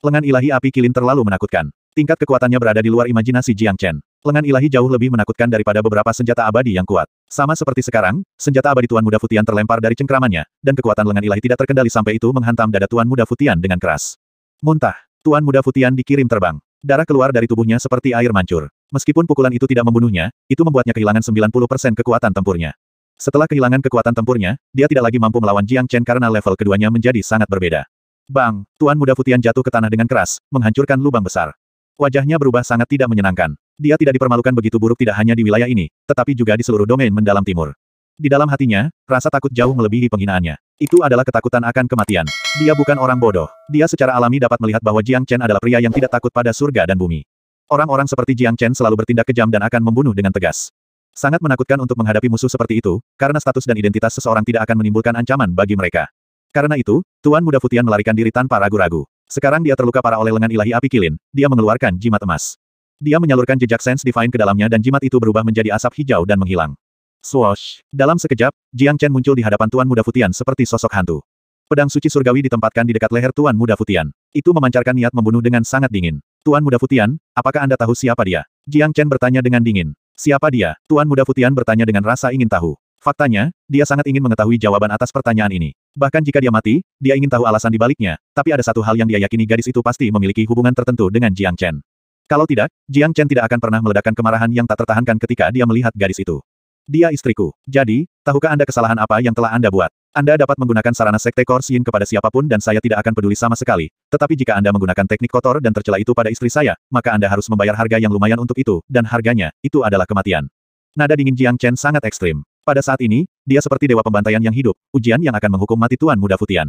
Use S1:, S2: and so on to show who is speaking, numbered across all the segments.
S1: Lengan ilahi api kilin terlalu menakutkan. Tingkat kekuatannya berada di luar imajinasi Jiang Chen. Lengan ilahi jauh lebih menakutkan daripada beberapa senjata abadi yang kuat. Sama seperti sekarang, senjata abadi Tuan Muda Futian terlempar dari cengkramannya, dan kekuatan lengan ilahi tidak terkendali sampai itu menghantam dada Tuan Muda Futian dengan keras. Muntah. Tuan Muda Futian dikirim terbang. Darah keluar dari tubuhnya seperti air mancur. Meskipun pukulan itu tidak membunuhnya, itu membuatnya kehilangan 90% kekuatan tempurnya. Setelah kehilangan kekuatan tempurnya, dia tidak lagi mampu melawan Jiang Chen karena level keduanya menjadi sangat berbeda. Bang, Tuan Muda Futian jatuh ke tanah dengan keras, menghancurkan lubang besar. Wajahnya berubah sangat tidak menyenangkan. Dia tidak dipermalukan begitu buruk tidak hanya di wilayah ini, tetapi juga di seluruh domain mendalam timur. Di dalam hatinya, rasa takut jauh melebihi penghinaannya. Itu adalah ketakutan akan kematian. Dia bukan orang bodoh. Dia secara alami dapat melihat bahwa Jiang Chen adalah pria yang tidak takut pada surga dan bumi. Orang-orang seperti Jiang Chen selalu bertindak kejam dan akan membunuh dengan tegas. Sangat menakutkan untuk menghadapi musuh seperti itu, karena status dan identitas seseorang tidak akan menimbulkan ancaman bagi mereka. Karena itu, Tuan Muda Futian melarikan diri tanpa ragu-ragu. Sekarang dia terluka parah oleh lengan ilahi api kilin, dia mengeluarkan jimat emas. Dia menyalurkan jejak sense divine ke dalamnya dan jimat itu berubah menjadi asap hijau dan menghilang. Swoosh! Dalam sekejap, Jiang Chen muncul di hadapan Tuan Muda Futian seperti sosok hantu. Pedang suci surgawi ditempatkan di dekat leher Tuan Muda Futian. Itu memancarkan niat membunuh dengan sangat dingin. Tuan Muda Futian, apakah Anda tahu siapa dia? Jiang Chen bertanya dengan dingin. Siapa dia? Tuan Muda Futian bertanya dengan rasa ingin tahu. Faktanya, dia sangat ingin mengetahui jawaban atas pertanyaan ini. Bahkan jika dia mati, dia ingin tahu alasan dibaliknya, tapi ada satu hal yang dia yakini gadis itu pasti memiliki hubungan tertentu dengan Jiang Chen. Kalau tidak, Jiang Chen tidak akan pernah meledakkan kemarahan yang tak tertahankan ketika dia melihat gadis itu. Dia istriku. Jadi, tahukah Anda kesalahan apa yang telah Anda buat? Anda dapat menggunakan sarana sekte Korsin kepada siapapun dan saya tidak akan peduli sama sekali. Tetapi jika Anda menggunakan teknik kotor dan tercela itu pada istri saya, maka Anda harus membayar harga yang lumayan untuk itu, dan harganya, itu adalah kematian. Nada dingin Jiang Chen sangat ekstrim. Pada saat ini, dia seperti dewa pembantaian yang hidup, ujian yang akan menghukum mati Tuan Muda Futian.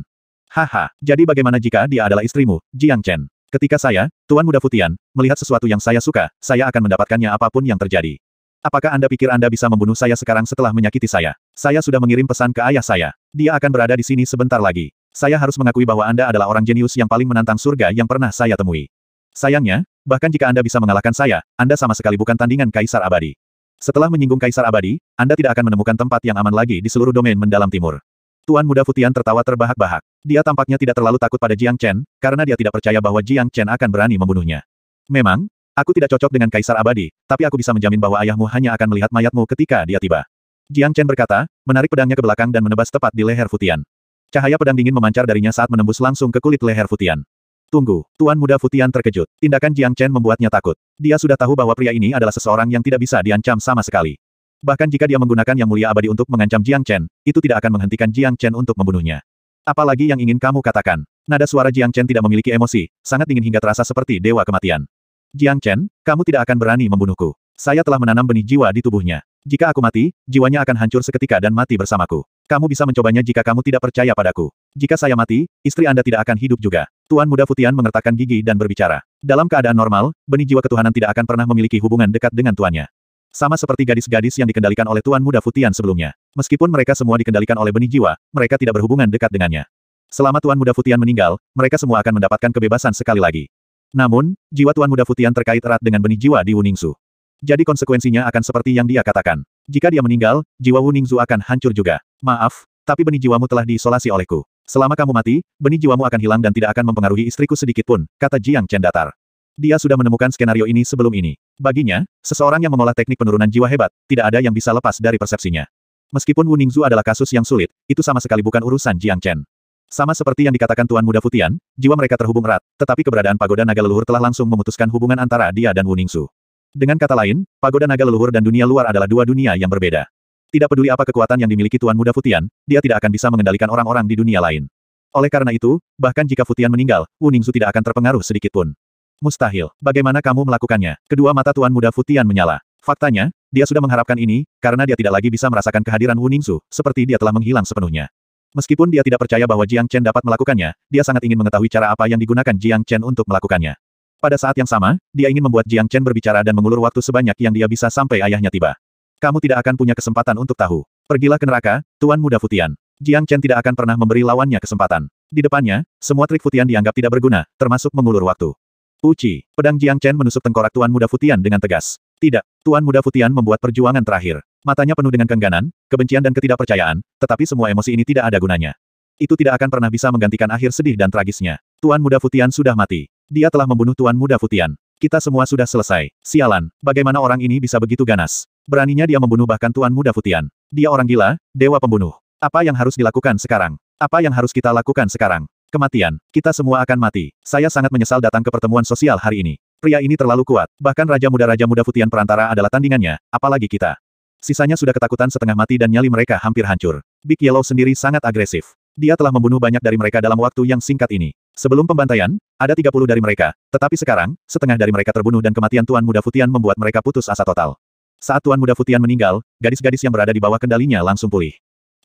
S1: Haha, jadi bagaimana jika dia adalah istrimu, Jiang Chen? Ketika saya, Tuan Muda Futian, melihat sesuatu yang saya suka, saya akan mendapatkannya apapun yang terjadi. Apakah Anda pikir Anda bisa membunuh saya sekarang setelah menyakiti saya? Saya sudah mengirim pesan ke ayah saya. Dia akan berada di sini sebentar lagi. Saya harus mengakui bahwa Anda adalah orang jenius yang paling menantang surga yang pernah saya temui. Sayangnya, bahkan jika Anda bisa mengalahkan saya, Anda sama sekali bukan tandingan kaisar abadi. Setelah menyinggung Kaisar Abadi, Anda tidak akan menemukan tempat yang aman lagi di seluruh domain mendalam timur. Tuan muda Futian tertawa terbahak-bahak. Dia tampaknya tidak terlalu takut pada Jiang Chen, karena dia tidak percaya bahwa Jiang Chen akan berani membunuhnya. Memang, aku tidak cocok dengan Kaisar Abadi, tapi aku bisa menjamin bahwa ayahmu hanya akan melihat mayatmu ketika dia tiba. Jiang Chen berkata, menarik pedangnya ke belakang dan menebas tepat di leher Futian. Cahaya pedang dingin memancar darinya saat menembus langsung ke kulit leher Futian. Tunggu, Tuan Muda Futian terkejut. Tindakan Jiang Chen membuatnya takut. Dia sudah tahu bahwa pria ini adalah seseorang yang tidak bisa diancam sama sekali. Bahkan jika dia menggunakan Yang Mulia Abadi untuk mengancam Jiang Chen, itu tidak akan menghentikan Jiang Chen untuk membunuhnya. Apalagi yang ingin kamu katakan. Nada suara Jiang Chen tidak memiliki emosi, sangat dingin hingga terasa seperti dewa kematian. Jiang Chen, kamu tidak akan berani membunuhku. Saya telah menanam benih jiwa di tubuhnya. Jika aku mati, jiwanya akan hancur seketika dan mati bersamaku. Kamu bisa mencobanya jika kamu tidak percaya padaku. Jika saya mati, istri Anda tidak akan hidup juga. Tuan Muda Futian mengertakkan gigi dan berbicara. Dalam keadaan normal, benih jiwa ketuhanan tidak akan pernah memiliki hubungan dekat dengan tuannya. Sama seperti gadis-gadis yang dikendalikan oleh Tuan Muda Futian sebelumnya. Meskipun mereka semua dikendalikan oleh benih jiwa, mereka tidak berhubungan dekat dengannya. Selama Tuan Muda Futian meninggal, mereka semua akan mendapatkan kebebasan sekali lagi. Namun, jiwa Tuan Muda Futian terkait erat dengan benih jiwa di Wuningsu. Jadi konsekuensinya akan seperti yang dia katakan. Jika dia meninggal, jiwa Wuningsu akan hancur juga. Maaf, tapi benih jiwamu telah diisolasi olehku. Selama kamu mati, benih jiwamu akan hilang dan tidak akan mempengaruhi istriku sedikit pun, kata Jiang Chen datar. Dia sudah menemukan skenario ini sebelum ini. Baginya, seseorang yang mengolah teknik penurunan jiwa hebat, tidak ada yang bisa lepas dari persepsinya. Meskipun Wu Ningzu adalah kasus yang sulit, itu sama sekali bukan urusan Jiang Chen. Sama seperti yang dikatakan Tuan Muda Futian, jiwa mereka terhubung erat, tetapi keberadaan pagoda naga leluhur telah langsung memutuskan hubungan antara dia dan Wu Ningzu. Dengan kata lain, pagoda naga leluhur dan dunia luar adalah dua dunia yang berbeda. Tidak peduli apa kekuatan yang dimiliki Tuan Muda Futian, dia tidak akan bisa mengendalikan orang-orang di dunia lain. Oleh karena itu, bahkan jika Futian meninggal, Wu Ningsu tidak akan terpengaruh sedikit pun. Mustahil. Bagaimana kamu melakukannya? Kedua mata Tuan Muda Futian menyala. Faktanya, dia sudah mengharapkan ini, karena dia tidak lagi bisa merasakan kehadiran Wu Ningsu, seperti dia telah menghilang sepenuhnya. Meskipun dia tidak percaya bahwa Jiang Chen dapat melakukannya, dia sangat ingin mengetahui cara apa yang digunakan Jiang Chen untuk melakukannya. Pada saat yang sama, dia ingin membuat Jiang Chen berbicara dan mengulur waktu sebanyak yang dia bisa sampai ayahnya tiba. Kamu tidak akan punya kesempatan untuk tahu. Pergilah ke neraka, Tuan Muda Futian. Jiang Chen tidak akan pernah memberi lawannya kesempatan. Di depannya, semua trik Futian dianggap tidak berguna, termasuk mengulur waktu. Uci, pedang Jiang Chen menusuk tengkorak Tuan Muda Futian dengan tegas. Tidak, Tuan Muda Futian membuat perjuangan terakhir. Matanya penuh dengan kengganan, kebencian dan ketidakpercayaan, tetapi semua emosi ini tidak ada gunanya. Itu tidak akan pernah bisa menggantikan akhir sedih dan tragisnya. Tuan Muda Futian sudah mati. Dia telah membunuh Tuan Muda Futian. Kita semua sudah selesai. Sialan, bagaimana orang ini bisa begitu ganas? Beraninya dia membunuh bahkan Tuan Muda Futian. Dia orang gila, dewa pembunuh. Apa yang harus dilakukan sekarang? Apa yang harus kita lakukan sekarang? Kematian. Kita semua akan mati. Saya sangat menyesal datang ke pertemuan sosial hari ini. Pria ini terlalu kuat, bahkan Raja Muda-Raja Muda Futian Perantara adalah tandingannya, apalagi kita. Sisanya sudah ketakutan setengah mati dan nyali mereka hampir hancur. Big Yellow sendiri sangat agresif. Dia telah membunuh banyak dari mereka dalam waktu yang singkat ini. Sebelum pembantaian, ada 30 dari mereka, tetapi sekarang, setengah dari mereka terbunuh dan kematian Tuan Muda Futian membuat mereka putus asa total. Saat Tuan Muda Futian meninggal, gadis-gadis yang berada di bawah kendalinya langsung pulih.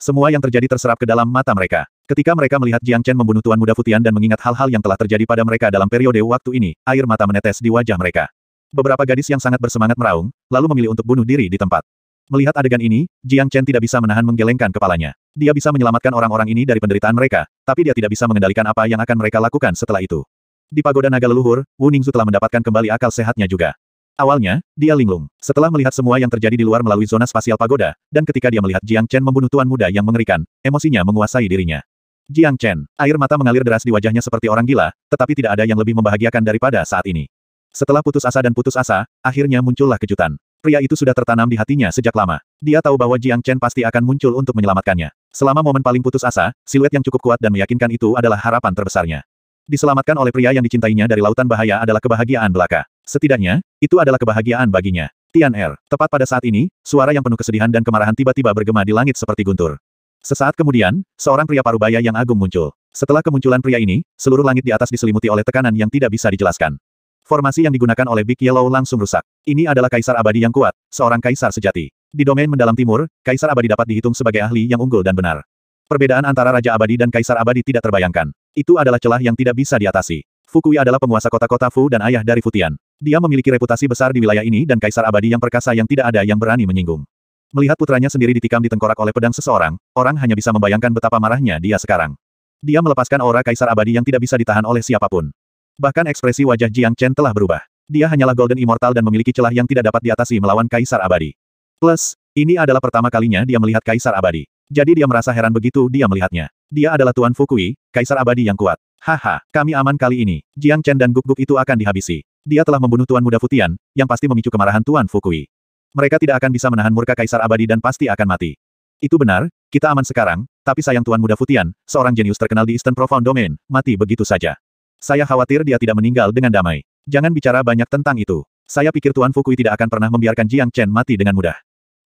S1: Semua yang terjadi terserap ke dalam mata mereka. Ketika mereka melihat Jiang Chen membunuh Tuan Muda Futian dan mengingat hal-hal yang telah terjadi pada mereka dalam periode waktu ini, air mata menetes di wajah mereka. Beberapa gadis yang sangat bersemangat meraung, lalu memilih untuk bunuh diri di tempat. Melihat adegan ini, Jiang Chen tidak bisa menahan menggelengkan kepalanya. Dia bisa menyelamatkan orang-orang ini dari penderitaan mereka, tapi dia tidak bisa mengendalikan apa yang akan mereka lakukan setelah itu. Di pagoda naga leluhur, Wu Ningzu telah mendapatkan kembali akal sehatnya juga. Awalnya, dia linglung. Setelah melihat semua yang terjadi di luar melalui zona spasial pagoda, dan ketika dia melihat Jiang Chen membunuh tuan muda yang mengerikan, emosinya menguasai dirinya. Jiang Chen, air mata mengalir deras di wajahnya seperti orang gila, tetapi tidak ada yang lebih membahagiakan daripada saat ini. Setelah putus asa dan putus asa, akhirnya muncullah kejutan. Pria itu sudah tertanam di hatinya sejak lama. Dia tahu bahwa Jiang Chen pasti akan muncul untuk menyelamatkannya. Selama momen paling putus asa, siluet yang cukup kuat dan meyakinkan itu adalah harapan terbesarnya. Diselamatkan oleh pria yang dicintainya dari lautan bahaya adalah kebahagiaan belaka. Setidaknya, itu adalah kebahagiaan baginya. Tian Er, tepat pada saat ini, suara yang penuh kesedihan dan kemarahan tiba-tiba bergema di langit seperti guntur. Sesaat kemudian, seorang pria parubaya yang agung muncul. Setelah kemunculan pria ini, seluruh langit di atas diselimuti oleh tekanan yang tidak bisa dijelaskan. Formasi yang digunakan oleh Big Yellow langsung rusak. Ini adalah kaisar abadi yang kuat, seorang kaisar sejati. Di domain mendalam timur, kaisar abadi dapat dihitung sebagai ahli yang unggul dan benar. Perbedaan antara Raja Abadi dan Kaisar Abadi tidak terbayangkan. Itu adalah celah yang tidak bisa diatasi. Fukui adalah penguasa kota-kota Fu dan ayah dari Futian. Dia memiliki reputasi besar di wilayah ini dan Kaisar Abadi yang perkasa yang tidak ada yang berani menyinggung. Melihat putranya sendiri ditikam di tengkorak oleh pedang seseorang, orang hanya bisa membayangkan betapa marahnya dia sekarang. Dia melepaskan aura Kaisar Abadi yang tidak bisa ditahan oleh siapapun. Bahkan ekspresi wajah Jiang Chen telah berubah. Dia hanyalah Golden Immortal dan memiliki celah yang tidak dapat diatasi melawan Kaisar Abadi. Plus, ini adalah pertama kalinya dia melihat Kaisar Abadi. Jadi dia merasa heran begitu dia melihatnya. Dia adalah Tuan Fukui, Kaisar Abadi yang kuat. Haha, kami aman kali ini. Jiang Chen dan Guk Guk itu akan dihabisi. Dia telah membunuh Tuan Muda Futian, yang pasti memicu kemarahan Tuan Fukui. Mereka tidak akan bisa menahan murka Kaisar Abadi dan pasti akan mati. Itu benar, kita aman sekarang, tapi sayang Tuan Muda Futian, seorang jenius terkenal di Eastern Profound Domain, mati begitu saja. Saya khawatir dia tidak meninggal dengan damai. Jangan bicara banyak tentang itu. Saya pikir Tuan Fukui tidak akan pernah membiarkan Jiang Chen mati dengan mudah.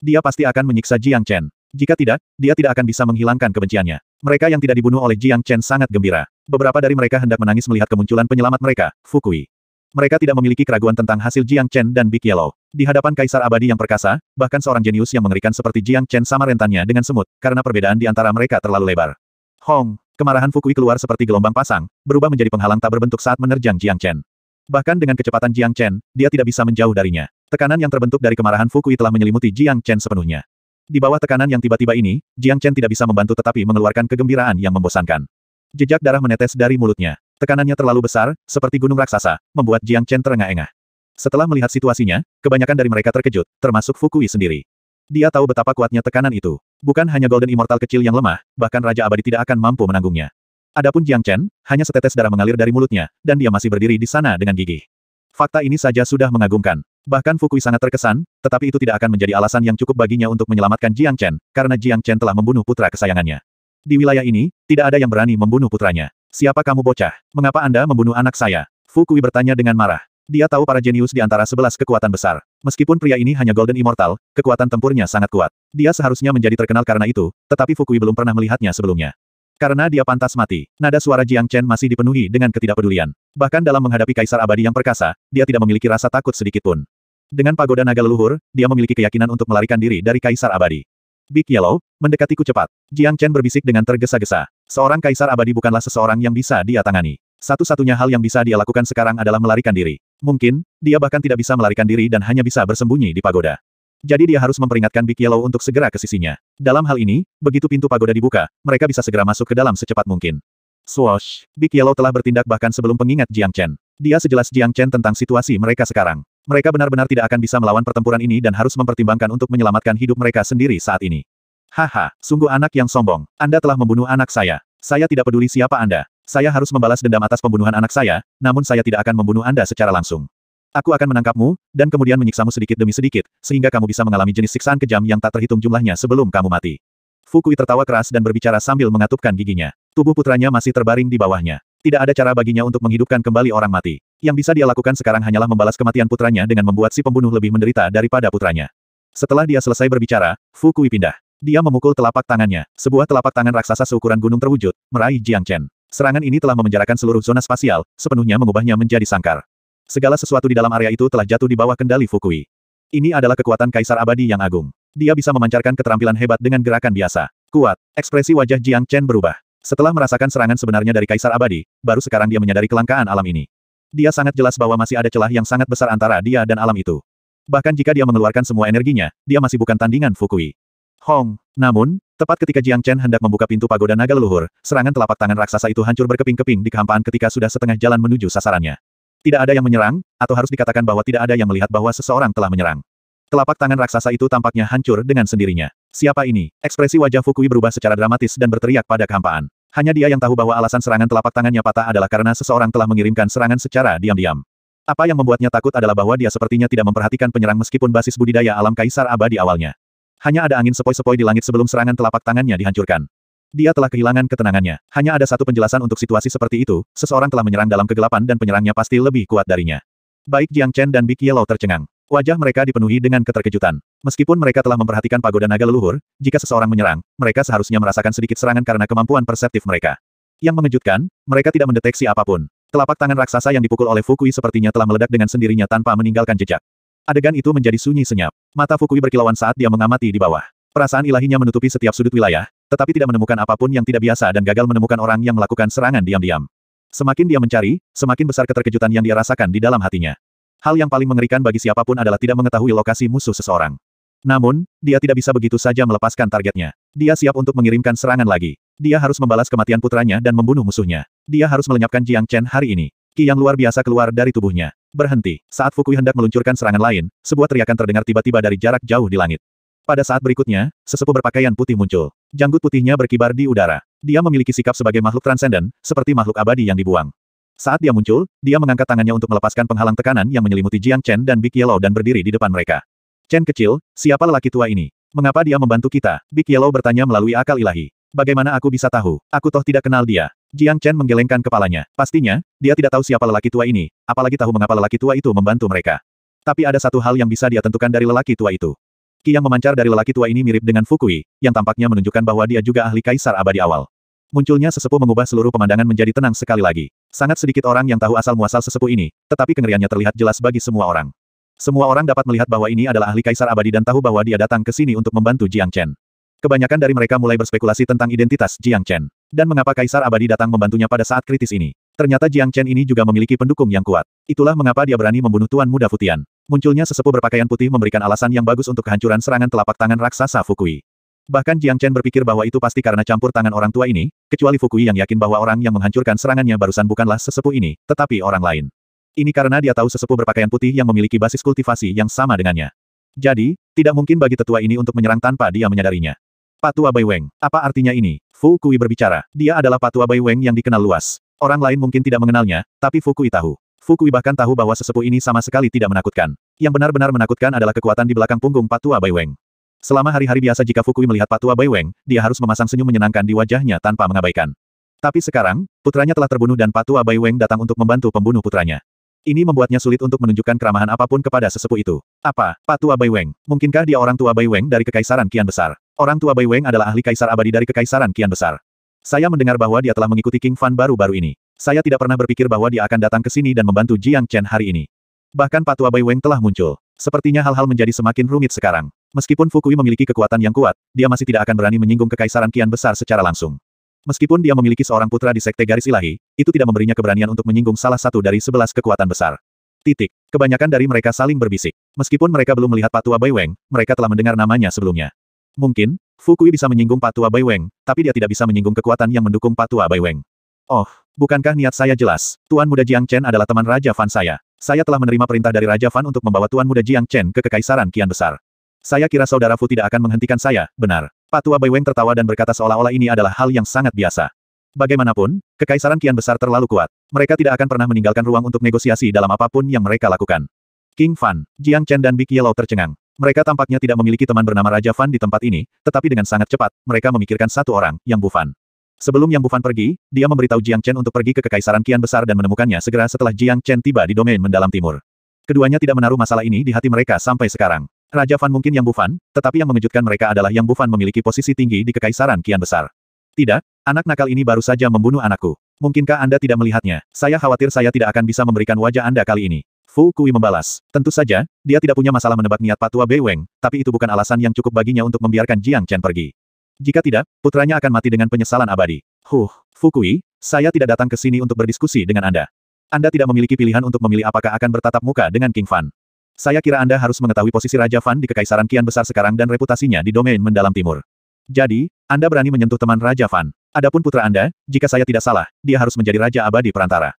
S1: Dia pasti akan menyiksa Jiang Chen. Jika tidak, dia tidak akan bisa menghilangkan kebenciannya. Mereka yang tidak dibunuh oleh Jiang Chen sangat gembira. Beberapa dari mereka hendak menangis melihat kemunculan penyelamat mereka, Fukui. Mereka tidak memiliki keraguan tentang hasil Jiang Chen dan Big Yellow. Di hadapan kaisar abadi yang perkasa, bahkan seorang jenius yang mengerikan seperti Jiang Chen sama rentannya dengan semut, karena perbedaan di antara mereka terlalu lebar. Hong, Kemarahan Fukui keluar seperti gelombang pasang, berubah menjadi penghalang tak berbentuk saat menerjang Jiang Chen. Bahkan dengan kecepatan Jiang Chen, dia tidak bisa menjauh darinya. Tekanan yang terbentuk dari kemarahan Fukui telah menyelimuti Jiang Chen sepenuhnya. Di bawah tekanan yang tiba-tiba ini, Jiang Chen tidak bisa membantu tetapi mengeluarkan kegembiraan yang membosankan. Jejak darah menetes dari mulutnya. Tekanannya terlalu besar, seperti gunung raksasa, membuat Jiang Chen terengah-engah. Setelah melihat situasinya, kebanyakan dari mereka terkejut, termasuk Fukui sendiri. Dia tahu betapa kuatnya tekanan itu. Bukan hanya Golden Immortal kecil yang lemah, bahkan Raja Abadi tidak akan mampu menanggungnya. Adapun Jiang Chen, hanya setetes darah mengalir dari mulutnya, dan dia masih berdiri di sana dengan gigih. Fakta ini saja sudah mengagumkan. Bahkan Fukui sangat terkesan, tetapi itu tidak akan menjadi alasan yang cukup baginya untuk menyelamatkan Jiang Chen, karena Jiang Chen telah membunuh putra kesayangannya. Di wilayah ini, tidak ada yang berani membunuh putranya. Siapa kamu bocah? Mengapa Anda membunuh anak saya? Fukui bertanya dengan marah. Dia tahu para jenius di antara sebelas kekuatan besar. Meskipun pria ini hanya Golden Immortal, kekuatan tempurnya sangat kuat. Dia seharusnya menjadi terkenal karena itu, tetapi Fukui belum pernah melihatnya sebelumnya. Karena dia pantas mati, nada suara Jiang Chen masih dipenuhi dengan ketidakpedulian. Bahkan dalam menghadapi Kaisar Abadi yang perkasa, dia tidak memiliki rasa takut sedikitpun. Dengan pagoda naga leluhur, dia memiliki keyakinan untuk melarikan diri dari Kaisar Abadi. Big Yellow, mendekatiku cepat. Jiang Chen berbisik dengan tergesa-gesa. Seorang Kaisar Abadi bukanlah seseorang yang bisa dia tangani. Satu-satunya hal yang bisa dia lakukan sekarang adalah melarikan diri. Mungkin, dia bahkan tidak bisa melarikan diri dan hanya bisa bersembunyi di pagoda. Jadi dia harus memperingatkan Big Yellow untuk segera ke sisinya. Dalam hal ini, begitu pintu pagoda dibuka, mereka bisa segera masuk ke dalam secepat mungkin. Swoosh! Big Yellow telah bertindak bahkan sebelum pengingat Jiang Chen. Dia sejelas Jiang Chen tentang situasi mereka sekarang. Mereka benar-benar tidak akan bisa melawan pertempuran ini dan harus mempertimbangkan untuk menyelamatkan hidup mereka sendiri saat ini. Haha, sungguh anak yang sombong. Anda telah membunuh anak saya. Saya tidak peduli siapa Anda. Saya harus membalas dendam atas pembunuhan anak saya, namun saya tidak akan membunuh Anda secara langsung. Aku akan menangkapmu, dan kemudian menyiksamu sedikit demi sedikit, sehingga kamu bisa mengalami jenis siksaan kejam yang tak terhitung jumlahnya sebelum kamu mati. Fukui tertawa keras dan berbicara sambil mengatupkan giginya. Tubuh putranya masih terbaring di bawahnya. Tidak ada cara baginya untuk menghidupkan kembali orang mati. Yang bisa dia lakukan sekarang hanyalah membalas kematian putranya dengan membuat si pembunuh lebih menderita daripada putranya. Setelah dia selesai berbicara, Fukui pindah. Dia memukul telapak tangannya. Sebuah telapak tangan raksasa seukuran gunung terwujud, meraih Jiang Chen. Serangan ini telah memenjarakan seluruh zona spasial, sepenuhnya mengubahnya menjadi sangkar. Segala sesuatu di dalam area itu telah jatuh di bawah kendali Fukui. Ini adalah kekuatan Kaisar Abadi yang agung. Dia bisa memancarkan keterampilan hebat dengan gerakan biasa. Kuat, ekspresi wajah Jiang Chen berubah. Setelah merasakan serangan sebenarnya dari Kaisar Abadi, baru sekarang dia menyadari kelangkaan alam ini. Dia sangat jelas bahwa masih ada celah yang sangat besar antara dia dan alam itu. Bahkan jika dia mengeluarkan semua energinya, dia masih bukan tandingan Fukui. Hong. Namun, tepat ketika Jiang Chen hendak membuka pintu pagoda naga leluhur, serangan telapak tangan raksasa itu hancur berkeping-keping di kehampaan ketika sudah setengah jalan menuju sasarannya. Tidak ada yang menyerang, atau harus dikatakan bahwa tidak ada yang melihat bahwa seseorang telah menyerang. Telapak tangan raksasa itu tampaknya hancur dengan sendirinya. Siapa ini? Ekspresi wajah Fukui berubah secara dramatis dan berteriak pada kehampaan. Hanya dia yang tahu bahwa alasan serangan telapak tangannya patah adalah karena seseorang telah mengirimkan serangan secara diam-diam. Apa yang membuatnya takut adalah bahwa dia sepertinya tidak memperhatikan penyerang meskipun basis budidaya alam kaisar abadi awalnya. Hanya ada angin sepoi-sepoi di langit sebelum serangan telapak tangannya dihancurkan. Dia telah kehilangan ketenangannya. Hanya ada satu penjelasan untuk situasi seperti itu, seseorang telah menyerang dalam kegelapan dan penyerangnya pasti lebih kuat darinya. Baik Jiang Chen dan Big Yellow tercengang. Wajah mereka dipenuhi dengan keterkejutan. Meskipun mereka telah memperhatikan pagoda naga leluhur, jika seseorang menyerang, mereka seharusnya merasakan sedikit serangan karena kemampuan perseptif mereka. Yang mengejutkan, mereka tidak mendeteksi apapun. Telapak tangan raksasa yang dipukul oleh Fukui sepertinya telah meledak dengan sendirinya tanpa meninggalkan jejak. Adegan itu menjadi sunyi senyap. Mata Fukui berkilauan saat dia mengamati di bawah. Perasaan ilahinya menutupi setiap sudut wilayah, tetapi tidak menemukan apapun yang tidak biasa dan gagal menemukan orang yang melakukan serangan diam-diam. Semakin dia mencari, semakin besar keterkejutan yang dia rasakan di dalam hatinya. Hal yang paling mengerikan bagi siapapun adalah tidak mengetahui lokasi musuh seseorang. Namun, dia tidak bisa begitu saja melepaskan targetnya. Dia siap untuk mengirimkan serangan lagi. Dia harus membalas kematian putranya dan membunuh musuhnya. Dia harus melenyapkan Jiang Chen hari ini. Ki yang luar biasa keluar dari tubuhnya. Berhenti. Saat Fukui hendak meluncurkan serangan lain, sebuah teriakan terdengar tiba-tiba dari jarak jauh di langit. Pada saat berikutnya, sesepuh berpakaian putih muncul. Janggut putihnya berkibar di udara. Dia memiliki sikap sebagai makhluk transenden, seperti makhluk abadi yang dibuang. Saat dia muncul, dia mengangkat tangannya untuk melepaskan penghalang tekanan yang menyelimuti Jiang Chen dan Big Yellow dan berdiri di depan mereka. Chen kecil, siapa lelaki tua ini? Mengapa dia membantu kita? Big Yellow bertanya melalui akal ilahi. Bagaimana aku bisa tahu? Aku toh tidak kenal dia. Jiang Chen menggelengkan kepalanya. Pastinya, dia tidak tahu siapa lelaki tua ini, apalagi tahu mengapa lelaki tua itu membantu mereka. Tapi ada satu hal yang bisa dia tentukan dari lelaki tua itu. Ki yang memancar dari lelaki tua ini mirip dengan Fukui, yang tampaknya menunjukkan bahwa dia juga ahli kaisar abadi awal. Munculnya sesepuh mengubah seluruh pemandangan menjadi tenang sekali lagi. Sangat sedikit orang yang tahu asal-muasal sesepuh ini, tetapi kengeriannya terlihat jelas bagi semua orang. Semua orang dapat melihat bahwa ini adalah ahli kaisar abadi dan tahu bahwa dia datang ke sini untuk membantu Jiang Chen. Kebanyakan dari mereka mulai berspekulasi tentang identitas Jiang Chen. Dan mengapa Kaisar Abadi datang membantunya pada saat kritis ini. Ternyata Jiang Chen ini juga memiliki pendukung yang kuat. Itulah mengapa dia berani membunuh Tuan Muda Futian. Munculnya sesepuh berpakaian putih memberikan alasan yang bagus untuk kehancuran serangan telapak tangan raksasa Fukui. Bahkan Jiang Chen berpikir bahwa itu pasti karena campur tangan orang tua ini, kecuali Fukui yang yakin bahwa orang yang menghancurkan serangannya barusan bukanlah sesepuh ini, tetapi orang lain. Ini karena dia tahu sesepuh berpakaian putih yang memiliki basis kultivasi yang sama dengannya. Jadi, tidak mungkin bagi tetua ini untuk menyerang tanpa dia menyadarinya. Patua Bai Weng. Apa artinya ini? Fu Kui berbicara. Dia adalah Patua Bai Weng yang dikenal luas. Orang lain mungkin tidak mengenalnya, tapi Fu Kui tahu. Fu Kui bahkan tahu bahwa sesepuh ini sama sekali tidak menakutkan. Yang benar-benar menakutkan adalah kekuatan di belakang punggung Patua Bai Weng. Selama hari-hari biasa jika Fu Kui melihat Patua Bai Weng, dia harus memasang senyum menyenangkan di wajahnya tanpa mengabaikan. Tapi sekarang, putranya telah terbunuh dan Patua Bai Weng datang untuk membantu pembunuh putranya. Ini membuatnya sulit untuk menunjukkan keramahan apapun kepada sesepuh itu. Apa, Patua Bai Weng? Mungkinkah dia orang tua Bai Weng dari Kekaisaran Kian Besar? Orang tua Bai Weng adalah ahli kaisar abadi dari kekaisaran Kian Besar. Saya mendengar bahwa dia telah mengikuti King Fan baru-baru ini. Saya tidak pernah berpikir bahwa dia akan datang ke sini dan membantu Jiang Chen hari ini. Bahkan Patua Bai Weng telah muncul. Sepertinya hal-hal menjadi semakin rumit sekarang. Meskipun Fukui memiliki kekuatan yang kuat, dia masih tidak akan berani menyinggung kekaisaran Kian Besar secara langsung. Meskipun dia memiliki seorang putra di Sekte Garis Ilahi, itu tidak memberinya keberanian untuk menyinggung salah satu dari sebelas kekuatan besar. Titik. Kebanyakan dari mereka saling berbisik. Meskipun mereka belum melihat Patua Bai Weng, mereka telah mendengar namanya sebelumnya. Mungkin, Fukui bisa menyinggung Patua Bai Weng, tapi dia tidak bisa menyinggung kekuatan yang mendukung Patua Bai Weng. Oh, bukankah niat saya jelas? Tuan Muda Jiang Chen adalah teman Raja Fan saya. Saya telah menerima perintah dari Raja Fan untuk membawa Tuan Muda Jiang Chen ke Kekaisaran Kian Besar. Saya kira Saudara Fu tidak akan menghentikan saya, benar. Patua Bai Weng tertawa dan berkata seolah-olah ini adalah hal yang sangat biasa. Bagaimanapun, Kekaisaran Kian Besar terlalu kuat. Mereka tidak akan pernah meninggalkan ruang untuk negosiasi dalam apapun yang mereka lakukan. King Fan, Jiang Chen dan Big Yellow tercengang. Mereka tampaknya tidak memiliki teman bernama Raja Fan di tempat ini, tetapi dengan sangat cepat, mereka memikirkan satu orang, Yang Bufan. Sebelum Yang Bufan pergi, dia memberitahu Jiang Chen untuk pergi ke Kekaisaran Kian Besar dan menemukannya segera setelah Jiang Chen tiba di domain mendalam timur. Keduanya tidak menaruh masalah ini di hati mereka sampai sekarang. Raja Fan mungkin Yang Bufan, tetapi yang mengejutkan mereka adalah Yang Bufan memiliki posisi tinggi di Kekaisaran Kian Besar. Tidak, anak nakal ini baru saja membunuh anakku. Mungkinkah Anda tidak melihatnya? Saya khawatir saya tidak akan bisa memberikan wajah Anda kali ini. Fu Kui membalas. Tentu saja, dia tidak punya masalah menebak niat patua Bei Weng, tapi itu bukan alasan yang cukup baginya untuk membiarkan Jiang Chen pergi. Jika tidak, putranya akan mati dengan penyesalan abadi. Huh, Kui, saya tidak datang ke sini untuk berdiskusi dengan Anda. Anda tidak memiliki pilihan untuk memilih apakah akan bertatap muka dengan King Fan. Saya kira Anda harus mengetahui posisi Raja Fan di Kekaisaran Kian Besar sekarang dan reputasinya di domain mendalam timur. Jadi, Anda berani menyentuh teman Raja Fan. Adapun putra Anda, jika saya tidak salah, dia harus menjadi Raja Abadi Perantara.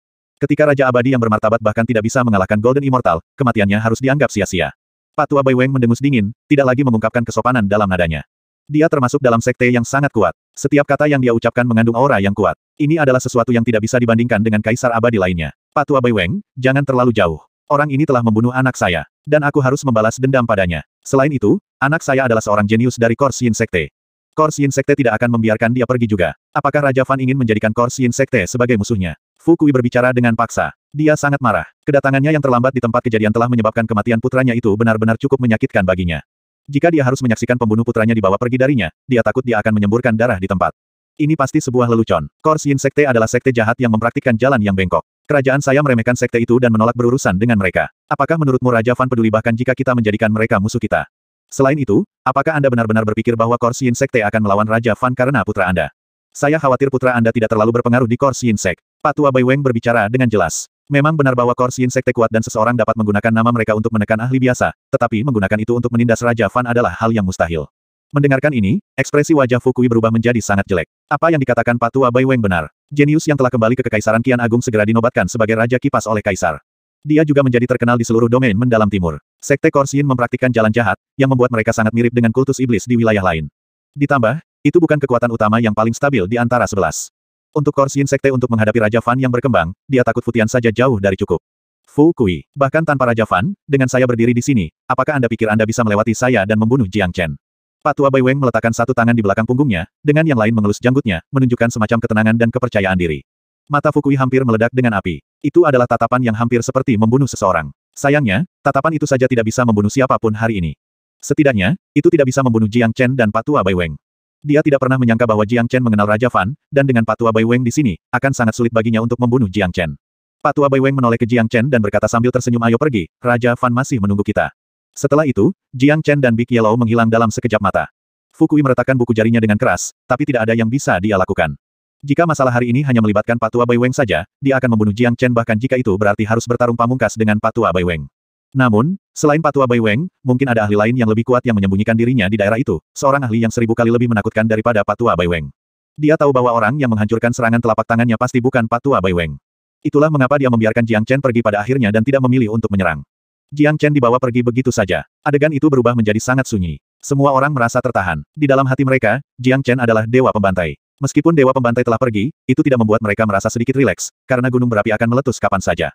S1: Ketika Raja Abadi yang bermartabat bahkan tidak bisa mengalahkan Golden Immortal, kematiannya harus dianggap sia-sia. Patua Bai Weng mendengus dingin, tidak lagi mengungkapkan kesopanan dalam nadanya. Dia termasuk dalam sekte yang sangat kuat. Setiap kata yang dia ucapkan mengandung aura yang kuat. Ini adalah sesuatu yang tidak bisa dibandingkan dengan Kaisar Abadi lainnya. Patua Bai Weng, jangan terlalu jauh. Orang ini telah membunuh anak saya, dan aku harus membalas dendam padanya. Selain itu, anak saya adalah seorang jenius dari Kors Yin Sekte. Kors Yin Sekte tidak akan membiarkan dia pergi juga. Apakah Raja Fan ingin menjadikan Kors Yin Sekte sebagai musuhnya? Fu Kui berbicara dengan paksa. Dia sangat marah. Kedatangannya yang terlambat di tempat kejadian telah menyebabkan kematian putranya itu benar-benar cukup menyakitkan baginya. Jika dia harus menyaksikan pembunuh putranya dibawa pergi darinya, dia takut dia akan menyemburkan darah di tempat. Ini pasti sebuah lelucon. Korsin Sekte adalah sekte jahat yang mempraktikkan jalan yang bengkok. Kerajaan saya meremehkan sekte itu dan menolak berurusan dengan mereka. Apakah menurutmu Raja Fan peduli bahkan jika kita menjadikan mereka musuh kita? Selain itu, apakah Anda benar-benar berpikir bahwa Korsin Sekte akan melawan Raja Fan karena putra Anda? Saya khawatir putra Anda tidak terlalu berpengaruh di Korsin Sek. Patua Weng berbicara dengan jelas. Memang benar bahwa korsin sekte kuat dan seseorang dapat menggunakan nama mereka untuk menekan ahli biasa, tetapi menggunakan itu untuk menindas Raja Fan adalah hal yang mustahil. Mendengarkan ini, ekspresi wajah Fukui berubah menjadi sangat jelek. Apa yang dikatakan Patua Weng benar. Jenius yang telah kembali ke Kekaisaran Kian Agung segera dinobatkan sebagai Raja Kipas oleh Kaisar. Dia juga menjadi terkenal di seluruh domain mendalam timur. Sekte Korsin mempraktikkan jalan jahat, yang membuat mereka sangat mirip dengan kultus iblis di wilayah lain. Ditambah, itu bukan kekuatan utama yang paling stabil di antara sebelas. Untuk Korsin Sekte untuk menghadapi Raja Fan yang berkembang, dia takut Futian saja jauh dari cukup. Fu Kui, bahkan tanpa Raja Fan, dengan saya berdiri di sini, apakah Anda pikir Anda bisa melewati saya dan membunuh Jiang Chen? Patua Bai Weng meletakkan satu tangan di belakang punggungnya, dengan yang lain mengelus janggutnya, menunjukkan semacam ketenangan dan kepercayaan diri. Mata Fukui hampir meledak dengan api. Itu adalah tatapan yang hampir seperti membunuh seseorang. Sayangnya, tatapan itu saja tidak bisa membunuh siapapun hari ini. Setidaknya, itu tidak bisa membunuh Jiang Chen dan Patua Bai Weng. Dia tidak pernah menyangka bahwa Jiang Chen mengenal Raja Fan, dan dengan Patua Bai Weng di sini, akan sangat sulit baginya untuk membunuh Jiang Chen. Patua Bai Weng menoleh ke Jiang Chen dan berkata sambil tersenyum ayo pergi, Raja Fan masih menunggu kita. Setelah itu, Jiang Chen dan Big Yellow menghilang dalam sekejap mata. Fukui meretakkan buku jarinya dengan keras, tapi tidak ada yang bisa dia lakukan. Jika masalah hari ini hanya melibatkan Patua Bai Weng saja, dia akan membunuh Jiang Chen bahkan jika itu berarti harus bertarung pamungkas dengan Patua Bai Weng. Namun, selain Patua Bai Weng, mungkin ada ahli lain yang lebih kuat yang menyembunyikan dirinya di daerah itu, seorang ahli yang seribu kali lebih menakutkan daripada Patua Bai Weng. Dia tahu bahwa orang yang menghancurkan serangan telapak tangannya pasti bukan Patua Bai Weng. Itulah mengapa dia membiarkan Jiang Chen pergi pada akhirnya dan tidak memilih untuk menyerang. Jiang Chen dibawa pergi begitu saja. Adegan itu berubah menjadi sangat sunyi. Semua orang merasa tertahan. Di dalam hati mereka, Jiang Chen adalah dewa pembantai. Meskipun dewa pembantai telah pergi, itu tidak membuat mereka merasa sedikit rileks, karena gunung berapi akan meletus kapan saja.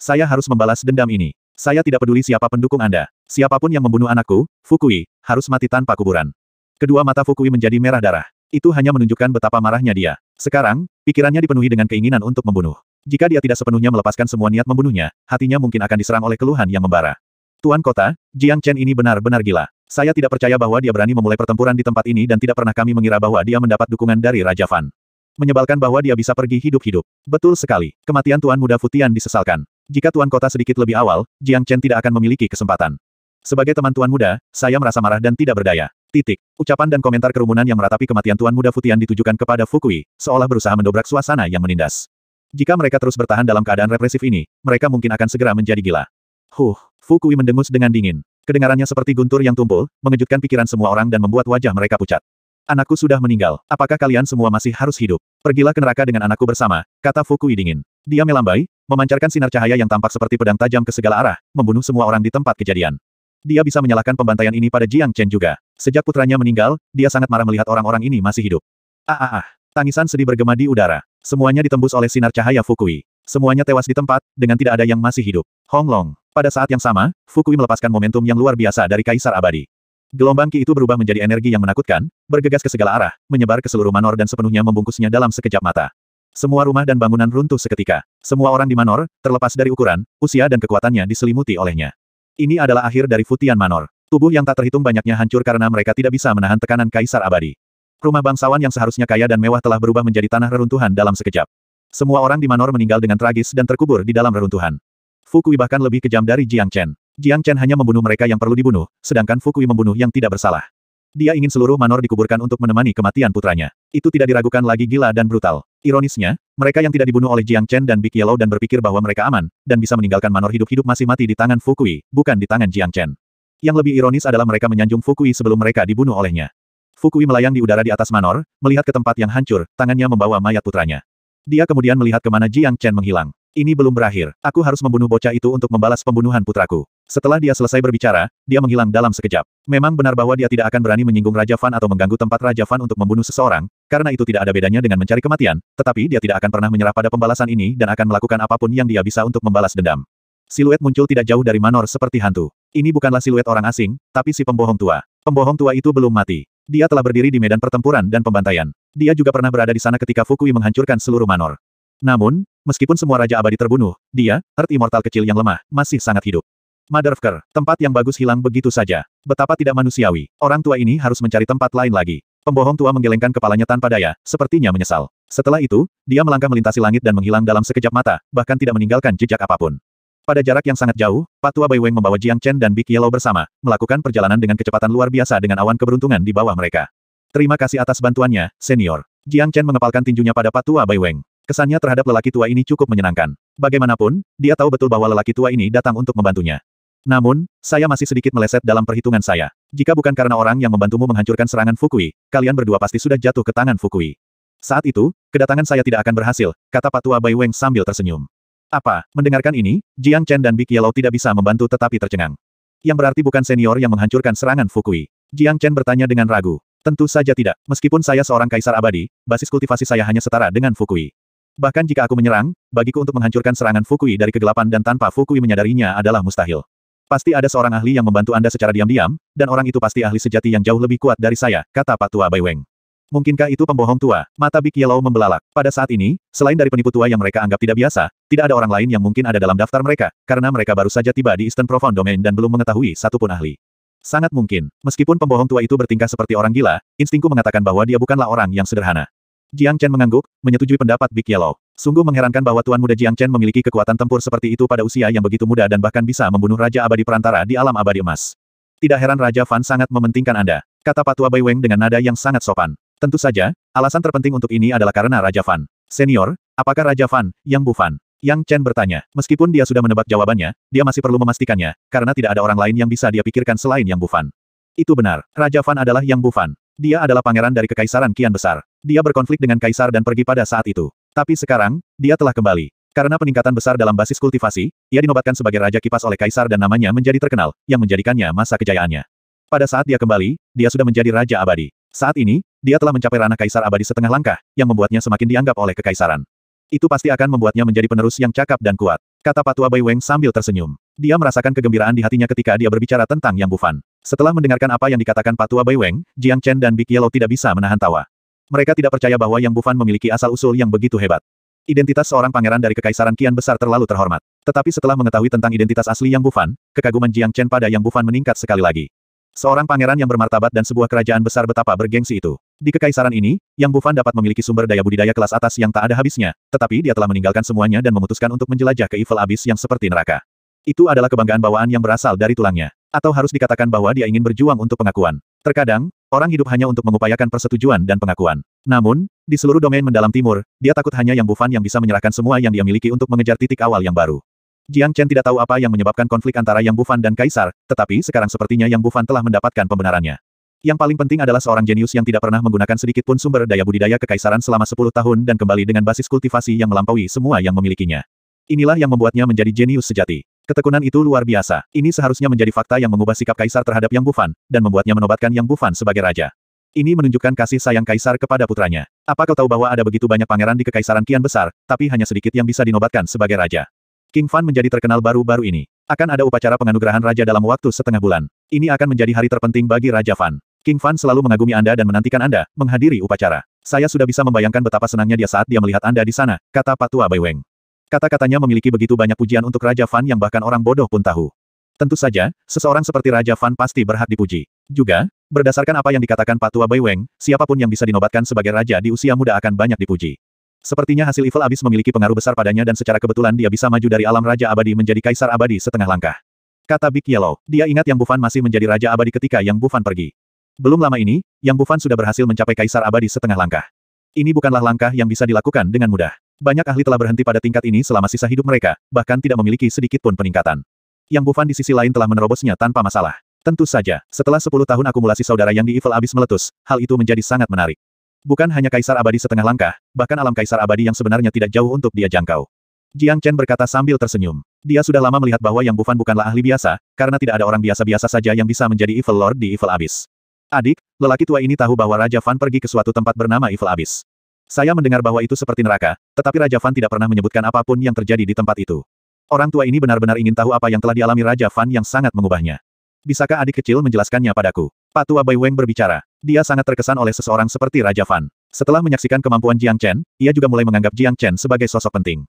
S1: Saya harus membalas dendam ini. Saya tidak peduli siapa pendukung Anda. Siapapun yang membunuh anakku, Fukui, harus mati tanpa kuburan. Kedua mata Fukui menjadi merah darah. Itu hanya menunjukkan betapa marahnya dia. Sekarang, pikirannya dipenuhi dengan keinginan untuk membunuh. Jika dia tidak sepenuhnya melepaskan semua niat membunuhnya, hatinya mungkin akan diserang oleh keluhan yang membara. Tuan Kota, Jiang Chen ini benar-benar gila. Saya tidak percaya bahwa dia berani memulai pertempuran di tempat ini dan tidak pernah kami mengira bahwa dia mendapat dukungan dari Raja Fan. Menyebalkan bahwa dia bisa pergi hidup-hidup. Betul sekali, kematian Tuan Muda Futian disesalkan. Jika tuan kota sedikit lebih awal, Jiang Chen tidak akan memiliki kesempatan. Sebagai teman tuan muda, saya merasa marah dan tidak berdaya. Titik. Ucapan dan komentar kerumunan yang meratapi kematian tuan muda Futian ditujukan kepada Fukui, seolah berusaha mendobrak suasana yang menindas. Jika mereka terus bertahan dalam keadaan represif ini, mereka mungkin akan segera menjadi gila. Huh, Fukui mendengus dengan dingin. Kedengarannya seperti guntur yang tumpul, mengejutkan pikiran semua orang dan membuat wajah mereka pucat. Anakku sudah meninggal. Apakah kalian semua masih harus hidup? Pergilah ke neraka dengan anakku bersama, kata Fukui dingin. Dia melambai, memancarkan sinar cahaya yang tampak seperti pedang tajam ke segala arah, membunuh semua orang di tempat kejadian. Dia bisa menyalahkan pembantaian ini pada Jiang Chen juga. Sejak putranya meninggal, dia sangat marah melihat orang-orang ini masih hidup. Ah ah ah. Tangisan sedih bergema di udara. Semuanya ditembus oleh sinar cahaya Fukui. Semuanya tewas di tempat, dengan tidak ada yang masih hidup. Hong Long. Pada saat yang sama, Fukui melepaskan momentum yang luar biasa dari Kaisar Abadi. Gelombang Ki itu berubah menjadi energi yang menakutkan, bergegas ke segala arah, menyebar ke seluruh manor dan sepenuhnya membungkusnya dalam sekejap mata. Semua rumah dan bangunan runtuh seketika. Semua orang di Manor, terlepas dari ukuran, usia dan kekuatannya diselimuti olehnya. Ini adalah akhir dari Futian Manor. Tubuh yang tak terhitung banyaknya hancur karena mereka tidak bisa menahan tekanan kaisar abadi. Rumah bangsawan yang seharusnya kaya dan mewah telah berubah menjadi tanah reruntuhan dalam sekejap. Semua orang di Manor meninggal dengan tragis dan terkubur di dalam reruntuhan. Fukui bahkan lebih kejam dari Jiang Chen. Jiang Chen hanya membunuh mereka yang perlu dibunuh, sedangkan Fukui membunuh yang tidak bersalah. Dia ingin seluruh Manor dikuburkan untuk menemani kematian putranya. Itu tidak diragukan lagi gila dan brutal. Ironisnya, mereka yang tidak dibunuh oleh Jiang Chen dan Big Yellow dan berpikir bahwa mereka aman, dan bisa meninggalkan Manor hidup-hidup masih mati di tangan Fukui, bukan di tangan Jiang Chen. Yang lebih ironis adalah mereka menyanjung Fukui sebelum mereka dibunuh olehnya. Fukui melayang di udara di atas Manor, melihat ke tempat yang hancur, tangannya membawa mayat putranya. Dia kemudian melihat kemana Jiang Chen menghilang. Ini belum berakhir, aku harus membunuh bocah itu untuk membalas pembunuhan putraku. Setelah dia selesai berbicara, dia menghilang dalam sekejap. Memang benar bahwa dia tidak akan berani menyinggung Raja Fan atau mengganggu tempat Raja Fan untuk membunuh seseorang, karena itu tidak ada bedanya dengan mencari kematian, tetapi dia tidak akan pernah menyerah pada pembalasan ini dan akan melakukan apapun yang dia bisa untuk membalas dendam. Siluet muncul tidak jauh dari Manor seperti hantu. Ini bukanlah siluet orang asing, tapi si pembohong tua. Pembohong tua itu belum mati. Dia telah berdiri di medan pertempuran dan pembantaian. Dia juga pernah berada di sana ketika Fukui menghancurkan seluruh Manor. Namun, meskipun semua Raja Abadi terbunuh, dia, Earth Immortal kecil yang lemah, masih sangat hidup. Motherfucker, tempat yang bagus hilang begitu saja. Betapa tidak manusiawi, orang tua ini harus mencari tempat lain lagi. Pembohong tua menggelengkan kepalanya tanpa daya, sepertinya menyesal. Setelah itu, dia melangkah melintasi langit dan menghilang dalam sekejap mata, bahkan tidak meninggalkan jejak apapun. Pada jarak yang sangat jauh, Patua Bai Weng membawa Jiang Chen dan Big Yellow bersama, melakukan perjalanan dengan kecepatan luar biasa dengan awan keberuntungan di bawah mereka. Terima kasih atas bantuannya, senior. Jiang Chen mengepalkan tinjunya pada Patua Bai Weng. Kesannya terhadap lelaki tua ini cukup menyenangkan. Bagaimanapun, dia tahu betul bahwa lelaki tua ini datang untuk membantunya. Namun, saya masih sedikit meleset dalam perhitungan saya. Jika bukan karena orang yang membantumu menghancurkan serangan Fukui, kalian berdua pasti sudah jatuh ke tangan Fukui. Saat itu, kedatangan saya tidak akan berhasil, kata Patua Bai Weng sambil tersenyum. Apa, mendengarkan ini, Jiang Chen dan Big Yellow tidak bisa membantu tetapi tercengang. Yang berarti bukan senior yang menghancurkan serangan Fukui. Jiang Chen bertanya dengan ragu. Tentu saja tidak, meskipun saya seorang kaisar abadi, basis kultivasi saya hanya setara dengan Fukui. Bahkan jika aku menyerang, bagiku untuk menghancurkan serangan Fukui dari kegelapan dan tanpa Fukui menyadarinya adalah mustahil. Pasti ada seorang ahli yang membantu Anda secara diam-diam, dan orang itu pasti ahli sejati yang jauh lebih kuat dari saya, kata Pak Tua Bai Weng. Mungkinkah itu pembohong tua? Mata Big Yellow membelalak. Pada saat ini, selain dari penipu tua yang mereka anggap tidak biasa, tidak ada orang lain yang mungkin ada dalam daftar mereka, karena mereka baru saja tiba di Eastern Profound Domain dan belum mengetahui satupun ahli. Sangat mungkin, meskipun pembohong tua itu bertingkah seperti orang gila, instingku mengatakan bahwa dia bukanlah orang yang sederhana. Jiang Chen mengangguk, menyetujui pendapat Big Yellow. Sungguh mengherankan bahwa Tuan Muda Jiang Chen memiliki kekuatan tempur seperti itu pada usia yang begitu muda dan bahkan bisa membunuh Raja Abadi Perantara di alam abadi emas. Tidak heran Raja Fan sangat mementingkan Anda, kata Patua Bai Weng dengan nada yang sangat sopan. Tentu saja, alasan terpenting untuk ini adalah karena Raja Fan. Senior, apakah Raja Fan, Yang Bu Fan? Yang Chen bertanya. Meskipun dia sudah menebak jawabannya, dia masih perlu memastikannya, karena tidak ada orang lain yang bisa dia pikirkan selain Yang Bufan. Itu benar, Raja Fan adalah Yang Bufan. Dia adalah pangeran dari Kekaisaran Kian Besar. Dia berkonflik dengan Kaisar dan pergi pada saat itu. Tapi sekarang, dia telah kembali. Karena peningkatan besar dalam basis kultivasi, ia dinobatkan sebagai Raja Kipas oleh Kaisar dan namanya menjadi terkenal, yang menjadikannya masa kejayaannya. Pada saat dia kembali, dia sudah menjadi Raja Abadi. Saat ini, dia telah mencapai ranah Kaisar Abadi setengah langkah, yang membuatnya semakin dianggap oleh Kekaisaran. Itu pasti akan membuatnya menjadi penerus yang cakap dan kuat. Kata Patua Bai Weng sambil tersenyum. Dia merasakan kegembiraan di hatinya ketika dia berbicara tentang Yang Bufan. Setelah mendengarkan apa yang dikatakan Patua Bai Weng, Jiang Chen dan Big Yellow tidak bisa menahan tawa. Mereka tidak percaya bahwa Yang Bufan memiliki asal-usul yang begitu hebat. Identitas seorang pangeran dari Kekaisaran Kian Besar terlalu terhormat. Tetapi setelah mengetahui tentang identitas asli Yang Bufan, kekaguman Jiang Chen pada Yang Bufan meningkat sekali lagi. Seorang pangeran yang bermartabat dan sebuah kerajaan besar betapa bergengsi itu. Di kekaisaran ini, Yang Bufan dapat memiliki sumber daya budidaya kelas atas yang tak ada habisnya, tetapi dia telah meninggalkan semuanya dan memutuskan untuk menjelajah ke evil abyss yang seperti neraka. Itu adalah kebanggaan bawaan yang berasal dari tulangnya. Atau harus dikatakan bahwa dia ingin berjuang untuk pengakuan. Terkadang, orang hidup hanya untuk mengupayakan persetujuan dan pengakuan. Namun, di seluruh domain mendalam timur, dia takut hanya yang Bufan yang bisa menyerahkan semua yang dia miliki untuk mengejar titik awal yang baru. Jiang Chen tidak tahu apa yang menyebabkan konflik antara Yang Bufan dan Kaisar, tetapi sekarang sepertinya Yang Bufan telah mendapatkan pembenarannya. Yang paling penting adalah seorang jenius yang tidak pernah menggunakan sedikit pun sumber daya budidaya kekaisaran selama 10 tahun dan kembali dengan basis kultivasi yang melampaui semua yang memilikinya. Inilah yang membuatnya menjadi jenius sejati. Ketekunan itu luar biasa. Ini seharusnya menjadi fakta yang mengubah sikap kaisar terhadap Yang Bufan, dan membuatnya menobatkan Yang Bufan sebagai raja. Ini menunjukkan kasih sayang kaisar kepada putranya. Apa kau tahu bahwa ada begitu banyak pangeran di kekaisaran Kian Besar, tapi hanya sedikit yang bisa dinobatkan sebagai raja? King Fan menjadi terkenal baru-baru ini. Akan ada upacara penganugerahan raja dalam waktu setengah bulan. Ini akan menjadi hari terpenting bagi Raja Fan. King Fan selalu mengagumi Anda dan menantikan Anda menghadiri upacara. Saya sudah bisa membayangkan betapa senangnya dia saat dia melihat Anda di sana, kata Patua Weng. Kata-katanya memiliki begitu banyak pujian untuk Raja Fan yang bahkan orang bodoh pun tahu. Tentu saja, seseorang seperti Raja Fan pasti berhak dipuji. Juga, berdasarkan apa yang dikatakan Patua Bai Weng, siapapun yang bisa dinobatkan sebagai raja di usia muda akan banyak dipuji. Sepertinya hasil Evil Abyss memiliki pengaruh besar padanya dan secara kebetulan dia bisa maju dari alam Raja Abadi menjadi Kaisar Abadi setengah langkah. Kata Big Yellow, dia ingat Yang Bufan masih menjadi Raja Abadi ketika Yang Bufan pergi. Belum lama ini, Yang Bufan sudah berhasil mencapai Kaisar Abadi setengah langkah. Ini bukanlah langkah yang bisa dilakukan dengan mudah. Banyak ahli telah berhenti pada tingkat ini selama sisa hidup mereka, bahkan tidak memiliki sedikit pun peningkatan. Yang Bufan di sisi lain telah menerobosnya tanpa masalah. Tentu saja, setelah 10 tahun akumulasi saudara yang di Evil Abyss meletus, hal itu menjadi sangat menarik. Bukan hanya kaisar abadi setengah langkah, bahkan alam kaisar abadi yang sebenarnya tidak jauh untuk dia jangkau. Jiang Chen berkata sambil tersenyum. Dia sudah lama melihat bahwa Yang Bufan bukanlah ahli biasa, karena tidak ada orang biasa-biasa saja yang bisa menjadi Evil Lord di Evil Abyss. Adik, lelaki tua ini tahu bahwa Raja Fan pergi ke suatu tempat bernama Evil Abyss. Saya mendengar bahwa itu seperti neraka, tetapi Raja Fan tidak pernah menyebutkan apapun yang terjadi di tempat itu. Orang tua ini benar-benar ingin tahu apa yang telah dialami Raja Fan yang sangat mengubahnya. Bisakah adik kecil menjelaskannya padaku? Patua Bai Weng berbicara. Dia sangat terkesan oleh seseorang seperti Raja Fan. Setelah menyaksikan kemampuan Jiang Chen, ia juga mulai menganggap Jiang Chen sebagai sosok penting.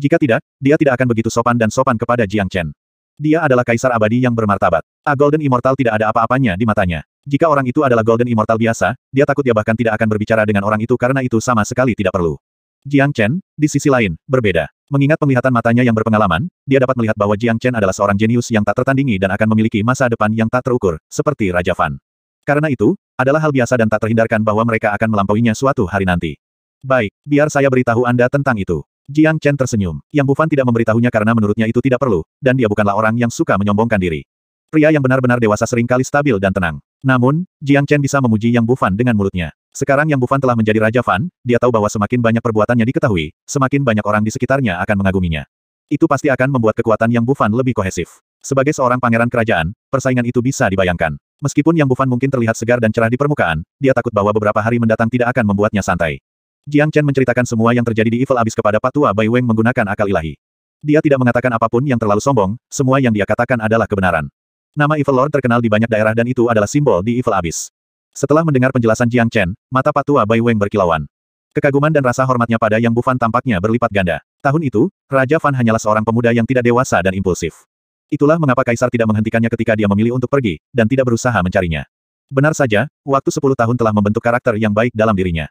S1: Jika tidak, dia tidak akan begitu sopan dan sopan kepada Jiang Chen. Dia adalah kaisar abadi yang bermartabat. A ah, Golden Immortal tidak ada apa-apanya di matanya. Jika orang itu adalah Golden Immortal biasa, dia takut dia bahkan tidak akan berbicara dengan orang itu karena itu sama sekali tidak perlu. Jiang Chen, di sisi lain, berbeda. Mengingat penglihatan matanya yang berpengalaman, dia dapat melihat bahwa Jiang Chen adalah seorang jenius yang tak tertandingi dan akan memiliki masa depan yang tak terukur, seperti Raja Fan. Karena itu, adalah hal biasa dan tak terhindarkan bahwa mereka akan melampauinya suatu hari nanti. Baik, biar saya beritahu Anda tentang itu. Jiang Chen tersenyum. Yang Bufan tidak memberitahunya karena menurutnya itu tidak perlu, dan dia bukanlah orang yang suka menyombongkan diri. Pria yang benar-benar dewasa seringkali stabil dan tenang. Namun, Jiang Chen bisa memuji Yang Bufan dengan mulutnya. Sekarang Yang Bufan telah menjadi Raja Fan, dia tahu bahwa semakin banyak perbuatannya diketahui, semakin banyak orang di sekitarnya akan mengaguminya. Itu pasti akan membuat kekuatan Yang Bufan lebih kohesif. Sebagai seorang pangeran kerajaan, persaingan itu bisa dibayangkan. Meskipun Yang Bufan mungkin terlihat segar dan cerah di permukaan, dia takut bahwa beberapa hari mendatang tidak akan membuatnya santai. Jiang Chen menceritakan semua yang terjadi di Evil Abyss kepada Patua Bai Weng menggunakan akal ilahi. Dia tidak mengatakan apapun yang terlalu sombong, semua yang dia katakan adalah kebenaran. Nama Evil Lord terkenal di banyak daerah dan itu adalah simbol di Evil Abyss. Setelah mendengar penjelasan Jiang Chen, mata Patua Bai Weng berkilauan. Kekaguman dan rasa hormatnya pada Yang Bufan tampaknya berlipat ganda. Tahun itu, Raja Fan hanyalah seorang pemuda yang tidak dewasa dan impulsif. Itulah mengapa Kaisar tidak menghentikannya ketika dia memilih untuk pergi, dan tidak berusaha mencarinya. Benar saja, waktu sepuluh tahun telah membentuk karakter yang baik dalam dirinya.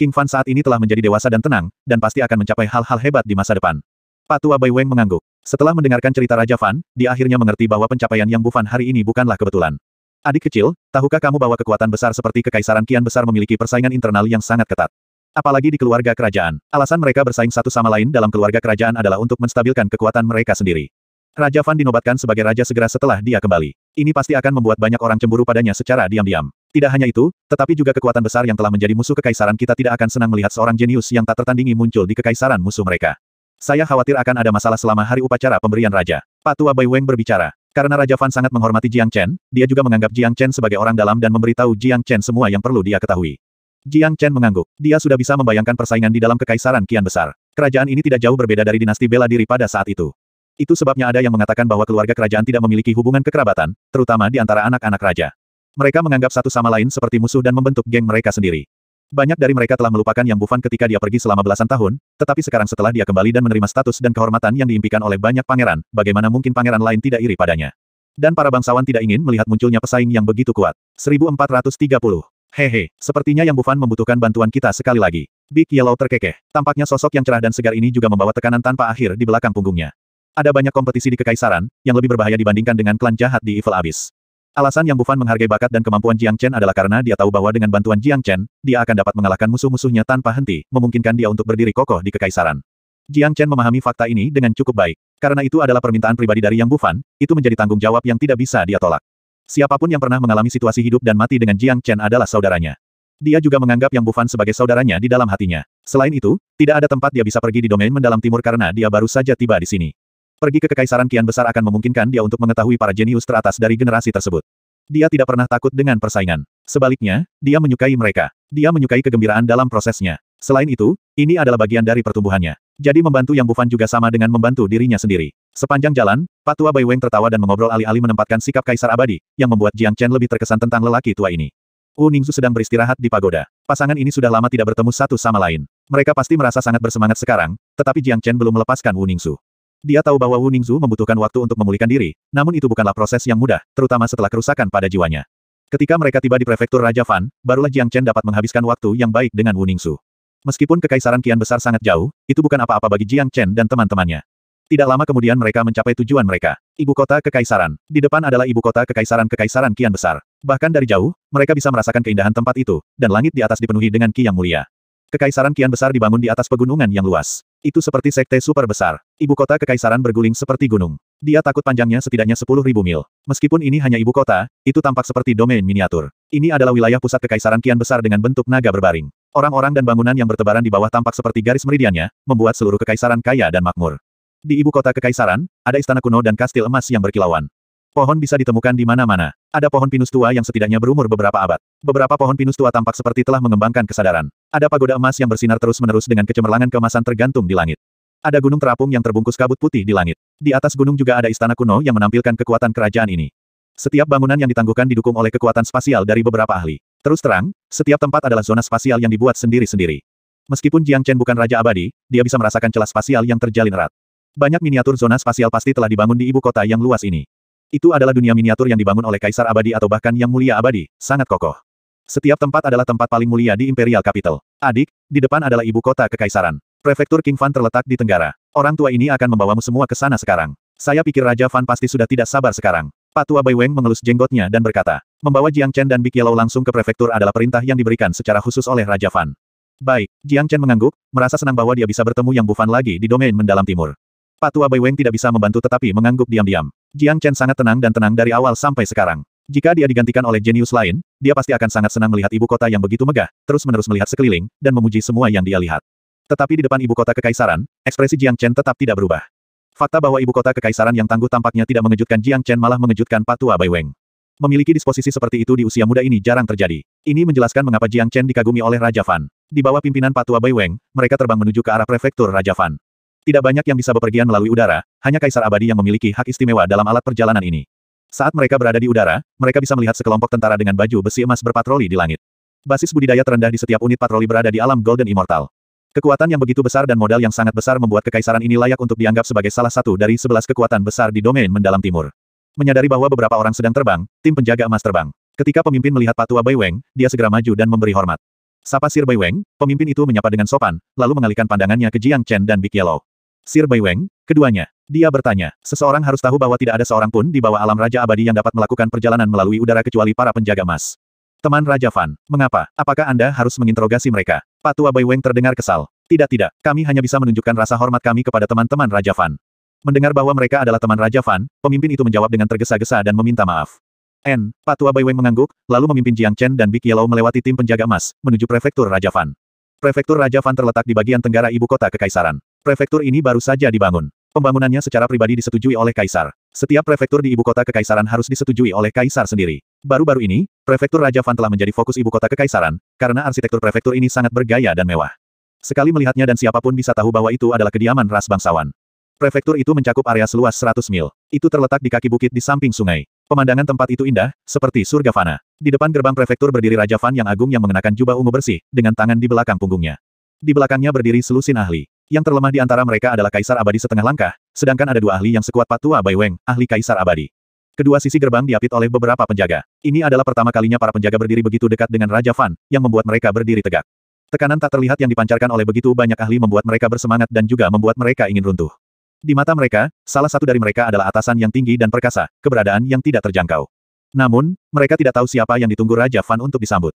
S1: King Fan saat ini telah menjadi dewasa dan tenang, dan pasti akan mencapai hal-hal hebat di masa depan. Patua Bai Weng mengangguk. Setelah mendengarkan cerita Raja Fan, dia akhirnya mengerti bahwa pencapaian Yang Bufan hari ini bukanlah kebetulan. Adik kecil, tahukah kamu bahwa kekuatan besar seperti Kekaisaran Kian Besar memiliki persaingan internal yang sangat ketat? Apalagi di keluarga kerajaan. Alasan mereka bersaing satu sama lain dalam keluarga kerajaan adalah untuk menstabilkan kekuatan mereka sendiri. Raja Fan dinobatkan sebagai raja segera setelah dia kembali. Ini pasti akan membuat banyak orang cemburu padanya secara diam-diam. Tidak hanya itu, tetapi juga kekuatan besar yang telah menjadi musuh kekaisaran kita tidak akan senang melihat seorang jenius yang tak tertandingi muncul di kekaisaran musuh mereka. Saya khawatir akan ada masalah selama hari upacara pemberian raja. Pak Tua Bai Weng berbicara. Karena Raja Fan sangat menghormati Jiang Chen, dia juga menganggap Jiang Chen sebagai orang dalam dan memberitahu Jiang Chen semua yang perlu dia ketahui. Jiang Chen mengangguk. Dia sudah bisa membayangkan persaingan di dalam kekaisaran kian besar. Kerajaan ini tidak jauh berbeda dari dinasti bela diri pada saat itu. Itu sebabnya ada yang mengatakan bahwa keluarga kerajaan tidak memiliki hubungan kekerabatan, terutama di antara anak-anak raja. Mereka menganggap satu sama lain seperti musuh dan membentuk geng mereka sendiri. Banyak dari mereka telah melupakan Yang Bufan ketika dia pergi selama belasan tahun, tetapi sekarang setelah dia kembali dan menerima status dan kehormatan yang diimpikan oleh banyak pangeran, bagaimana mungkin pangeran lain tidak iri padanya? Dan para bangsawan tidak ingin melihat munculnya pesaing yang begitu kuat. 1430. Hehe, sepertinya Yang Bufan membutuhkan bantuan kita sekali lagi. Big Yellow terkekeh. Tampaknya sosok yang cerah dan segar ini juga membawa tekanan tanpa akhir di belakang punggungnya. Ada banyak kompetisi di kekaisaran, yang lebih berbahaya dibandingkan dengan klan jahat di Evil Abyss. Alasan yang Bufan menghargai bakat dan kemampuan Jiang Chen adalah karena dia tahu bahwa dengan bantuan Jiang Chen, dia akan dapat mengalahkan musuh-musuhnya tanpa henti, memungkinkan dia untuk berdiri kokoh di kekaisaran. Jiang Chen memahami fakta ini dengan cukup baik. Karena itu adalah permintaan pribadi dari Yang Bufan, itu menjadi tanggung jawab yang tidak bisa dia tolak. Siapapun yang pernah mengalami situasi hidup dan mati dengan Jiang Chen adalah saudaranya. Dia juga menganggap Yang Bufan sebagai saudaranya di dalam hatinya. Selain itu, tidak ada tempat dia bisa pergi di domain mendalam timur karena dia baru saja tiba di sini. Pergi ke Kekaisaran Kian Besar akan memungkinkan dia untuk mengetahui para jenius teratas dari generasi tersebut. Dia tidak pernah takut dengan persaingan. Sebaliknya, dia menyukai mereka. Dia menyukai kegembiraan dalam prosesnya. Selain itu, ini adalah bagian dari pertumbuhannya. Jadi membantu yang Bufan juga sama dengan membantu dirinya sendiri. Sepanjang jalan, Patua Bai Weng tertawa dan mengobrol alih-alih menempatkan sikap Kaisar Abadi, yang membuat Jiang Chen lebih terkesan tentang lelaki tua ini. Wu Ningzu sedang beristirahat di pagoda. Pasangan ini sudah lama tidak bertemu satu sama lain. Mereka pasti merasa sangat bersemangat sekarang, tetapi Jiang Chen belum melepaskan Wu Ningzu. Dia tahu bahwa Wu Ningzu membutuhkan waktu untuk memulihkan diri, namun itu bukanlah proses yang mudah, terutama setelah kerusakan pada jiwanya. Ketika mereka tiba di prefektur Raja Fan, barulah Jiang Chen dapat menghabiskan waktu yang baik dengan Wu Ningzu. Meskipun kekaisaran kian besar sangat jauh, itu bukan apa-apa bagi Jiang Chen dan teman-temannya. Tidak lama kemudian mereka mencapai tujuan mereka. Ibu kota kekaisaran. Di depan adalah ibu kota kekaisaran-kekaisaran kian besar. Bahkan dari jauh, mereka bisa merasakan keindahan tempat itu, dan langit di atas dipenuhi dengan ki yang mulia. Kekaisaran kian besar dibangun di atas pegunungan yang luas. Itu seperti sekte super besar. Ibu kota kekaisaran berguling seperti gunung. Dia takut panjangnya setidaknya sepuluh ribu mil. Meskipun ini hanya ibu kota, itu tampak seperti domain miniatur. Ini adalah wilayah pusat kekaisaran kian besar dengan bentuk naga berbaring. Orang-orang dan bangunan yang bertebaran di bawah tampak seperti garis meridiannya, membuat seluruh kekaisaran kaya dan makmur. Di ibu kota kekaisaran, ada istana kuno dan kastil emas yang berkilauan. Pohon bisa ditemukan di mana-mana. Ada pohon pinus tua yang setidaknya berumur beberapa abad. Beberapa pohon pinus tua tampak seperti telah mengembangkan kesadaran. Ada pagoda emas yang bersinar terus-menerus dengan kecemerlangan kemasan tergantung di langit. Ada gunung terapung yang terbungkus kabut putih di langit. Di atas gunung juga ada istana kuno yang menampilkan kekuatan kerajaan ini. Setiap bangunan yang ditangguhkan didukung oleh kekuatan spasial dari beberapa ahli. Terus terang, setiap tempat adalah zona spasial yang dibuat sendiri-sendiri. Meskipun Jiang Chen bukan raja abadi, dia bisa merasakan celah spasial yang terjalin erat. Banyak miniatur zona spasial pasti telah dibangun di ibu kota yang luas ini. Itu adalah dunia miniatur yang dibangun oleh Kaisar Abadi atau bahkan Yang Mulia Abadi, sangat kokoh. Setiap tempat adalah tempat paling mulia di Imperial Capital. Adik, di depan adalah ibu kota kekaisaran. Prefektur King Fan terletak di Tenggara. Orang tua ini akan membawamu semua ke sana sekarang. Saya pikir Raja Fan pasti sudah tidak sabar sekarang. Patua Bai Weng mengelus jenggotnya dan berkata, membawa Jiang Chen dan Big Yellow langsung ke prefektur adalah perintah yang diberikan secara khusus oleh Raja Fan. Baik, Jiang Chen mengangguk, merasa senang bahwa dia bisa bertemu Yang Bufan lagi di domain mendalam timur. Patua Bai Weng tidak bisa membantu tetapi mengangguk diam-diam. Jiang Chen sangat tenang dan tenang dari awal sampai sekarang. Jika dia digantikan oleh jenius lain, dia pasti akan sangat senang melihat ibu kota yang begitu megah, terus-menerus melihat sekeliling, dan memuji semua yang dia lihat. Tetapi di depan ibu kota kekaisaran, ekspresi Jiang Chen tetap tidak berubah. Fakta bahwa ibu kota kekaisaran yang tangguh tampaknya tidak mengejutkan Jiang Chen malah mengejutkan Patua Bai Weng. Memiliki disposisi seperti itu di usia muda ini jarang terjadi. Ini menjelaskan mengapa Jiang Chen dikagumi oleh Raja Fan. Di bawah pimpinan Patua Bai Weng, mereka terbang menuju ke arah prefektur Raja Fan. Tidak banyak yang bisa bepergian melalui udara, hanya Kaisar Abadi yang memiliki hak istimewa dalam alat perjalanan ini. Saat mereka berada di udara, mereka bisa melihat sekelompok tentara dengan baju besi emas berpatroli di langit. Basis budidaya terendah di setiap unit patroli berada di alam Golden Immortal. Kekuatan yang begitu besar dan modal yang sangat besar membuat kekaisaran ini layak untuk dianggap sebagai salah satu dari sebelas kekuatan besar di domain mendalam timur. Menyadari bahwa beberapa orang sedang terbang, tim penjaga emas terbang. Ketika pemimpin melihat patua Bai Weng, dia segera maju dan memberi hormat. Sapa Sir Bai Weng, pemimpin itu menyapa dengan sopan, lalu mengalihkan pandangannya ke Jiang Chen dan Big Yellow. Sir Bai Weng, keduanya. Dia bertanya, seseorang harus tahu bahwa tidak ada seorang pun di bawah alam Raja Abadi yang dapat melakukan perjalanan melalui udara kecuali para penjaga emas. Teman Raja Fan, mengapa? Apakah Anda harus menginterogasi mereka? Pak tua Bai Weng terdengar kesal. Tidak tidak, kami hanya bisa menunjukkan rasa hormat kami kepada teman-teman Raja Fan. Mendengar bahwa mereka adalah teman Raja Fan, pemimpin itu menjawab dengan tergesa-gesa dan meminta maaf. N. tua Bai Weng mengangguk, lalu memimpin Jiang Chen dan Big Yellow melewati tim penjaga emas, menuju prefektur Raja Fan. Prefektur Raja Fan terletak di bagian tenggara ibu kota kekaisaran. Prefektur ini baru saja dibangun. Pembangunannya secara pribadi disetujui oleh kaisar. Setiap prefektur di ibu kota kekaisaran harus disetujui oleh kaisar sendiri. Baru-baru ini, prefektur Raja Van telah menjadi fokus ibu kota kekaisaran, karena arsitektur prefektur ini sangat bergaya dan mewah. Sekali melihatnya dan siapapun bisa tahu bahwa itu adalah kediaman ras bangsawan. Prefektur itu mencakup area seluas 100 mil. Itu terletak di kaki bukit di samping sungai. Pemandangan tempat itu indah, seperti surga fana. Di depan gerbang prefektur berdiri Raja Van yang agung yang mengenakan jubah ungu bersih, dengan tangan di belakang punggungnya. Di belakangnya berdiri selusin ahli. Yang terlemah di antara mereka adalah Kaisar Abadi setengah langkah, sedangkan ada dua ahli yang sekuat Patua Bai Weng, ahli Kaisar Abadi. Kedua sisi gerbang diapit oleh beberapa penjaga. Ini adalah pertama kalinya para penjaga berdiri begitu dekat dengan Raja Fan, yang membuat mereka berdiri tegak. Tekanan tak terlihat yang dipancarkan oleh begitu banyak ahli membuat mereka bersemangat dan juga membuat mereka ingin runtuh. Di mata mereka, salah satu dari mereka adalah atasan yang tinggi dan perkasa, keberadaan yang tidak terjangkau. Namun, mereka tidak tahu siapa yang ditunggu Raja Fan untuk disambut.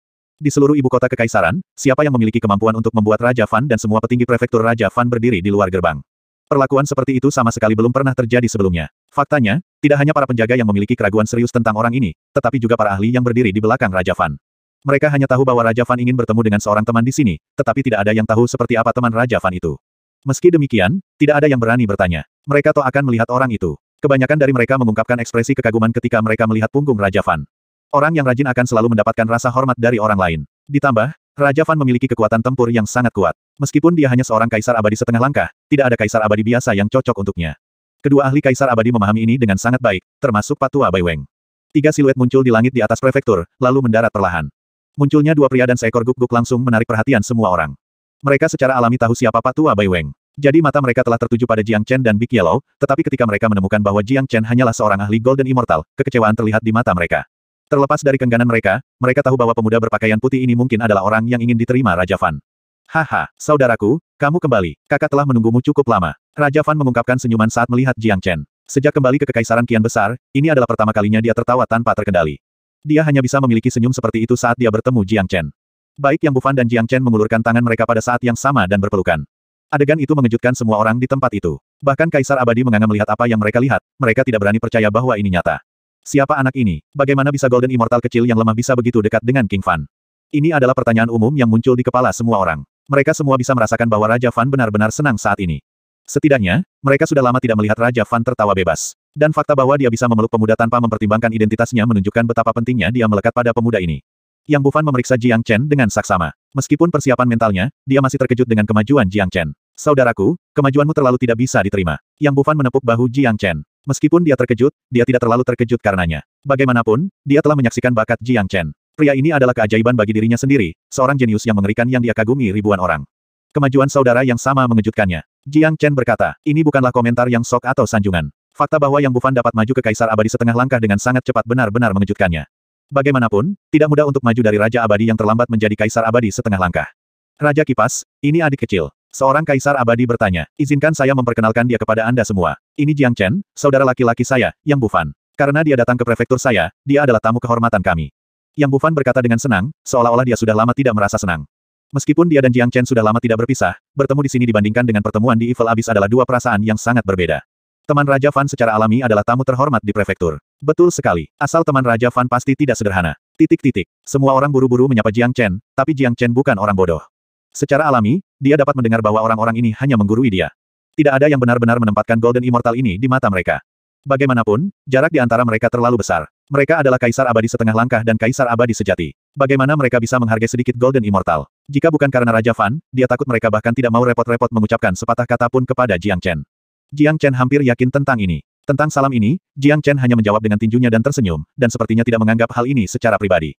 S1: Di seluruh ibu kota kekaisaran, siapa yang memiliki kemampuan untuk membuat Raja Fan dan semua petinggi prefektur Raja Fan berdiri di luar gerbang. Perlakuan seperti itu sama sekali belum pernah terjadi sebelumnya. Faktanya, tidak hanya para penjaga yang memiliki keraguan serius tentang orang ini, tetapi juga para ahli yang berdiri di belakang Raja Fan. Mereka hanya tahu bahwa Raja Fan ingin bertemu dengan seorang teman di sini, tetapi tidak ada yang tahu seperti apa teman Raja Fan itu. Meski demikian, tidak ada yang berani bertanya. Mereka toh akan melihat orang itu. Kebanyakan dari mereka mengungkapkan ekspresi kekaguman ketika mereka melihat punggung Raja Fan. Orang yang rajin akan selalu mendapatkan rasa hormat dari orang lain. Ditambah, Raja Fan memiliki kekuatan tempur yang sangat kuat. Meskipun dia hanya seorang kaisar abadi setengah langkah, tidak ada kaisar abadi biasa yang cocok untuknya. Kedua ahli kaisar abadi memahami ini dengan sangat baik, termasuk Patua Weng. Tiga siluet muncul di langit di atas prefektur, lalu mendarat perlahan. Munculnya dua pria dan seekor guk-guk langsung menarik perhatian semua orang. Mereka secara alami tahu siapa Patua Weng. Jadi mata mereka telah tertuju pada Jiang Chen dan Big Yellow, tetapi ketika mereka menemukan bahwa Jiang Chen hanyalah seorang ahli Golden Immortal, kekecewaan terlihat di mata mereka. Terlepas dari kengganan mereka, mereka tahu bahwa pemuda berpakaian putih ini mungkin adalah orang yang ingin diterima Raja Fan. Haha, saudaraku, kamu kembali. Kakak telah menunggumu cukup lama. Raja Fan mengungkapkan senyuman saat melihat Jiang Chen. Sejak kembali ke Kekaisaran Kian Besar, ini adalah pertama kalinya dia tertawa tanpa terkendali. Dia hanya bisa memiliki senyum seperti itu saat dia bertemu Jiang Chen. Baik Yang Bufan dan Jiang Chen mengulurkan tangan mereka pada saat yang sama dan berpelukan. Adegan itu mengejutkan semua orang di tempat itu. Bahkan Kaisar Abadi menganga melihat apa yang mereka lihat, mereka tidak berani percaya bahwa ini nyata. Siapa anak ini? Bagaimana bisa Golden Immortal kecil yang lemah bisa begitu dekat dengan King Fan? Ini adalah pertanyaan umum yang muncul di kepala semua orang. Mereka semua bisa merasakan bahwa Raja Fan benar-benar senang saat ini. Setidaknya, mereka sudah lama tidak melihat Raja Fan tertawa bebas. Dan fakta bahwa dia bisa memeluk pemuda tanpa mempertimbangkan identitasnya menunjukkan betapa pentingnya dia melekat pada pemuda ini. Yang Bufan memeriksa Jiang Chen dengan saksama. Meskipun persiapan mentalnya, dia masih terkejut dengan kemajuan Jiang Chen. Saudaraku, kemajuanmu terlalu tidak bisa diterima. Yang Bufan menepuk bahu Jiang Chen. Meskipun dia terkejut, dia tidak terlalu terkejut karenanya. Bagaimanapun, dia telah menyaksikan bakat Jiang Chen. Pria ini adalah keajaiban bagi dirinya sendiri, seorang jenius yang mengerikan yang dia kagumi ribuan orang. Kemajuan saudara yang sama mengejutkannya. Jiang Chen berkata, ini bukanlah komentar yang sok atau sanjungan. Fakta bahwa Yang Bufan dapat maju ke Kaisar Abadi setengah langkah dengan sangat cepat benar-benar mengejutkannya. Bagaimanapun, tidak mudah untuk maju dari Raja Abadi yang terlambat menjadi Kaisar Abadi setengah langkah. Raja Kipas, ini adik kecil. Seorang kaisar abadi bertanya, izinkan saya memperkenalkan dia kepada Anda semua. Ini Jiang Chen, saudara laki-laki saya, Yang Bufan. Karena dia datang ke prefektur saya, dia adalah tamu kehormatan kami. Yang Bufan berkata dengan senang, seolah-olah dia sudah lama tidak merasa senang. Meskipun dia dan Jiang Chen sudah lama tidak berpisah, bertemu di sini dibandingkan dengan pertemuan di Evil Abyss adalah dua perasaan yang sangat berbeda. Teman Raja Fan secara alami adalah tamu terhormat di prefektur. Betul sekali, asal teman Raja Fan pasti tidak sederhana. Titik-titik. Semua orang buru-buru menyapa Jiang Chen, tapi Jiang Chen bukan orang bodoh. Secara alami, dia dapat mendengar bahwa orang-orang ini hanya menggurui dia. Tidak ada yang benar-benar menempatkan Golden Immortal ini di mata mereka. Bagaimanapun, jarak di antara mereka terlalu besar. Mereka adalah kaisar abadi setengah langkah dan kaisar abadi sejati. Bagaimana mereka bisa menghargai sedikit Golden Immortal? Jika bukan karena Raja Fan, dia takut mereka bahkan tidak mau repot-repot mengucapkan sepatah kata pun kepada Jiang Chen. Jiang Chen hampir yakin tentang ini. Tentang salam ini, Jiang Chen hanya menjawab dengan tinjunya dan tersenyum, dan sepertinya tidak menganggap hal ini secara pribadi.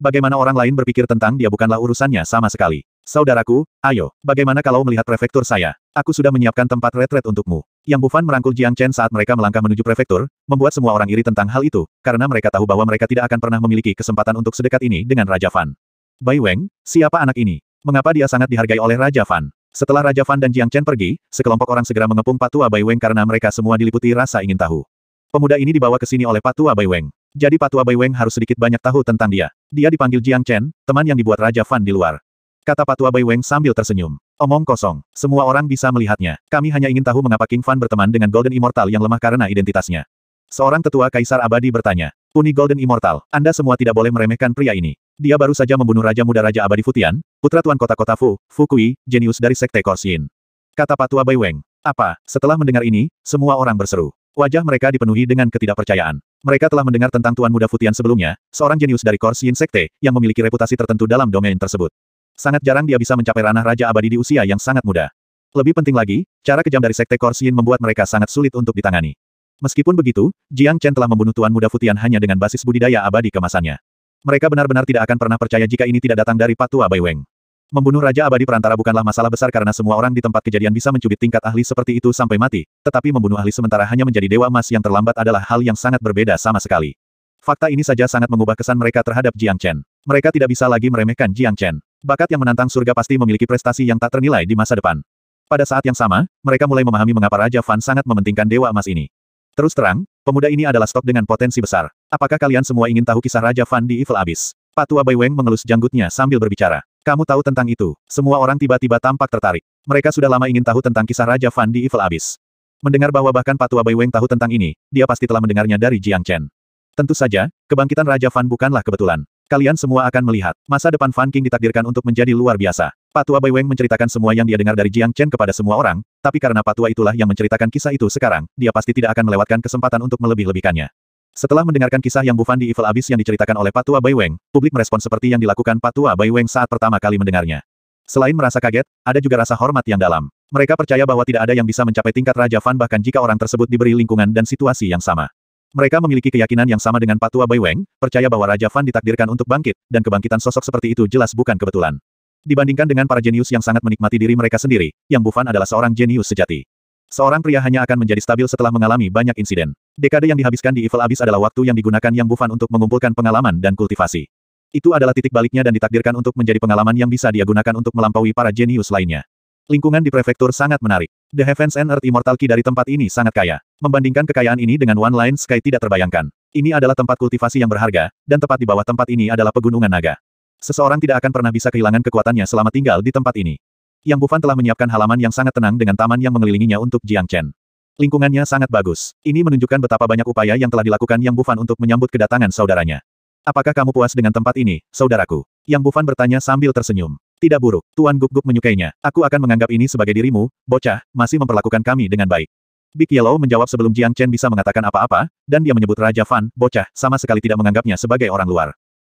S1: Bagaimana orang lain berpikir tentang dia bukanlah urusannya sama sekali. Saudaraku, ayo, bagaimana kalau melihat prefektur saya? Aku sudah menyiapkan tempat retret untukmu. Yang Bufan merangkul Jiang Chen saat mereka melangkah menuju prefektur, membuat semua orang iri tentang hal itu, karena mereka tahu bahwa mereka tidak akan pernah memiliki kesempatan untuk sedekat ini dengan Raja Fan. Bai Weng, siapa anak ini? Mengapa dia sangat dihargai oleh Raja Fan? Setelah Raja Fan dan Jiang Chen pergi, sekelompok orang segera mengepung Patua Bai Weng karena mereka semua diliputi rasa ingin tahu. Pemuda ini dibawa ke sini oleh Patua Bai Weng. Jadi Patua Bai Weng harus sedikit banyak tahu tentang dia. Dia dipanggil Jiang Chen, teman yang dibuat Raja Fan di luar. Kata Patua Bai Weng sambil tersenyum. Omong kosong, semua orang bisa melihatnya. Kami hanya ingin tahu mengapa King Fan berteman dengan Golden Immortal yang lemah karena identitasnya. Seorang tetua Kaisar Abadi bertanya, Uni Golden Immortal, Anda semua tidak boleh meremehkan pria ini. Dia baru saja membunuh Raja Muda Raja Abadi Futian, putra Tuan Kota-Kota Fu, Fu Kui, jenius dari Sekte Korsin. Kata Patua Bai Weng. Apa? Setelah mendengar ini, semua orang berseru. Wajah mereka dipenuhi dengan ketidakpercayaan. Mereka telah mendengar tentang Tuan Muda Futian sebelumnya, seorang jenius dari Kors Yin Sekte, yang memiliki reputasi tertentu dalam domain tersebut. Sangat jarang dia bisa mencapai ranah Raja Abadi di usia yang sangat muda. Lebih penting lagi, cara kejam dari Sekte Kors Yin membuat mereka sangat sulit untuk ditangani. Meskipun begitu, Jiang Chen telah membunuh Tuan Muda Futian hanya dengan basis budidaya abadi kemasannya. Mereka benar-benar tidak akan pernah percaya jika ini tidak datang dari Patua Bai Weng. Membunuh Raja Abadi Perantara bukanlah masalah besar karena semua orang di tempat kejadian bisa mencubit tingkat ahli seperti itu sampai mati, tetapi membunuh ahli sementara hanya menjadi Dewa Emas yang terlambat adalah hal yang sangat berbeda sama sekali. Fakta ini saja sangat mengubah kesan mereka terhadap Jiang Chen. Mereka tidak bisa lagi meremehkan Jiang Chen. Bakat yang menantang surga pasti memiliki prestasi yang tak ternilai di masa depan. Pada saat yang sama, mereka mulai memahami mengapa Raja Fan sangat mementingkan Dewa Emas ini. Terus terang, pemuda ini adalah stok dengan potensi besar. Apakah kalian semua ingin tahu kisah Raja Fan di Evil Abyss? Patua Bai Weng mengelus janggutnya sambil berbicara. Kamu tahu tentang itu, semua orang tiba-tiba tampak tertarik. Mereka sudah lama ingin tahu tentang kisah Raja Fan di Evil Abyss. Mendengar bahwa bahkan Patua Bai Weng tahu tentang ini, dia pasti telah mendengarnya dari Jiang Chen. Tentu saja, kebangkitan Raja Fan bukanlah kebetulan. Kalian semua akan melihat, masa depan Fan King ditakdirkan untuk menjadi luar biasa. Patua Bai Weng menceritakan semua yang dia dengar dari Jiang Chen kepada semua orang, tapi karena Patua itulah yang menceritakan kisah itu sekarang, dia pasti tidak akan melewatkan kesempatan untuk melebih-lebihkannya. Setelah mendengarkan kisah yang Bufan di Evil Abyss yang diceritakan oleh Patua Bai Weng, publik merespon seperti yang dilakukan Patua Bai Weng saat pertama kali mendengarnya. Selain merasa kaget, ada juga rasa hormat yang dalam. Mereka percaya bahwa tidak ada yang bisa mencapai tingkat Raja Fan bahkan jika orang tersebut diberi lingkungan dan situasi yang sama. Mereka memiliki keyakinan yang sama dengan Patua Bai Weng, percaya bahwa Raja Fan ditakdirkan untuk bangkit, dan kebangkitan sosok seperti itu jelas bukan kebetulan. Dibandingkan dengan para jenius yang sangat menikmati diri mereka sendiri, Yang Bufan adalah seorang jenius sejati. Seorang pria hanya akan menjadi stabil setelah mengalami banyak insiden. Dekade yang dihabiskan di Evil Abyss adalah waktu yang digunakan Yang Bufan untuk mengumpulkan pengalaman dan kultivasi. Itu adalah titik baliknya dan ditakdirkan untuk menjadi pengalaman yang bisa dia gunakan untuk melampaui para jenius lainnya. Lingkungan di prefektur sangat menarik. The Heavens and Earth Immortal Key dari tempat ini sangat kaya. Membandingkan kekayaan ini dengan One Line Sky tidak terbayangkan. Ini adalah tempat kultivasi yang berharga, dan tepat di bawah tempat ini adalah pegunungan naga. Seseorang tidak akan pernah bisa kehilangan kekuatannya selama tinggal di tempat ini. Yang Bufan telah menyiapkan halaman yang sangat tenang dengan taman yang mengelilinginya untuk Jiang Chen. Lingkungannya sangat bagus. Ini menunjukkan betapa banyak upaya yang telah dilakukan Yang Bufan untuk menyambut kedatangan saudaranya. Apakah kamu puas dengan tempat ini, saudaraku? Yang Bufan bertanya sambil tersenyum. Tidak buruk, Tuan Gup Gup menyukainya. Aku akan menganggap ini sebagai dirimu, bocah, masih memperlakukan kami dengan baik. Big Yellow menjawab sebelum Jiang Chen bisa mengatakan apa-apa, dan dia menyebut Raja Fan, bocah, sama sekali tidak menganggapnya sebagai orang luar.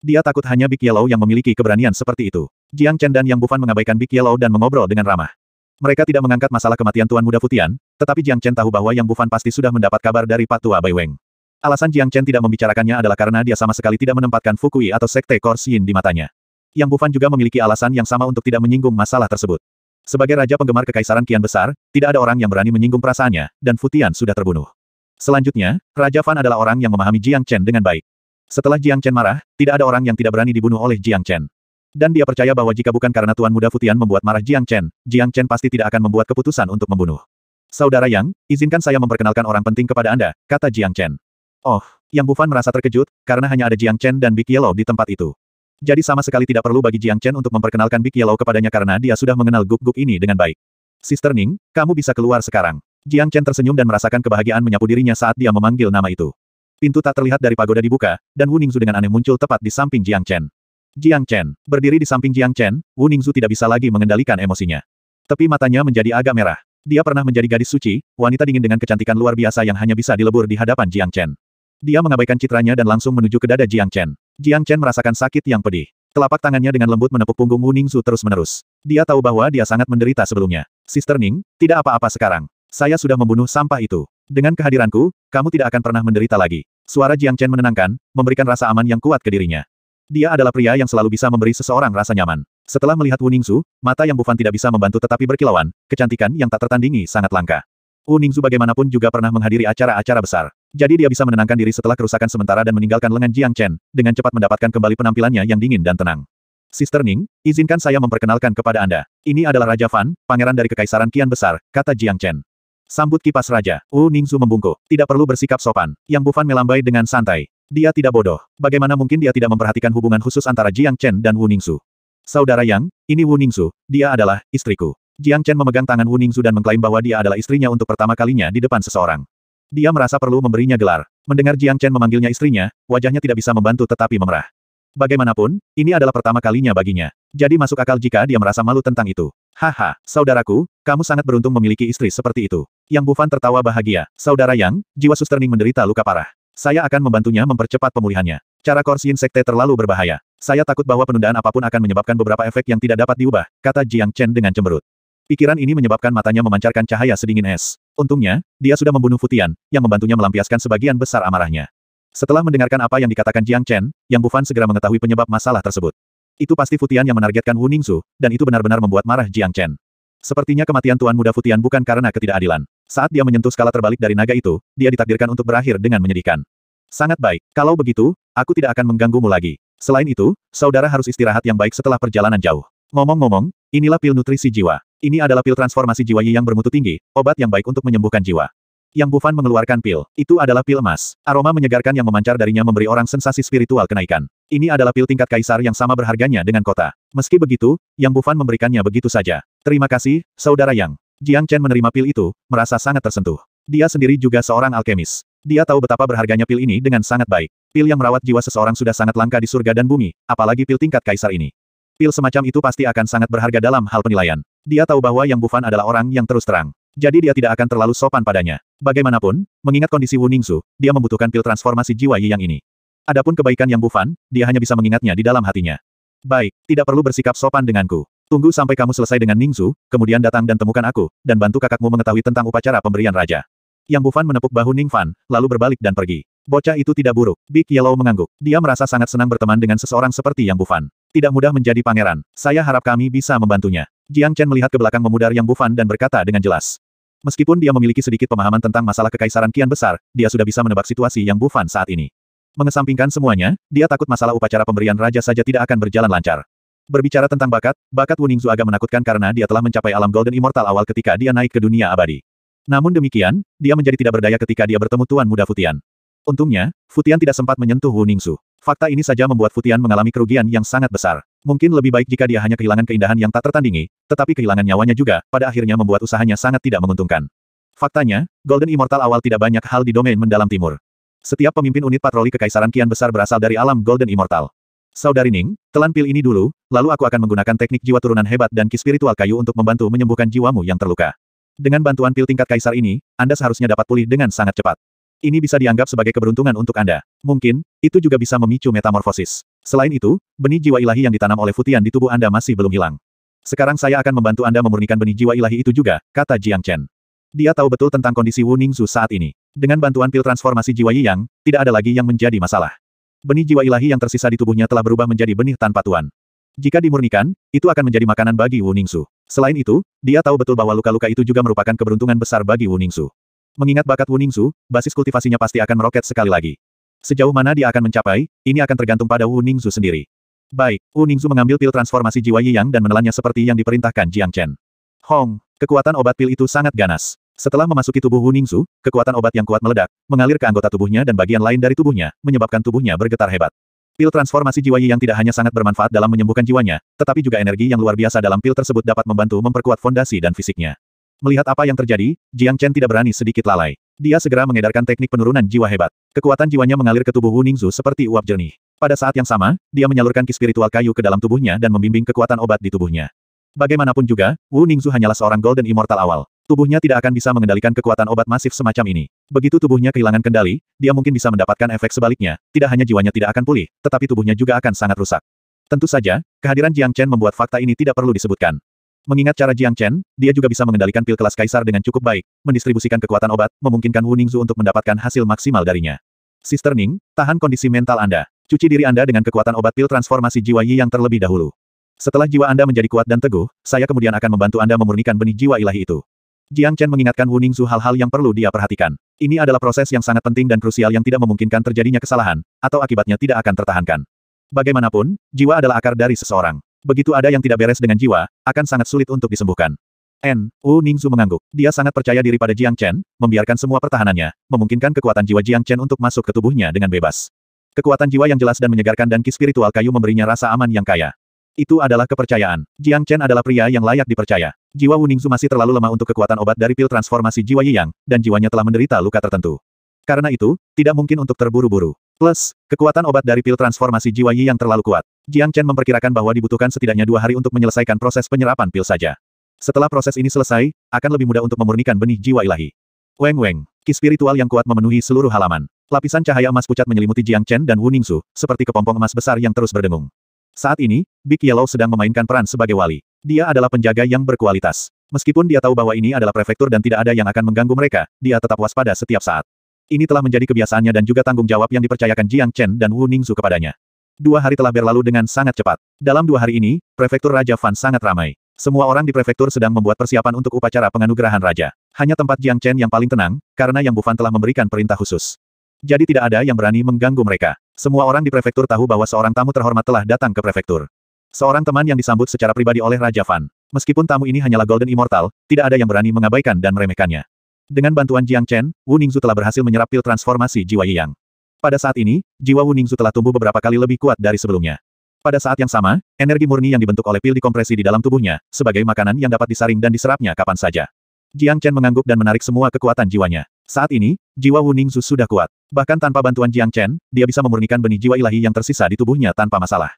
S1: Dia takut hanya Big Yellow yang memiliki keberanian seperti itu. Jiang Chen dan Yang Bufan mengabaikan Big Yellow dan mengobrol dengan ramah. Mereka tidak mengangkat masalah kematian Tuan Muda Futian, tetapi Jiang Chen tahu bahwa Yang Bufan pasti sudah mendapat kabar dari Patua Bai Weng. Alasan Jiang Chen tidak membicarakannya adalah karena dia sama sekali tidak menempatkan Fukui atau Sekte Korsin di matanya. Yang Bufan juga memiliki alasan yang sama untuk tidak menyinggung masalah tersebut. Sebagai raja penggemar kekaisaran kian besar, tidak ada orang yang berani menyinggung perasaannya, dan Futian sudah terbunuh. Selanjutnya, Raja Fan adalah orang yang memahami Jiang Chen dengan baik. Setelah Jiang Chen marah, tidak ada orang yang tidak berani dibunuh oleh Jiang Chen. Dan dia percaya bahwa jika bukan karena Tuan Muda Futian membuat marah Jiang Chen, Jiang Chen pasti tidak akan membuat keputusan untuk membunuh. Saudara Yang, izinkan saya memperkenalkan orang penting kepada Anda, kata Jiang Chen. Oh, Yang Bufan merasa terkejut, karena hanya ada Jiang Chen dan Big Yellow di tempat itu. Jadi sama sekali tidak perlu bagi Jiang Chen untuk memperkenalkan Big Yellow kepadanya karena dia sudah mengenal guk-guk ini dengan baik. Sister Ning, kamu bisa keluar sekarang. Jiang Chen tersenyum dan merasakan kebahagiaan menyapu dirinya saat dia memanggil nama itu. Pintu tak terlihat dari pagoda dibuka, dan Wu Ningzu dengan aneh muncul tepat di samping Jiang Chen. Jiang Chen. Berdiri di samping Jiang Chen, Wu Ningzu tidak bisa lagi mengendalikan emosinya. Tepi matanya menjadi agak merah. Dia pernah menjadi gadis suci, wanita dingin dengan kecantikan luar biasa yang hanya bisa dilebur di hadapan Jiang Chen. Dia mengabaikan citranya dan langsung menuju ke dada Jiang Chen. Jiang Chen merasakan sakit yang pedih. Telapak tangannya dengan lembut menepuk punggung Wu Ningzu terus-menerus. Dia tahu bahwa dia sangat menderita sebelumnya. Sister Ning, tidak apa-apa sekarang. Saya sudah membunuh sampah itu. Dengan kehadiranku, kamu tidak akan pernah menderita lagi. Suara Jiang Chen menenangkan, memberikan rasa aman yang kuat ke dirinya. Dia adalah pria yang selalu bisa memberi seseorang rasa nyaman. Setelah melihat Wu Ningzu, mata yang Bufan tidak bisa membantu tetapi berkilauan, kecantikan yang tak tertandingi sangat langka. Wu Ningzu bagaimanapun juga pernah menghadiri acara-acara besar. Jadi dia bisa menenangkan diri setelah kerusakan sementara dan meninggalkan lengan Jiang Chen, dengan cepat mendapatkan kembali penampilannya yang dingin dan tenang. Sister Ning, izinkan saya memperkenalkan kepada Anda. Ini adalah Raja Fan, pangeran dari Kekaisaran Kian Besar, kata Jiang Chen. Sambut kipas raja, Wu Ningzu membungkuk. Tidak perlu bersikap sopan. Yang Bufan melambai dengan santai. Dia tidak bodoh. Bagaimana mungkin dia tidak memperhatikan hubungan khusus antara Jiang Chen dan Wu Ningsu? Saudara Yang, ini Wu Ningsu, dia adalah istriku. Jiang Chen memegang tangan Wu Ningsu dan mengklaim bahwa dia adalah istrinya untuk pertama kalinya di depan seseorang. Dia merasa perlu memberinya gelar. Mendengar Jiang Chen memanggilnya istrinya, wajahnya tidak bisa membantu tetapi memerah. Bagaimanapun, ini adalah pertama kalinya baginya. Jadi masuk akal jika dia merasa malu tentang itu. Haha, saudaraku, kamu sangat beruntung memiliki istri seperti itu. Yang Bufan tertawa bahagia. Saudara Yang, jiwa susterning menderita luka parah. Saya akan membantunya mempercepat pemulihannya. Cara Korsin Sekte terlalu berbahaya. Saya takut bahwa penundaan apapun akan menyebabkan beberapa efek yang tidak dapat diubah, kata Jiang Chen dengan cemberut. Pikiran ini menyebabkan matanya memancarkan cahaya sedingin es. Untungnya, dia sudah membunuh Futian, yang membantunya melampiaskan sebagian besar amarahnya. Setelah mendengarkan apa yang dikatakan Jiang Chen, Yang Bufan segera mengetahui penyebab masalah tersebut. Itu pasti Futian yang menargetkan Wu Ningsu, dan itu benar-benar membuat marah Jiang Chen. Sepertinya kematian Tuan Muda Futian bukan karena ketidakadilan. Saat dia menyentuh skala terbalik dari naga itu, dia ditakdirkan untuk berakhir dengan menyedihkan. Sangat baik, kalau begitu, aku tidak akan mengganggumu lagi. Selain itu, saudara harus istirahat yang baik setelah perjalanan jauh. Ngomong-ngomong, inilah pil nutrisi jiwa. Ini adalah pil transformasi jiwa yang bermutu tinggi, obat yang baik untuk menyembuhkan jiwa. Yang Bufan mengeluarkan pil, itu adalah pil emas. Aroma menyegarkan yang memancar darinya memberi orang sensasi spiritual kenaikan. Ini adalah pil tingkat kaisar yang sama berharganya dengan kota. Meski begitu, Yang Bufan memberikannya begitu saja. Terima kasih, Saudara Yang. Jiang Chen menerima pil itu, merasa sangat tersentuh. Dia sendiri juga seorang alkemis. Dia tahu betapa berharganya pil ini dengan sangat baik. Pil yang merawat jiwa seseorang sudah sangat langka di surga dan bumi, apalagi pil tingkat kaisar ini. Pil semacam itu pasti akan sangat berharga dalam hal penilaian. Dia tahu bahwa Yang Bufan adalah orang yang terus terang. Jadi dia tidak akan terlalu sopan padanya. Bagaimanapun, mengingat kondisi Wu Ningsu, dia membutuhkan pil transformasi jiwa Yi Yang ini. Adapun kebaikan Yang Bufan, dia hanya bisa mengingatnya di dalam hatinya. Baik, tidak perlu bersikap sopan denganku. Tunggu sampai kamu selesai dengan Ningzu, kemudian datang dan temukan aku, dan bantu kakakmu mengetahui tentang upacara pemberian raja. Yang Bufan menepuk bahu Ning Fan, lalu berbalik dan pergi. Bocah itu tidak buruk. Big Yellow mengangguk. Dia merasa sangat senang berteman dengan seseorang seperti Yang Bufan. Tidak mudah menjadi pangeran. Saya harap kami bisa membantunya. Jiang Chen melihat ke belakang memudar Yang Bufan dan berkata dengan jelas. Meskipun dia memiliki sedikit pemahaman tentang masalah kekaisaran kian besar, dia sudah bisa menebak situasi Yang Bufan saat ini. Mengesampingkan semuanya, dia takut masalah upacara pemberian raja saja tidak akan berjalan lancar. Berbicara tentang bakat, bakat Wuning Zhu agak menakutkan karena dia telah mencapai alam Golden Immortal awal ketika dia naik ke dunia abadi. Namun demikian, dia menjadi tidak berdaya ketika dia bertemu Tuan Muda Futian. Untungnya, Futian tidak sempat menyentuh Wuning Su. Fakta ini saja membuat Futian mengalami kerugian yang sangat besar. Mungkin lebih baik jika dia hanya kehilangan keindahan yang tak tertandingi, tetapi kehilangan nyawanya juga, pada akhirnya membuat usahanya sangat tidak menguntungkan. Faktanya, Golden Immortal awal tidak banyak hal di domain mendalam timur. Setiap pemimpin unit patroli Kekaisaran Kian Besar berasal dari alam Golden Immortal. Saudari Ning, telan pil ini dulu, lalu aku akan menggunakan teknik jiwa turunan hebat dan ki spiritual kayu untuk membantu menyembuhkan jiwamu yang terluka. Dengan bantuan pil tingkat kaisar ini, Anda seharusnya dapat pulih dengan sangat cepat. Ini bisa dianggap sebagai keberuntungan untuk Anda. Mungkin, itu juga bisa memicu metamorfosis. Selain itu, benih jiwa ilahi yang ditanam oleh Futian di tubuh Anda masih belum hilang. Sekarang saya akan membantu Anda memurnikan benih jiwa ilahi itu juga, kata Jiang Chen. Dia tahu betul tentang kondisi Wu Ningzu saat ini. Dengan bantuan pil transformasi jiwa Yi Yang, tidak ada lagi yang menjadi masalah. Benih jiwa ilahi yang tersisa di tubuhnya telah berubah menjadi benih tanpa tuan. Jika dimurnikan, itu akan menjadi makanan bagi Wu Ningsu. Selain itu, dia tahu betul bahwa luka-luka itu juga merupakan keberuntungan besar bagi Wu Ningsu. Mengingat bakat Wu Ningsu, basis kultivasinya pasti akan meroket sekali lagi. Sejauh mana dia akan mencapai, ini akan tergantung pada Wu Ningsu sendiri. Baik, Wu Ningsu mengambil pil transformasi jiwa Yi Yang dan menelannya seperti yang diperintahkan Jiang Chen. Hong, kekuatan obat pil itu sangat ganas. Setelah memasuki tubuh Wu Ningzu, kekuatan obat yang kuat meledak, mengalir ke anggota tubuhnya dan bagian lain dari tubuhnya, menyebabkan tubuhnya bergetar hebat. Pil transformasi jiwa Yi yang tidak hanya sangat bermanfaat dalam menyembuhkan jiwanya, tetapi juga energi yang luar biasa dalam pil tersebut dapat membantu memperkuat fondasi dan fisiknya. Melihat apa yang terjadi, Jiang Chen tidak berani sedikit lalai. Dia segera mengedarkan teknik penurunan jiwa hebat. Kekuatan jiwanya mengalir ke tubuh Wu Ningzu seperti uap jernih. Pada saat yang sama, dia menyalurkan ki spiritual kayu ke dalam tubuhnya dan membimbing kekuatan obat di tubuhnya. Bagaimanapun juga, Wu Ningzu hanyalah seorang Golden Immortal awal. Tubuhnya tidak akan bisa mengendalikan kekuatan obat masif semacam ini. Begitu tubuhnya kehilangan kendali, dia mungkin bisa mendapatkan efek sebaliknya. Tidak hanya jiwanya tidak akan pulih, tetapi tubuhnya juga akan sangat rusak. Tentu saja, kehadiran Jiang Chen membuat fakta ini tidak perlu disebutkan. Mengingat cara Jiang Chen, dia juga bisa mengendalikan pil kelas kaisar dengan cukup baik, mendistribusikan kekuatan obat, memungkinkan Wu Ningzu untuk mendapatkan hasil maksimal darinya. Sister Ning, tahan kondisi mental Anda. Cuci diri Anda dengan kekuatan obat pil transformasi jiwa Yi yang terlebih dahulu. Setelah jiwa Anda menjadi kuat dan teguh, saya kemudian akan membantu Anda memurnikan benih jiwa ilahi itu. Jiang Chen mengingatkan Wu Ningzu hal-hal yang perlu dia perhatikan. Ini adalah proses yang sangat penting dan krusial yang tidak memungkinkan terjadinya kesalahan, atau akibatnya tidak akan tertahankan. Bagaimanapun, jiwa adalah akar dari seseorang. Begitu ada yang tidak beres dengan jiwa, akan sangat sulit untuk disembuhkan. N. Wu Ningzu mengangguk. Dia sangat percaya diri pada Jiang Chen, membiarkan semua pertahanannya, memungkinkan kekuatan jiwa Jiang Chen untuk masuk ke tubuhnya dengan bebas. Kekuatan jiwa yang jelas dan menyegarkan dan ki spiritual kayu memberinya rasa aman yang kaya. Itu adalah kepercayaan. Jiang Chen adalah pria yang layak dipercaya. Jiwa Wuningsu masih terlalu lemah untuk kekuatan obat dari pil transformasi jiwa Yang, dan jiwanya telah menderita luka tertentu. Karena itu, tidak mungkin untuk terburu-buru. Plus, kekuatan obat dari pil transformasi jiwa Yang terlalu kuat. Jiang Chen memperkirakan bahwa dibutuhkan setidaknya dua hari untuk menyelesaikan proses penyerapan pil saja. Setelah proses ini selesai, akan lebih mudah untuk memurnikan benih jiwa ilahi. Weng Weng, ki spiritual yang kuat memenuhi seluruh halaman. Lapisan cahaya emas pucat menyelimuti Jiang Chen dan Wu Ningsu, seperti kepompong emas besar yang terus berdengung. Saat ini, Big Yellow sedang memainkan peran sebagai wali. Dia adalah penjaga yang berkualitas. Meskipun dia tahu bahwa ini adalah prefektur dan tidak ada yang akan mengganggu mereka, dia tetap waspada setiap saat. Ini telah menjadi kebiasaannya dan juga tanggung jawab yang dipercayakan Jiang Chen dan Wu Ningzu kepadanya. Dua hari telah berlalu dengan sangat cepat. Dalam dua hari ini, prefektur Raja Fan sangat ramai. Semua orang di prefektur sedang membuat persiapan untuk upacara penganugerahan raja. Hanya tempat Jiang Chen yang paling tenang, karena Yang Bufan telah memberikan perintah khusus. Jadi tidak ada yang berani mengganggu mereka. Semua orang di prefektur tahu bahwa seorang tamu terhormat telah datang ke prefektur. Seorang teman yang disambut secara pribadi oleh Raja Fan. Meskipun tamu ini hanyalah Golden Immortal, tidak ada yang berani mengabaikan dan meremehkannya. Dengan bantuan Jiang Chen, Wu Ningzu telah berhasil menyerap pil transformasi jiwa Yang. Pada saat ini, jiwa Wu Ningzu telah tumbuh beberapa kali lebih kuat dari sebelumnya. Pada saat yang sama, energi murni yang dibentuk oleh pil dikompresi di dalam tubuhnya, sebagai makanan yang dapat disaring dan diserapnya kapan saja. Jiang Chen mengangguk dan menarik semua kekuatan jiwanya. Saat ini, jiwa Wuning Zu sudah kuat. Bahkan tanpa bantuan Jiang Chen, dia bisa memurnikan benih jiwa ilahi yang tersisa di tubuhnya tanpa masalah.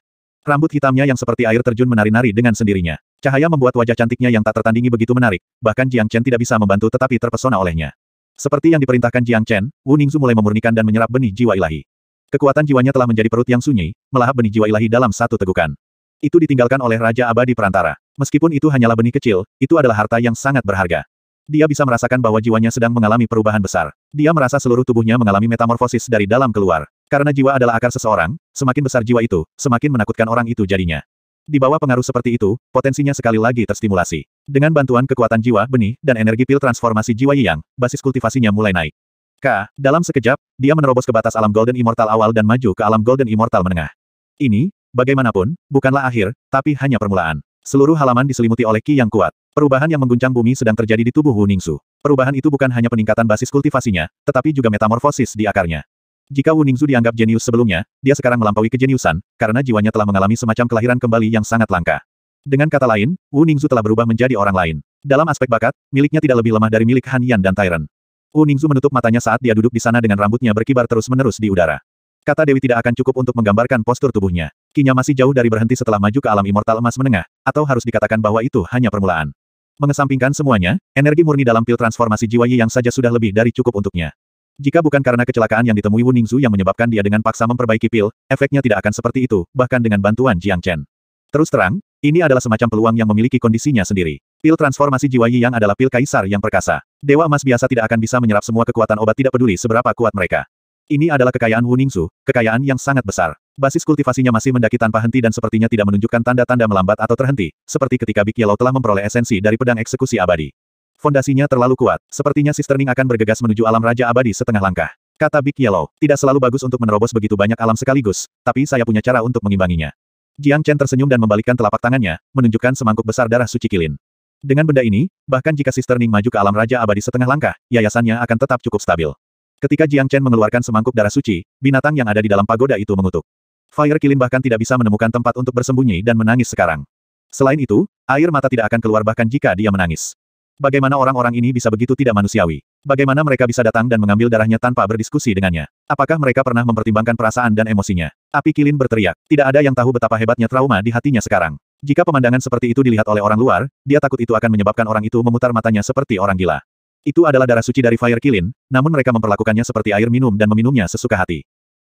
S1: Rambut hitamnya yang seperti air terjun menari-nari dengan sendirinya. Cahaya membuat wajah cantiknya yang tak tertandingi begitu menarik, bahkan Jiang Chen tidak bisa membantu tetapi terpesona olehnya. Seperti yang diperintahkan Jiang Chen, Wu Ningzu mulai memurnikan dan menyerap benih jiwa ilahi. Kekuatan jiwanya telah menjadi perut yang sunyi, melahap benih jiwa ilahi dalam satu tegukan. Itu ditinggalkan oleh Raja Abadi Perantara. Meskipun itu hanyalah benih kecil, itu adalah harta yang sangat berharga. Dia bisa merasakan bahwa jiwanya sedang mengalami perubahan besar. Dia merasa seluruh tubuhnya mengalami metamorfosis dari dalam keluar. Karena jiwa adalah akar seseorang, semakin besar jiwa itu, semakin menakutkan orang itu jadinya. Di bawah pengaruh seperti itu, potensinya sekali lagi terstimulasi. Dengan bantuan kekuatan jiwa, benih, dan energi pil transformasi jiwa Yang, basis kultivasinya mulai naik. K. Dalam sekejap, dia menerobos ke batas alam Golden Immortal awal dan maju ke alam Golden Immortal menengah. Ini, bagaimanapun, bukanlah akhir, tapi hanya permulaan. Seluruh halaman diselimuti oleh Ki yang kuat. Perubahan yang mengguncang bumi sedang terjadi di tubuh Wu Ningsu. Perubahan itu bukan hanya peningkatan basis kultivasinya, tetapi juga metamorfosis di akarnya. Jika Wu Ningsu dianggap jenius sebelumnya, dia sekarang melampaui kejeniusan, karena jiwanya telah mengalami semacam kelahiran kembali yang sangat langka. Dengan kata lain, Wu Ningsu telah berubah menjadi orang lain. Dalam aspek bakat, miliknya tidak lebih lemah dari milik Han Yan dan Tyrant. Wu Ningsu menutup matanya saat dia duduk di sana dengan rambutnya berkibar terus-menerus di udara. Kata Dewi tidak akan cukup untuk menggambarkan postur tubuhnya. Kinya masih jauh dari berhenti setelah maju ke alam immortal emas menengah, atau harus dikatakan bahwa itu hanya permulaan. Mengesampingkan semuanya, energi murni dalam pil transformasi jiwa Yi yang saja sudah lebih dari cukup untuknya. Jika bukan karena kecelakaan yang ditemui Wu Ningzu yang menyebabkan dia dengan paksa memperbaiki pil, efeknya tidak akan seperti itu, bahkan dengan bantuan Jiang Chen. Terus terang, ini adalah semacam peluang yang memiliki kondisinya sendiri. Pil transformasi jiwa Yi yang adalah pil kaisar yang perkasa. Dewa emas biasa tidak akan bisa menyerap semua kekuatan obat tidak peduli seberapa kuat mereka. Ini adalah kekayaan Wu Su, kekayaan yang sangat besar. Basis kultivasinya masih mendaki tanpa henti dan sepertinya tidak menunjukkan tanda-tanda melambat atau terhenti, seperti ketika Big Yellow telah memperoleh esensi dari pedang eksekusi abadi. Fondasinya terlalu kuat, sepertinya Sister Ning akan bergegas menuju alam Raja Abadi setengah langkah. Kata Big Yellow, tidak selalu bagus untuk menerobos begitu banyak alam sekaligus, tapi saya punya cara untuk mengimbanginya. Jiang Chen tersenyum dan membalikkan telapak tangannya, menunjukkan semangkuk besar darah suci kilin. Dengan benda ini, bahkan jika Sister Ning maju ke alam Raja Abadi setengah langkah, yayasannya akan tetap cukup stabil. Ketika Jiang Chen mengeluarkan semangkuk darah suci, binatang yang ada di dalam pagoda itu mengutuk. Fire Kilin bahkan tidak bisa menemukan tempat untuk bersembunyi dan menangis sekarang. Selain itu, air mata tidak akan keluar bahkan jika dia menangis. Bagaimana orang-orang ini bisa begitu tidak manusiawi? Bagaimana mereka bisa datang dan mengambil darahnya tanpa berdiskusi dengannya? Apakah mereka pernah mempertimbangkan perasaan dan emosinya? Api Kilin berteriak, tidak ada yang tahu betapa hebatnya trauma di hatinya sekarang. Jika pemandangan seperti itu dilihat oleh orang luar, dia takut itu akan menyebabkan orang itu memutar matanya seperti orang gila. Itu adalah darah suci dari Fire Kilin, namun mereka memperlakukannya seperti air minum dan meminumnya sesuka hati.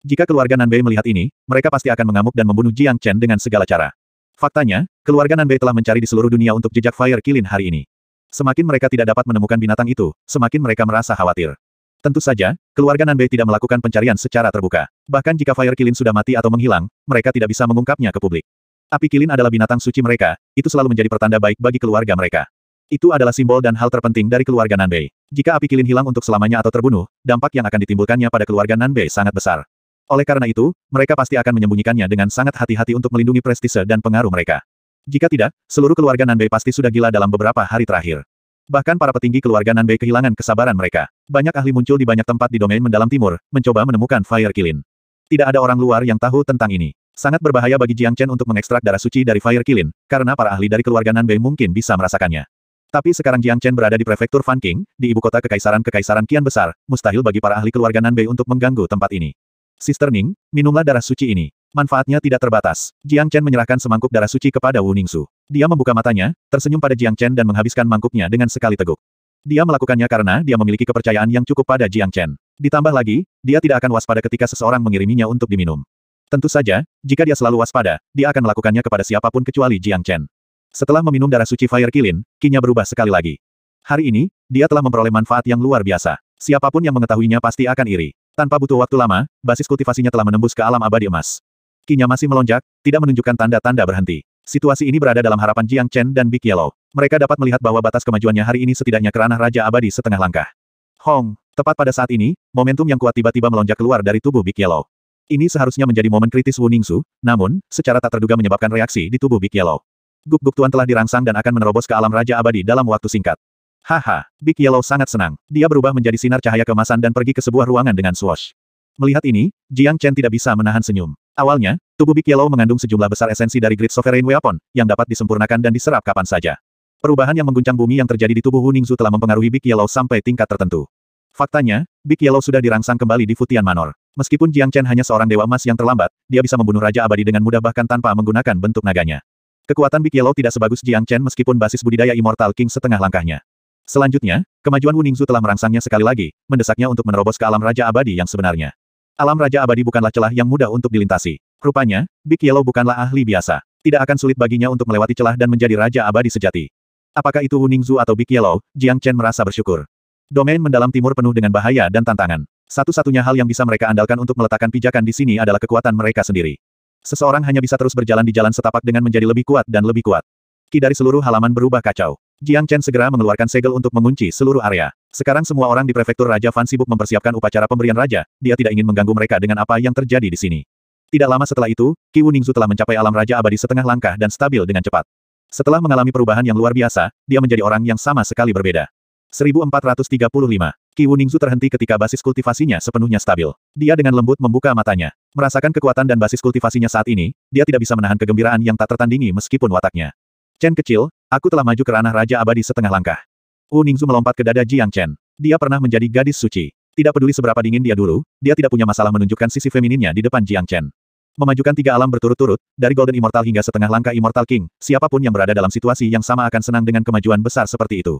S1: Jika keluarga Nanbei melihat ini, mereka pasti akan mengamuk dan membunuh Jiang Chen dengan segala cara. Faktanya, keluarga Nanbei telah mencari di seluruh dunia untuk jejak Fire Kilin hari ini. Semakin mereka tidak dapat menemukan binatang itu, semakin mereka merasa khawatir. Tentu saja, keluarga Nanbei tidak melakukan pencarian secara terbuka. Bahkan jika Fire Kilin sudah mati atau menghilang, mereka tidak bisa mengungkapnya ke publik. Api Kilin adalah binatang suci mereka, itu selalu menjadi pertanda baik bagi keluarga mereka. Itu adalah simbol dan hal terpenting dari keluarga Nanbei. Jika api kilin hilang untuk selamanya atau terbunuh, dampak yang akan ditimbulkannya pada keluarga Nanbei sangat besar. Oleh karena itu, mereka pasti akan menyembunyikannya dengan sangat hati-hati untuk melindungi prestise dan pengaruh mereka. Jika tidak, seluruh keluarga Nanbei pasti sudah gila dalam beberapa hari terakhir. Bahkan para petinggi keluarga Nanbei kehilangan kesabaran mereka. Banyak ahli muncul di banyak tempat di domain mendalam timur, mencoba menemukan Fire Kilin. Tidak ada orang luar yang tahu tentang ini. Sangat berbahaya bagi Jiang Chen untuk mengekstrak darah suci dari Fire Kilin, karena para ahli dari keluarga Nanbei mungkin bisa merasakannya. Tapi sekarang Jiang Chen berada di prefektur Fanqing, di ibu kota kekaisaran-kekaisaran kian besar, mustahil bagi para ahli keluarga Nanbei untuk mengganggu tempat ini. Sister Ning, minumlah darah suci ini. Manfaatnya tidak terbatas. Jiang Chen menyerahkan semangkuk darah suci kepada Wu Ningsu. Dia membuka matanya, tersenyum pada Jiang Chen dan menghabiskan mangkuknya dengan sekali teguk. Dia melakukannya karena dia memiliki kepercayaan yang cukup pada Jiang Chen. Ditambah lagi, dia tidak akan waspada ketika seseorang mengiriminya untuk diminum. Tentu saja, jika dia selalu waspada, dia akan melakukannya kepada siapapun kecuali Jiang Chen. Setelah meminum darah suci Fire Kilin, kinya berubah sekali lagi. Hari ini, dia telah memperoleh manfaat yang luar biasa. Siapapun yang mengetahuinya pasti akan iri. Tanpa butuh waktu lama, basis kultivasinya telah menembus ke alam abadi emas. Kinya masih melonjak, tidak menunjukkan tanda-tanda berhenti. Situasi ini berada dalam harapan Jiang Chen dan Big Yellow. Mereka dapat melihat bahwa batas kemajuannya hari ini setidaknya kerana Raja Abadi setengah langkah. Hong, tepat pada saat ini, momentum yang kuat tiba-tiba melonjak keluar dari tubuh Big Yellow. Ini seharusnya menjadi momen kritis Wu Ningsu, namun, secara tak terduga menyebabkan reaksi di tubuh Big Yellow. Guk Tuan telah dirangsang dan akan menerobos ke alam Raja Abadi dalam waktu singkat. Haha, Big Yellow sangat senang. Dia berubah menjadi sinar cahaya kemasan dan pergi ke sebuah ruangan dengan swash. Melihat ini, Jiang Chen tidak bisa menahan senyum. Awalnya, tubuh Big Yellow mengandung sejumlah besar esensi dari Great Sovereign Weapon, yang dapat disempurnakan dan diserap kapan saja. Perubahan yang mengguncang bumi yang terjadi di tubuh Huningzu telah mempengaruhi Big Yellow sampai tingkat tertentu. Faktanya, Big Yellow sudah dirangsang kembali di Futian Manor. Meskipun Jiang Chen hanya seorang dewa emas yang terlambat, dia bisa membunuh Raja Abadi dengan mudah bahkan tanpa menggunakan bentuk naganya. Kekuatan Big Yellow tidak sebagus Jiang Chen meskipun basis budidaya Immortal King setengah langkahnya. Selanjutnya, kemajuan Wuningsu telah merangsangnya sekali lagi, mendesaknya untuk menerobos ke alam Raja Abadi yang sebenarnya. Alam Raja Abadi bukanlah celah yang mudah untuk dilintasi. Rupanya, Big Yellow bukanlah ahli biasa. Tidak akan sulit baginya untuk melewati celah dan menjadi Raja Abadi sejati. Apakah itu Wuningsu atau Big Yellow, Jiang Chen merasa bersyukur. Domain mendalam timur penuh dengan bahaya dan tantangan. Satu-satunya hal yang bisa mereka andalkan untuk meletakkan pijakan di sini adalah kekuatan mereka sendiri. Seseorang hanya bisa terus berjalan di jalan setapak dengan menjadi lebih kuat dan lebih kuat. Ki dari seluruh halaman berubah kacau. Jiang Chen segera mengeluarkan segel untuk mengunci seluruh area. Sekarang semua orang di prefektur Raja Fan sibuk mempersiapkan upacara pemberian raja, dia tidak ingin mengganggu mereka dengan apa yang terjadi di sini. Tidak lama setelah itu, Ki Wuningzu telah mencapai alam raja abadi setengah langkah dan stabil dengan cepat. Setelah mengalami perubahan yang luar biasa, dia menjadi orang yang sama sekali berbeda. 1435. Ki Wuningzu terhenti ketika basis kultivasinya sepenuhnya stabil. Dia dengan lembut membuka matanya. Merasakan kekuatan dan basis kultivasinya saat ini, dia tidak bisa menahan kegembiraan yang tak tertandingi meskipun wataknya. Chen kecil, aku telah maju ke ranah Raja Abadi setengah langkah. Wuningzu melompat ke dada Jiang Chen. Dia pernah menjadi gadis suci. Tidak peduli seberapa dingin dia dulu, dia tidak punya masalah menunjukkan sisi femininnya di depan Jiang Chen. Memajukan tiga alam berturut-turut, dari Golden Immortal hingga setengah langkah Immortal King, siapapun yang berada dalam situasi yang sama akan senang dengan kemajuan besar seperti itu.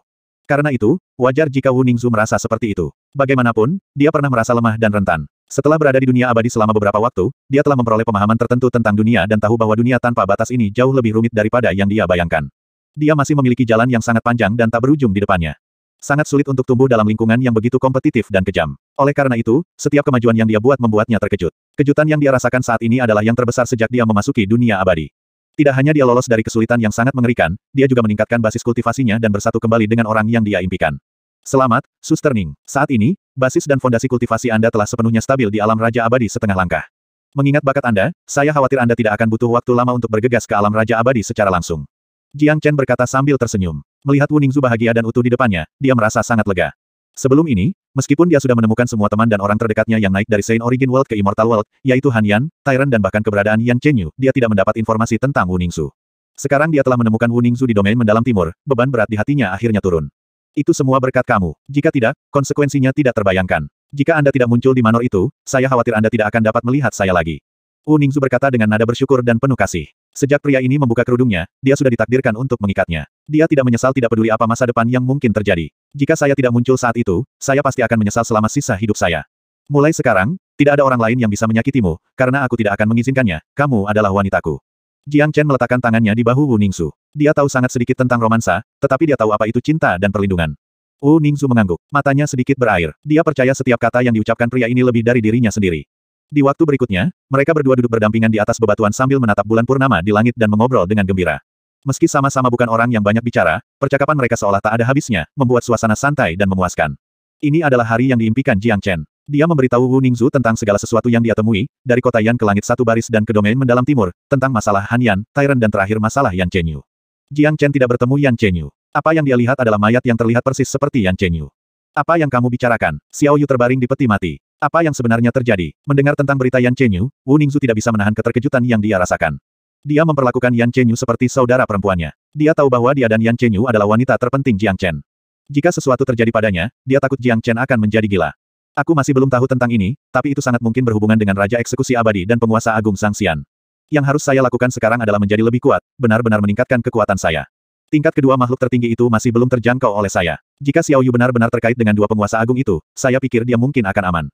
S1: Karena itu, wajar jika Wu Ningzu merasa seperti itu. Bagaimanapun, dia pernah merasa lemah dan rentan. Setelah berada di dunia abadi selama beberapa waktu, dia telah memperoleh pemahaman tertentu tentang dunia dan tahu bahwa dunia tanpa batas ini jauh lebih rumit daripada yang dia bayangkan. Dia masih memiliki jalan yang sangat panjang dan tak berujung di depannya. Sangat sulit untuk tumbuh dalam lingkungan yang begitu kompetitif dan kejam. Oleh karena itu, setiap kemajuan yang dia buat membuatnya terkejut. Kejutan yang dia rasakan saat ini adalah yang terbesar sejak dia memasuki dunia abadi. Tidak hanya dia lolos dari kesulitan yang sangat mengerikan, dia juga meningkatkan basis kultivasinya dan bersatu kembali dengan orang yang dia impikan. Selamat, Suster Ning. Saat ini, basis dan fondasi kultivasi Anda telah sepenuhnya stabil di alam Raja Abadi setengah langkah. Mengingat bakat Anda, saya khawatir Anda tidak akan butuh waktu lama untuk bergegas ke alam Raja Abadi secara langsung. Jiang Chen berkata sambil tersenyum. Melihat Wuning Zu bahagia dan utuh di depannya, dia merasa sangat lega. Sebelum ini, meskipun dia sudah menemukan semua teman dan orang terdekatnya yang naik dari Saint Origin World ke Immortal World, yaitu Han Yan, Tyran dan bahkan keberadaan Yan Chenyu, dia tidak mendapat informasi tentang Wu Ningsu. Sekarang dia telah menemukan Wu Ningsu di domain mendalam timur, beban berat di hatinya akhirnya turun. Itu semua berkat kamu. Jika tidak, konsekuensinya tidak terbayangkan. Jika Anda tidak muncul di manor itu, saya khawatir Anda tidak akan dapat melihat saya lagi. Wu Ningsu berkata dengan nada bersyukur dan penuh kasih. Sejak pria ini membuka kerudungnya, dia sudah ditakdirkan untuk mengikatnya. Dia tidak menyesal tidak peduli apa masa depan yang mungkin terjadi. Jika saya tidak muncul saat itu, saya pasti akan menyesal selama sisa hidup saya. Mulai sekarang, tidak ada orang lain yang bisa menyakitimu, karena aku tidak akan mengizinkannya, kamu adalah wanitaku. Jiang Chen meletakkan tangannya di bahu Wu Ningsu. Dia tahu sangat sedikit tentang romansa, tetapi dia tahu apa itu cinta dan perlindungan. Wu Ningsu mengangguk, matanya sedikit berair. Dia percaya setiap kata yang diucapkan pria ini lebih dari dirinya sendiri. Di waktu berikutnya, mereka berdua duduk berdampingan di atas bebatuan sambil menatap bulan purnama di langit dan mengobrol dengan gembira. Meski sama-sama bukan orang yang banyak bicara, percakapan mereka seolah tak ada habisnya, membuat suasana santai dan memuaskan. Ini adalah hari yang diimpikan Jiang Chen. Dia memberitahu Wu Ningzu tentang segala sesuatu yang dia temui, dari kota Yan ke langit satu baris dan ke domain mendalam timur, tentang masalah Han Yan, Tairen dan terakhir masalah Yan Chenyu. Jiang Chen tidak bertemu Yan Chenyu. Apa yang dia lihat adalah mayat yang terlihat persis seperti Yan Chenyu. Apa yang kamu bicarakan? Xiao Yu terbaring di peti mati. Apa yang sebenarnya terjadi? Mendengar tentang berita Yan Chenyu, Wu Ningzu tidak bisa menahan keterkejutan yang dia rasakan. Dia memperlakukan Yan Chenyu seperti saudara perempuannya. Dia tahu bahwa dia dan Yan Chenyu adalah wanita terpenting Jiang Chen. Jika sesuatu terjadi padanya, dia takut Jiang Chen akan menjadi gila. Aku masih belum tahu tentang ini, tapi itu sangat mungkin berhubungan dengan Raja Eksekusi Abadi dan Penguasa Agung Sang Xian. Yang harus saya lakukan sekarang adalah menjadi lebih kuat, benar-benar meningkatkan kekuatan saya. Tingkat kedua makhluk tertinggi itu masih belum terjangkau oleh saya. Jika Xiao Yu benar-benar terkait dengan dua penguasa agung itu, saya pikir dia mungkin akan aman.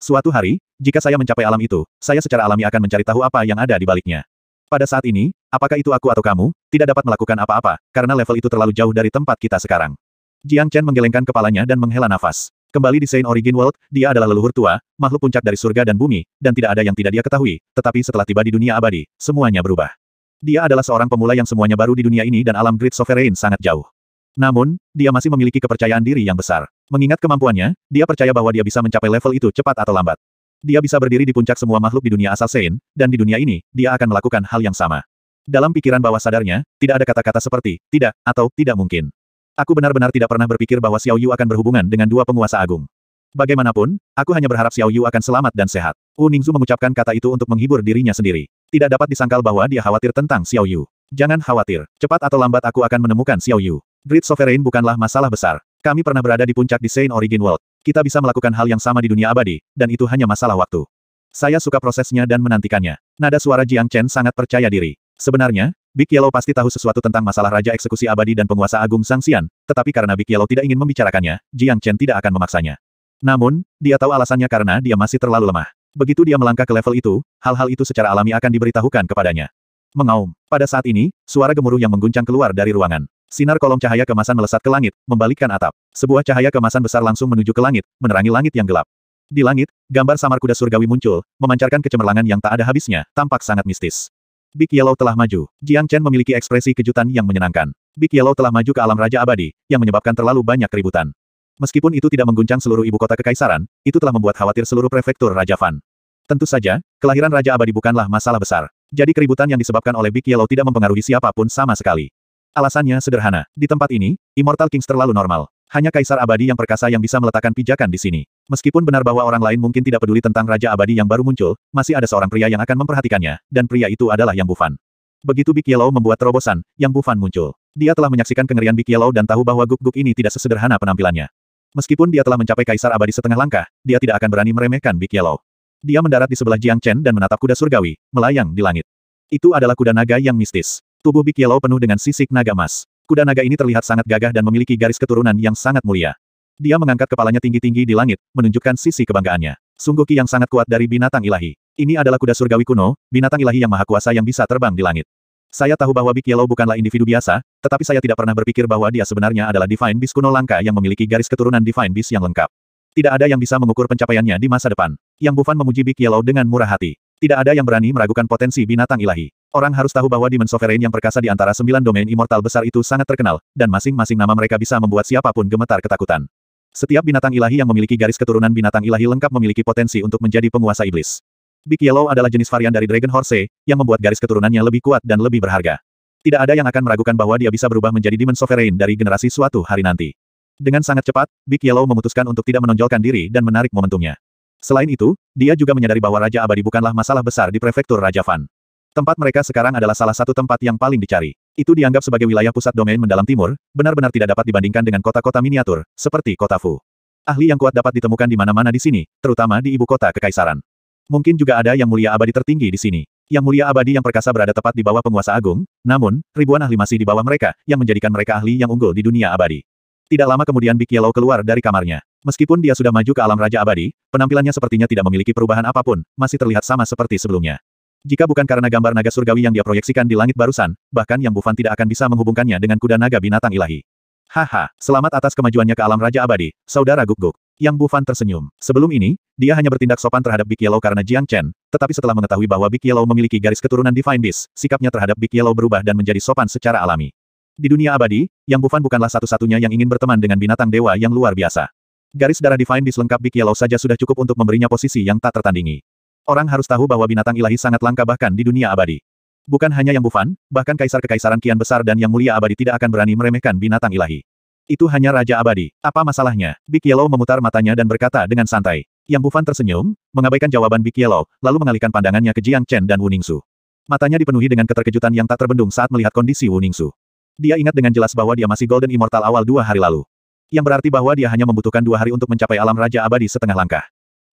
S1: Suatu hari, jika saya mencapai alam itu, saya secara alami akan mencari tahu apa yang ada di baliknya. Pada saat ini, apakah itu aku atau kamu, tidak dapat melakukan apa-apa, karena level itu terlalu jauh dari tempat kita sekarang. Jiang Chen menggelengkan kepalanya dan menghela nafas. Kembali di Saint Origin World, dia adalah leluhur tua, makhluk puncak dari surga dan bumi, dan tidak ada yang tidak dia ketahui, tetapi setelah tiba di dunia abadi, semuanya berubah. Dia adalah seorang pemula yang semuanya baru di dunia ini dan alam Great Sovereign sangat jauh. Namun, dia masih memiliki kepercayaan diri yang besar. Mengingat kemampuannya, dia percaya bahwa dia bisa mencapai level itu cepat atau lambat. Dia bisa berdiri di puncak semua makhluk di dunia asal Sein, dan di dunia ini, dia akan melakukan hal yang sama. Dalam pikiran bawah sadarnya, tidak ada kata-kata seperti, tidak, atau, tidak mungkin. Aku benar-benar tidak pernah berpikir bahwa Xiao Yu akan berhubungan dengan dua penguasa agung. Bagaimanapun, aku hanya berharap Xiao Yu akan selamat dan sehat. Wu Ningzu mengucapkan kata itu untuk menghibur dirinya sendiri. Tidak dapat disangkal bahwa dia khawatir tentang Xiao Yu. Jangan khawatir, cepat atau lambat aku akan menemukan Xiao Yu. Great Sovereign bukanlah masalah besar. Kami pernah berada di puncak di Saint Origin World. Kita bisa melakukan hal yang sama di dunia abadi, dan itu hanya masalah waktu. Saya suka prosesnya dan menantikannya. Nada suara Jiang Chen sangat percaya diri. Sebenarnya, Big Yellow pasti tahu sesuatu tentang masalah Raja Eksekusi Abadi dan Penguasa Agung Sang Xian, tetapi karena Big Yellow tidak ingin membicarakannya, Jiang Chen tidak akan memaksanya. Namun, dia tahu alasannya karena dia masih terlalu lemah. Begitu dia melangkah ke level itu, hal-hal itu secara alami akan diberitahukan kepadanya. Mengaum. Pada saat ini, suara gemuruh yang mengguncang keluar dari ruangan. Sinar kolom cahaya kemasan melesat ke langit, membalikkan atap. Sebuah cahaya kemasan besar langsung menuju ke langit, menerangi langit yang gelap. Di langit, gambar samar kuda surgawi muncul, memancarkan kecemerlangan yang tak ada habisnya, tampak sangat mistis. Big Yellow telah maju. Jiang Chen memiliki ekspresi kejutan yang menyenangkan. Big Yellow telah maju ke alam Raja Abadi, yang menyebabkan terlalu banyak keributan. Meskipun itu tidak mengguncang seluruh ibu kota kekaisaran, itu telah membuat khawatir seluruh prefektur Raja Fan. Tentu saja, kelahiran Raja Abadi bukanlah masalah besar. Jadi keributan yang disebabkan oleh Big Yellow tidak mempengaruhi siapapun sama sekali. Alasannya sederhana. Di tempat ini, Immortal Kings terlalu normal. Hanya Kaisar Abadi yang perkasa yang bisa meletakkan pijakan di sini. Meskipun benar bahwa orang lain mungkin tidak peduli tentang Raja Abadi yang baru muncul, masih ada seorang pria yang akan memperhatikannya, dan pria itu adalah Yang Bufan. Begitu Big Yellow membuat terobosan, Yang Bufan muncul. Dia telah menyaksikan kengerian Big Yellow dan tahu bahwa guk-guk ini tidak sesederhana penampilannya. Meskipun dia telah mencapai Kaisar Abadi setengah langkah, dia tidak akan berani meremehkan Big Yellow. Dia mendarat di sebelah Jiang Chen dan menatap kuda surgawi, melayang di langit. Itu adalah kuda naga yang mistis. Tubuh Big Yellow penuh dengan sisik naga emas. Kuda naga ini terlihat sangat gagah dan memiliki garis keturunan yang sangat mulia. Dia mengangkat kepalanya tinggi-tinggi di langit, menunjukkan sisi kebanggaannya. Sungguh ki yang sangat kuat dari binatang ilahi. Ini adalah kuda surgawi kuno, binatang ilahi yang maha kuasa yang bisa terbang di langit. Saya tahu bahwa Big Yellow bukanlah individu biasa, tetapi saya tidak pernah berpikir bahwa dia sebenarnya adalah Divine Beast kuno langka yang memiliki garis keturunan Divine Beast yang lengkap. Tidak ada yang bisa mengukur pencapaiannya di masa depan. Yang Bufan memuji Big Yellow dengan murah hati. Tidak ada yang berani meragukan potensi binatang ilahi. Orang harus tahu bahwa Demon Sovereign yang perkasa di antara sembilan domain immortal besar itu sangat terkenal, dan masing-masing nama mereka bisa membuat siapapun gemetar ketakutan. Setiap binatang ilahi yang memiliki garis keturunan binatang ilahi lengkap memiliki potensi untuk menjadi penguasa iblis. Big Yellow adalah jenis varian dari Dragon Horse, yang membuat garis keturunannya lebih kuat dan lebih berharga. Tidak ada yang akan meragukan bahwa dia bisa berubah menjadi Demon Sovereign dari generasi suatu hari nanti. Dengan sangat cepat, Big Yellow memutuskan untuk tidak menonjolkan diri dan menarik momentumnya. Selain itu, dia juga menyadari bahwa Raja Abadi bukanlah masalah besar di prefektur Raja Van. Tempat mereka sekarang adalah salah satu tempat yang paling dicari. Itu dianggap sebagai wilayah pusat domain mendalam timur, benar-benar tidak dapat dibandingkan dengan kota-kota miniatur, seperti kota Fu. Ahli yang kuat dapat ditemukan di mana-mana di sini, terutama di ibu kota kekaisaran. Mungkin juga ada yang mulia abadi tertinggi di sini. Yang mulia abadi yang perkasa berada tepat di bawah penguasa agung, namun, ribuan ahli masih di bawah mereka, yang menjadikan mereka ahli yang unggul di dunia abadi. Tidak lama kemudian Big Yellow keluar dari kamarnya. Meskipun dia sudah maju ke alam Raja Abadi, penampilannya sepertinya tidak memiliki perubahan apapun, masih terlihat sama seperti sebelumnya. Jika bukan karena gambar naga surgawi yang dia proyeksikan di langit barusan, bahkan yang Bufan tidak akan bisa menghubungkannya dengan kuda naga binatang ilahi. Haha, selamat atas kemajuannya ke alam Raja Abadi, saudara Guk Guk. Yang Bufan tersenyum. Sebelum ini, dia hanya bertindak sopan terhadap Big Yellow karena Jiang Chen, tetapi setelah mengetahui bahwa Big Yellow memiliki garis keturunan Divine Beast, sikapnya terhadap Big Yellow berubah dan menjadi sopan secara alami. Di dunia abadi, Yang Bufan bukanlah satu-satunya yang ingin berteman dengan binatang dewa yang luar biasa. Garis darah Divine Beast lengkap Big Yellow saja sudah cukup untuk memberinya posisi yang tak tertandingi. Orang harus tahu bahwa binatang ilahi sangat langka bahkan di dunia abadi. Bukan hanya yang bufan, bahkan kaisar kekaisaran kian besar dan yang mulia abadi tidak akan berani meremehkan binatang ilahi. Itu hanya raja abadi. Apa masalahnya? Big Yellow memutar matanya dan berkata dengan santai. Yang Bufan tersenyum, mengabaikan jawaban Big Yellow, lalu mengalihkan pandangannya ke Jiang Chen dan Wuningsu. Matanya dipenuhi dengan keterkejutan yang tak terbendung saat melihat kondisi Wuningsu. Dia ingat dengan jelas bahwa dia masih Golden Immortal awal dua hari lalu. Yang berarti bahwa dia hanya membutuhkan dua hari untuk mencapai alam Raja Abadi setengah langkah.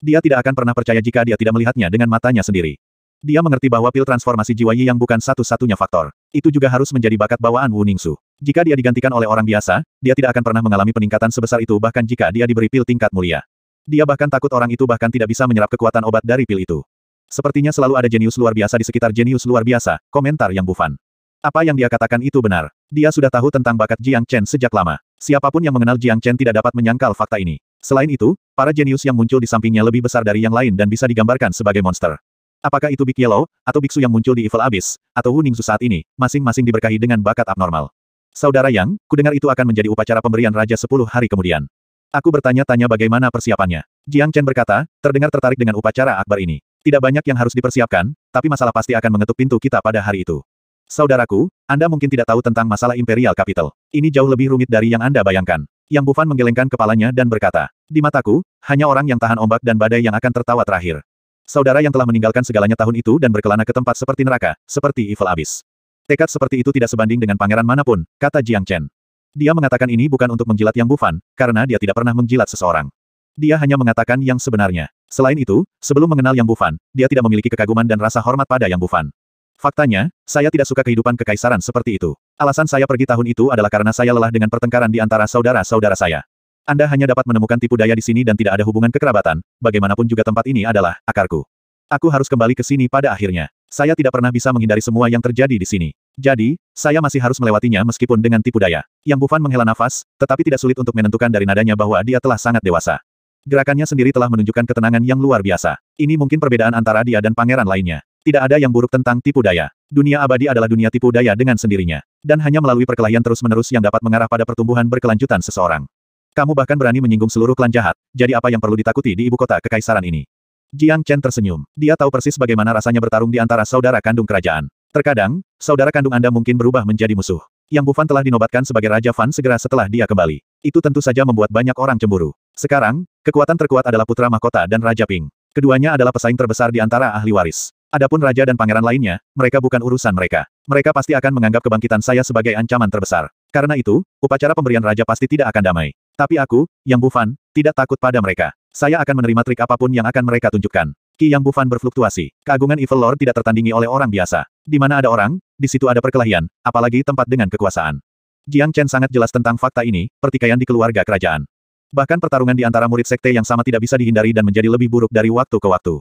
S1: Dia tidak akan pernah percaya jika dia tidak melihatnya dengan matanya sendiri. Dia mengerti bahwa pil transformasi jiwa Yi yang bukan satu-satunya faktor. Itu juga harus menjadi bakat bawaan Wu Ningsu. Jika dia digantikan oleh orang biasa, dia tidak akan pernah mengalami peningkatan sebesar itu bahkan jika dia diberi pil tingkat mulia. Dia bahkan takut orang itu bahkan tidak bisa menyerap kekuatan obat dari pil itu. Sepertinya selalu ada jenius luar biasa di sekitar jenius luar biasa, komentar yang bufan. Apa yang dia katakan itu benar. Dia sudah tahu tentang bakat Jiang Chen sejak lama. Siapapun yang mengenal Jiang Chen tidak dapat menyangkal fakta ini. Selain itu, para jenius yang muncul di sampingnya lebih besar dari yang lain dan bisa digambarkan sebagai monster. Apakah itu Big Yellow, atau biksu yang muncul di Evil Abyss, atau Wuning saat ini, masing-masing diberkahi dengan bakat abnormal. Saudara Yang, ku dengar itu akan menjadi upacara pemberian Raja sepuluh hari kemudian. Aku bertanya-tanya bagaimana persiapannya. Jiang Chen berkata, terdengar tertarik dengan upacara akbar ini. Tidak banyak yang harus dipersiapkan, tapi masalah pasti akan mengetuk pintu kita pada hari itu. Saudaraku, Anda mungkin tidak tahu tentang masalah Imperial Capital. Ini jauh lebih rumit dari yang Anda bayangkan. Yang Bufan menggelengkan kepalanya dan berkata, Di mataku, hanya orang yang tahan ombak dan badai yang akan tertawa terakhir. Saudara yang telah meninggalkan segalanya tahun itu dan berkelana ke tempat seperti neraka, seperti Evil Abyss. Tekad seperti itu tidak sebanding dengan pangeran manapun, kata Jiang Chen. Dia mengatakan ini bukan untuk menjilat Yang Bufan, karena dia tidak pernah menjilat seseorang. Dia hanya mengatakan yang sebenarnya. Selain itu, sebelum mengenal Yang Bufan, dia tidak memiliki kekaguman dan rasa hormat pada Yang Bufan. Faktanya, saya tidak suka kehidupan kekaisaran seperti itu. Alasan saya pergi tahun itu adalah karena saya lelah dengan pertengkaran di antara saudara-saudara saya. Anda hanya dapat menemukan tipu daya di sini dan tidak ada hubungan kekerabatan, bagaimanapun juga tempat ini adalah akarku. Aku harus kembali ke sini pada akhirnya. Saya tidak pernah bisa menghindari semua yang terjadi di sini. Jadi, saya masih harus melewatinya meskipun dengan tipu daya. Yang Bufan menghela nafas, tetapi tidak sulit untuk menentukan dari nadanya bahwa dia telah sangat dewasa. Gerakannya sendiri telah menunjukkan ketenangan yang luar biasa. Ini mungkin perbedaan antara dia dan pangeran lainnya. Tidak ada yang buruk tentang tipu daya. Dunia abadi adalah dunia tipu daya dengan sendirinya. Dan hanya melalui perkelahian terus-menerus yang dapat mengarah pada pertumbuhan berkelanjutan seseorang. Kamu bahkan berani menyinggung seluruh klan jahat, jadi apa yang perlu ditakuti di ibu kota kekaisaran ini? Jiang Chen tersenyum. Dia tahu persis bagaimana rasanya bertarung di antara saudara kandung kerajaan. Terkadang, saudara kandung Anda mungkin berubah menjadi musuh. Yang Bufan telah dinobatkan sebagai Raja Fan segera setelah dia kembali. Itu tentu saja membuat banyak orang cemburu. Sekarang, kekuatan terkuat adalah Putra Mahkota dan Raja Ping. Keduanya adalah pesaing terbesar di antara ahli waris. Adapun raja dan pangeran lainnya, mereka bukan urusan mereka. Mereka pasti akan menganggap kebangkitan saya sebagai ancaman terbesar. Karena itu, upacara pemberian raja pasti tidak akan damai. Tapi aku, Yang Bufan, tidak takut pada mereka. Saya akan menerima trik apapun yang akan mereka tunjukkan. Ki Yang Bufan berfluktuasi. Keagungan Evil Lord tidak tertandingi oleh orang biasa. Di mana ada orang, di situ ada perkelahian, apalagi tempat dengan kekuasaan. Jiang Chen sangat jelas tentang fakta ini, pertikaian di keluarga kerajaan. Bahkan pertarungan di antara murid sekte yang sama tidak bisa dihindari dan menjadi lebih buruk dari waktu ke waktu.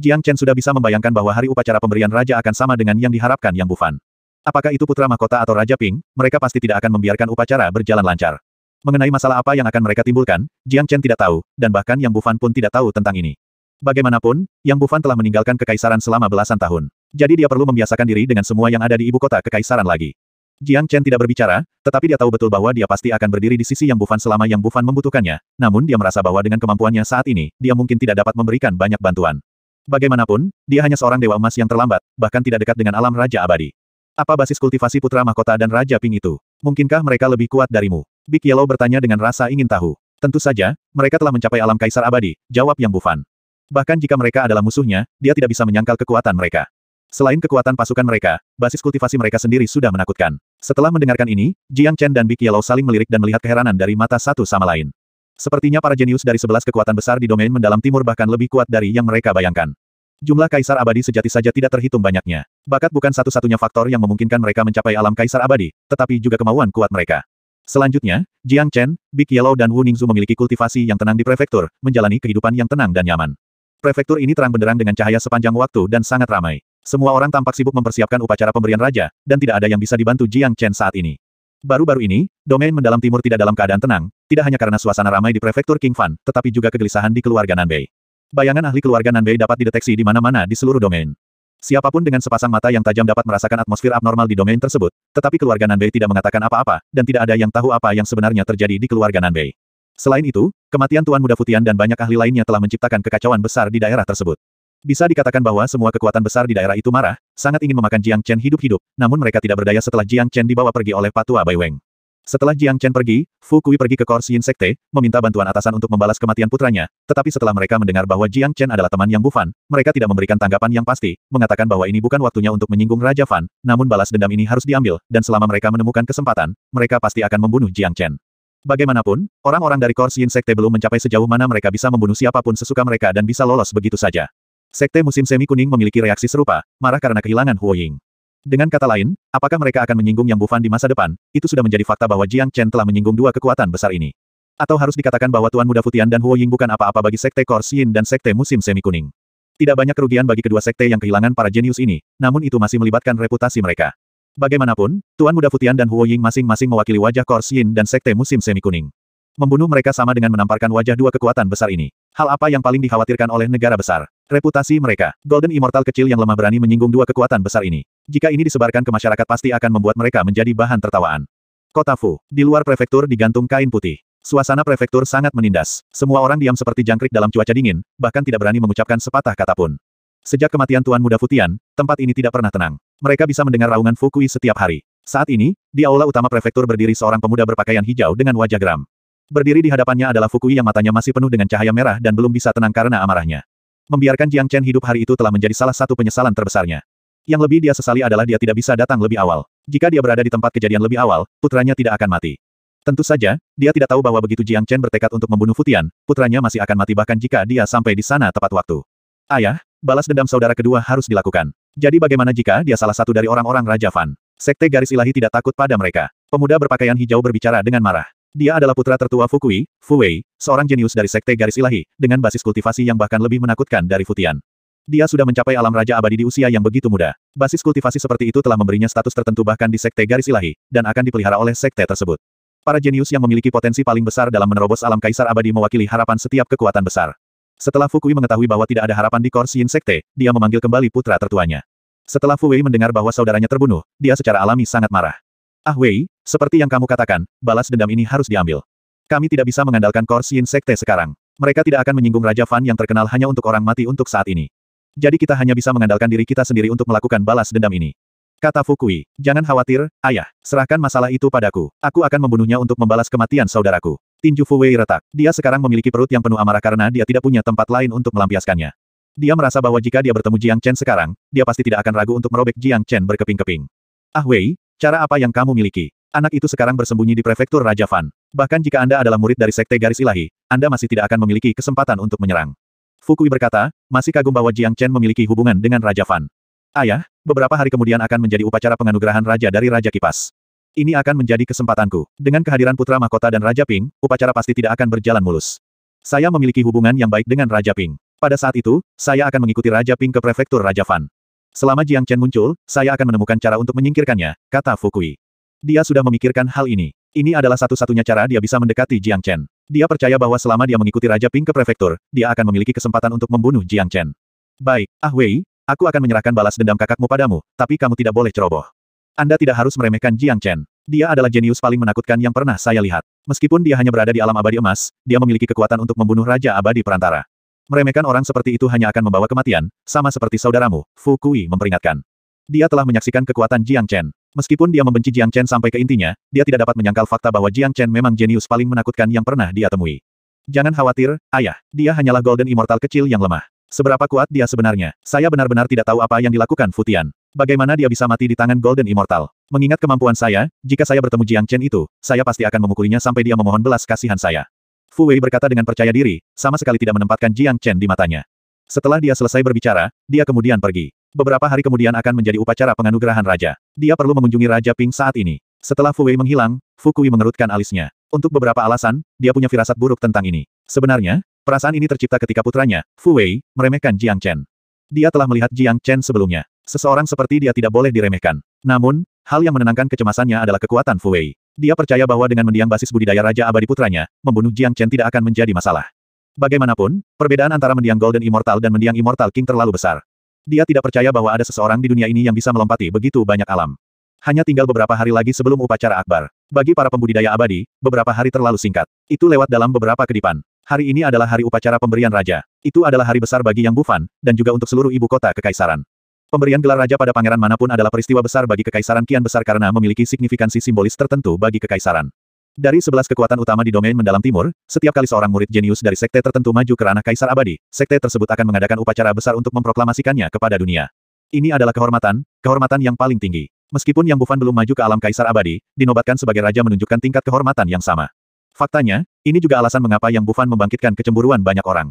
S1: Jiang Chen sudah bisa membayangkan bahwa hari upacara pemberian raja akan sama dengan yang diharapkan Yang Bufan. Apakah itu putra mahkota atau Raja Ping, mereka pasti tidak akan membiarkan upacara berjalan lancar. Mengenai masalah apa yang akan mereka timbulkan, Jiang Chen tidak tahu, dan bahkan Yang Bufan pun tidak tahu tentang ini. Bagaimanapun, Yang Bufan telah meninggalkan kekaisaran selama belasan tahun. Jadi dia perlu membiasakan diri dengan semua yang ada di ibu kota kekaisaran lagi. Jiang Chen tidak berbicara, tetapi dia tahu betul bahwa dia pasti akan berdiri di sisi Yang Bufan selama Yang Bufan membutuhkannya, namun dia merasa bahwa dengan kemampuannya saat ini, dia mungkin tidak dapat memberikan banyak bantuan. Bagaimanapun, dia hanya seorang dewa emas yang terlambat, bahkan tidak dekat dengan alam Raja Abadi. Apa basis kultivasi putra mahkota dan Raja Ping itu? Mungkinkah mereka lebih kuat darimu? Big Yellow bertanya dengan rasa ingin tahu. Tentu saja, mereka telah mencapai alam Kaisar Abadi, jawab Yang Bufan. Bahkan jika mereka adalah musuhnya, dia tidak bisa menyangkal kekuatan mereka. Selain kekuatan pasukan mereka, basis kultivasi mereka sendiri sudah menakutkan. Setelah mendengarkan ini, Jiang Chen dan Big Yellow saling melirik dan melihat keheranan dari mata satu sama lain. Sepertinya para jenius dari sebelas kekuatan besar di domain mendalam timur bahkan lebih kuat dari yang mereka bayangkan. Jumlah kaisar abadi sejati saja tidak terhitung banyaknya. Bakat bukan satu-satunya faktor yang memungkinkan mereka mencapai alam kaisar abadi, tetapi juga kemauan kuat mereka. Selanjutnya, Jiang Chen, Big Yellow dan Wu Ningzu memiliki kultivasi yang tenang di prefektur, menjalani kehidupan yang tenang dan nyaman. Prefektur ini terang benderang dengan cahaya sepanjang waktu dan sangat ramai. Semua orang tampak sibuk mempersiapkan upacara pemberian raja, dan tidak ada yang bisa dibantu Jiang Chen saat ini. Baru-baru ini, domain mendalam timur tidak dalam keadaan tenang, tidak hanya karena suasana ramai di prefektur King Fan, tetapi juga kegelisahan di keluarga Nanbei. Bayangan ahli keluarga Nanbei dapat dideteksi di mana-mana di seluruh domain. Siapapun dengan sepasang mata yang tajam dapat merasakan atmosfer abnormal di domain tersebut, tetapi keluarga Nanbei tidak mengatakan apa-apa, dan tidak ada yang tahu apa yang sebenarnya terjadi di keluarga Nanbei. Selain itu, kematian Tuan Muda Futian dan banyak ahli lainnya telah menciptakan kekacauan besar di daerah tersebut. Bisa dikatakan bahwa semua kekuatan besar di daerah itu marah, sangat ingin memakan Jiang Chen hidup-hidup, namun mereka tidak berdaya setelah Jiang Chen dibawa pergi oleh Patua Bai Weng. Setelah Jiang Chen pergi, Fu Kui pergi ke Kors Yin Sekte, meminta bantuan atasan untuk membalas kematian putranya, tetapi setelah mereka mendengar bahwa Jiang Chen adalah teman Yang Bufan, mereka tidak memberikan tanggapan yang pasti, mengatakan bahwa ini bukan waktunya untuk menyinggung Raja Fan, namun balas dendam ini harus diambil, dan selama mereka menemukan kesempatan, mereka pasti akan membunuh Jiang Chen. Bagaimanapun, orang-orang dari Kors Yin Sekte belum mencapai sejauh mana mereka bisa membunuh siapapun sesuka mereka dan bisa lolos begitu saja. Sekte musim semi kuning memiliki reaksi serupa, marah karena kehilangan Huo Ying. Dengan kata lain, apakah mereka akan menyinggung Yang Bufan di masa depan, itu sudah menjadi fakta bahwa Jiang Chen telah menyinggung dua kekuatan besar ini. Atau harus dikatakan bahwa Tuan Muda Futian dan Huo Ying bukan apa-apa bagi Sekte Kors Yin dan Sekte musim semi kuning. Tidak banyak kerugian bagi kedua sekte yang kehilangan para jenius ini, namun itu masih melibatkan reputasi mereka. Bagaimanapun, Tuan Muda Futian dan Huo Ying masing-masing mewakili wajah Kors Yin dan Sekte Musim Semi Kuning. Membunuh mereka sama dengan menamparkan wajah dua kekuatan besar ini. Hal apa yang paling dikhawatirkan oleh negara besar? Reputasi mereka, Golden Immortal kecil yang lemah berani menyinggung dua kekuatan besar ini. Jika ini disebarkan ke masyarakat pasti akan membuat mereka menjadi bahan tertawaan. Kota Fu, di luar prefektur digantung kain putih. Suasana prefektur sangat menindas. Semua orang diam seperti jangkrik dalam cuaca dingin, bahkan tidak berani mengucapkan sepatah kata pun. Sejak kematian Tuan Muda Futian, tempat ini tidak pernah tenang. Mereka bisa mendengar raungan Fukui setiap hari. Saat ini, di aula utama prefektur berdiri seorang pemuda berpakaian hijau dengan wajah geram. Berdiri di hadapannya adalah Fukui yang matanya masih penuh dengan cahaya merah dan belum bisa tenang karena amarahnya. Membiarkan Jiang Chen hidup hari itu telah menjadi salah satu penyesalan terbesarnya. Yang lebih dia sesali adalah dia tidak bisa datang lebih awal. Jika dia berada di tempat kejadian lebih awal, putranya tidak akan mati. Tentu saja, dia tidak tahu bahwa begitu Jiang Chen bertekad untuk membunuh Futian, putranya masih akan mati bahkan jika dia sampai di sana tepat waktu. Ayah, balas dendam saudara kedua harus dilakukan. Jadi bagaimana jika dia salah satu dari orang-orang Raja Fan? Sekte garis ilahi tidak takut pada mereka. Pemuda berpakaian hijau berbicara dengan marah. Dia adalah putra tertua Fukui, Fuwei, seorang jenius dari sekte garis ilahi, dengan basis kultivasi yang bahkan lebih menakutkan dari Futian. Dia sudah mencapai alam raja abadi di usia yang begitu muda. Basis kultivasi seperti itu telah memberinya status tertentu bahkan di sekte garis ilahi, dan akan dipelihara oleh sekte tersebut. Para jenius yang memiliki potensi paling besar dalam menerobos alam kaisar abadi mewakili harapan setiap kekuatan besar. Setelah Fukui mengetahui bahwa tidak ada harapan di Korsin Sekte, dia memanggil kembali putra tertuanya. Setelah Fuwei mendengar bahwa saudaranya terbunuh, dia secara alami sangat marah. Ah Wei, seperti yang kamu katakan, balas dendam ini harus diambil. Kami tidak bisa mengandalkan Korsin Sekte sekarang. Mereka tidak akan menyinggung Raja Fan yang terkenal hanya untuk orang mati untuk saat ini. Jadi kita hanya bisa mengandalkan diri kita sendiri untuk melakukan balas dendam ini. Kata Fukui, jangan khawatir, ayah, serahkan masalah itu padaku. Aku akan membunuhnya untuk membalas kematian saudaraku. Tinju Fuwei retak. Dia sekarang memiliki perut yang penuh amarah karena dia tidak punya tempat lain untuk melampiaskannya. Dia merasa bahwa jika dia bertemu Jiang Chen sekarang, dia pasti tidak akan ragu untuk merobek Jiang Chen berkeping-keping. Ah Wei, Cara apa yang kamu miliki? Anak itu sekarang bersembunyi di prefektur Raja Fan. Bahkan jika Anda adalah murid dari sekte garis ilahi, Anda masih tidak akan memiliki kesempatan untuk menyerang. Fukui berkata, masih kagum bahwa Jiang Chen memiliki hubungan dengan Raja Fan. Ayah, beberapa hari kemudian akan menjadi upacara penganugerahan Raja dari Raja Kipas. Ini akan menjadi kesempatanku. Dengan kehadiran putra mahkota dan Raja Ping, upacara pasti tidak akan berjalan mulus. Saya memiliki hubungan yang baik dengan Raja Ping. Pada saat itu, saya akan mengikuti Raja Ping ke prefektur Raja Fan. Selama Jiang Chen muncul, saya akan menemukan cara untuk menyingkirkannya, kata Fukui. Dia sudah memikirkan hal ini. Ini adalah satu-satunya cara dia bisa mendekati Jiang Chen. Dia percaya bahwa selama dia mengikuti Raja Ping ke prefektur, dia akan memiliki kesempatan untuk membunuh Jiang Chen. Baik, Ah Wei, aku akan menyerahkan balas dendam kakakmu padamu, tapi kamu tidak boleh ceroboh. Anda tidak harus meremehkan Jiang Chen. Dia adalah jenius paling menakutkan yang pernah saya lihat. Meskipun dia hanya berada di alam abadi emas, dia memiliki kekuatan untuk membunuh Raja Abadi Perantara. Meremehkan orang seperti itu hanya akan membawa kematian, sama seperti saudaramu, Fu Kui memperingatkan. Dia telah menyaksikan kekuatan Jiang Chen. Meskipun dia membenci Jiang Chen sampai ke intinya, dia tidak dapat menyangkal fakta bahwa Jiang Chen memang jenius paling menakutkan yang pernah dia temui. Jangan khawatir, ayah. Dia hanyalah Golden Immortal kecil yang lemah. Seberapa kuat dia sebenarnya? Saya benar-benar tidak tahu apa yang dilakukan Futian. Bagaimana dia bisa mati di tangan Golden Immortal? Mengingat kemampuan saya, jika saya bertemu Jiang Chen itu, saya pasti akan memukulinya sampai dia memohon belas kasihan saya. Fu Wei berkata dengan percaya diri, sama sekali tidak menempatkan Jiang Chen di matanya. Setelah dia selesai berbicara, dia kemudian pergi. Beberapa hari kemudian akan menjadi upacara penganugerahan raja. Dia perlu mengunjungi Raja Ping saat ini. Setelah Fu Wei menghilang, Fu Kui mengerutkan alisnya. Untuk beberapa alasan, dia punya firasat buruk tentang ini. Sebenarnya, perasaan ini tercipta ketika putranya, Fu Wei, meremehkan Jiang Chen. Dia telah melihat Jiang Chen sebelumnya. Seseorang seperti dia tidak boleh diremehkan. Namun, hal yang menenangkan kecemasannya adalah kekuatan Fu Wei. Dia percaya bahwa dengan mendiang basis budidaya Raja Abadi putranya, membunuh Jiang Chen tidak akan menjadi masalah. Bagaimanapun, perbedaan antara mendiang Golden Immortal dan mendiang Immortal King terlalu besar. Dia tidak percaya bahwa ada seseorang di dunia ini yang bisa melompati begitu banyak alam. Hanya tinggal beberapa hari lagi sebelum upacara akbar. Bagi para pembudidaya abadi, beberapa hari terlalu singkat. Itu lewat dalam beberapa kedipan. Hari ini adalah hari upacara pemberian raja. Itu adalah hari besar bagi Yang Bufan, dan juga untuk seluruh ibu kota kekaisaran. Pemberian gelar raja pada pangeran manapun adalah peristiwa besar bagi kekaisaran kian besar karena memiliki signifikansi simbolis tertentu bagi kekaisaran. Dari sebelas kekuatan utama di domain mendalam timur, setiap kali seorang murid jenius dari sekte tertentu maju ke ranah kaisar abadi, sekte tersebut akan mengadakan upacara besar untuk memproklamasikannya kepada dunia. Ini adalah kehormatan, kehormatan yang paling tinggi. Meskipun Yang Bufan belum maju ke alam kaisar abadi, dinobatkan sebagai raja menunjukkan tingkat kehormatan yang sama. Faktanya, ini juga alasan mengapa Yang Bufan membangkitkan kecemburuan banyak orang.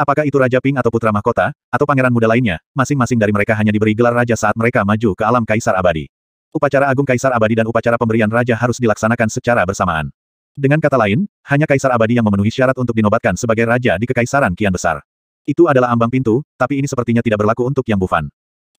S1: Apakah itu Raja Ping atau Putra Mahkota, atau pangeran muda lainnya, masing-masing dari mereka hanya diberi gelar raja saat mereka maju ke alam Kaisar Abadi. Upacara Agung Kaisar Abadi dan upacara pemberian raja harus dilaksanakan secara bersamaan. Dengan kata lain, hanya Kaisar Abadi yang memenuhi syarat untuk dinobatkan sebagai raja di Kekaisaran Kian Besar. Itu adalah ambang pintu, tapi ini sepertinya tidak berlaku untuk yang Bufan.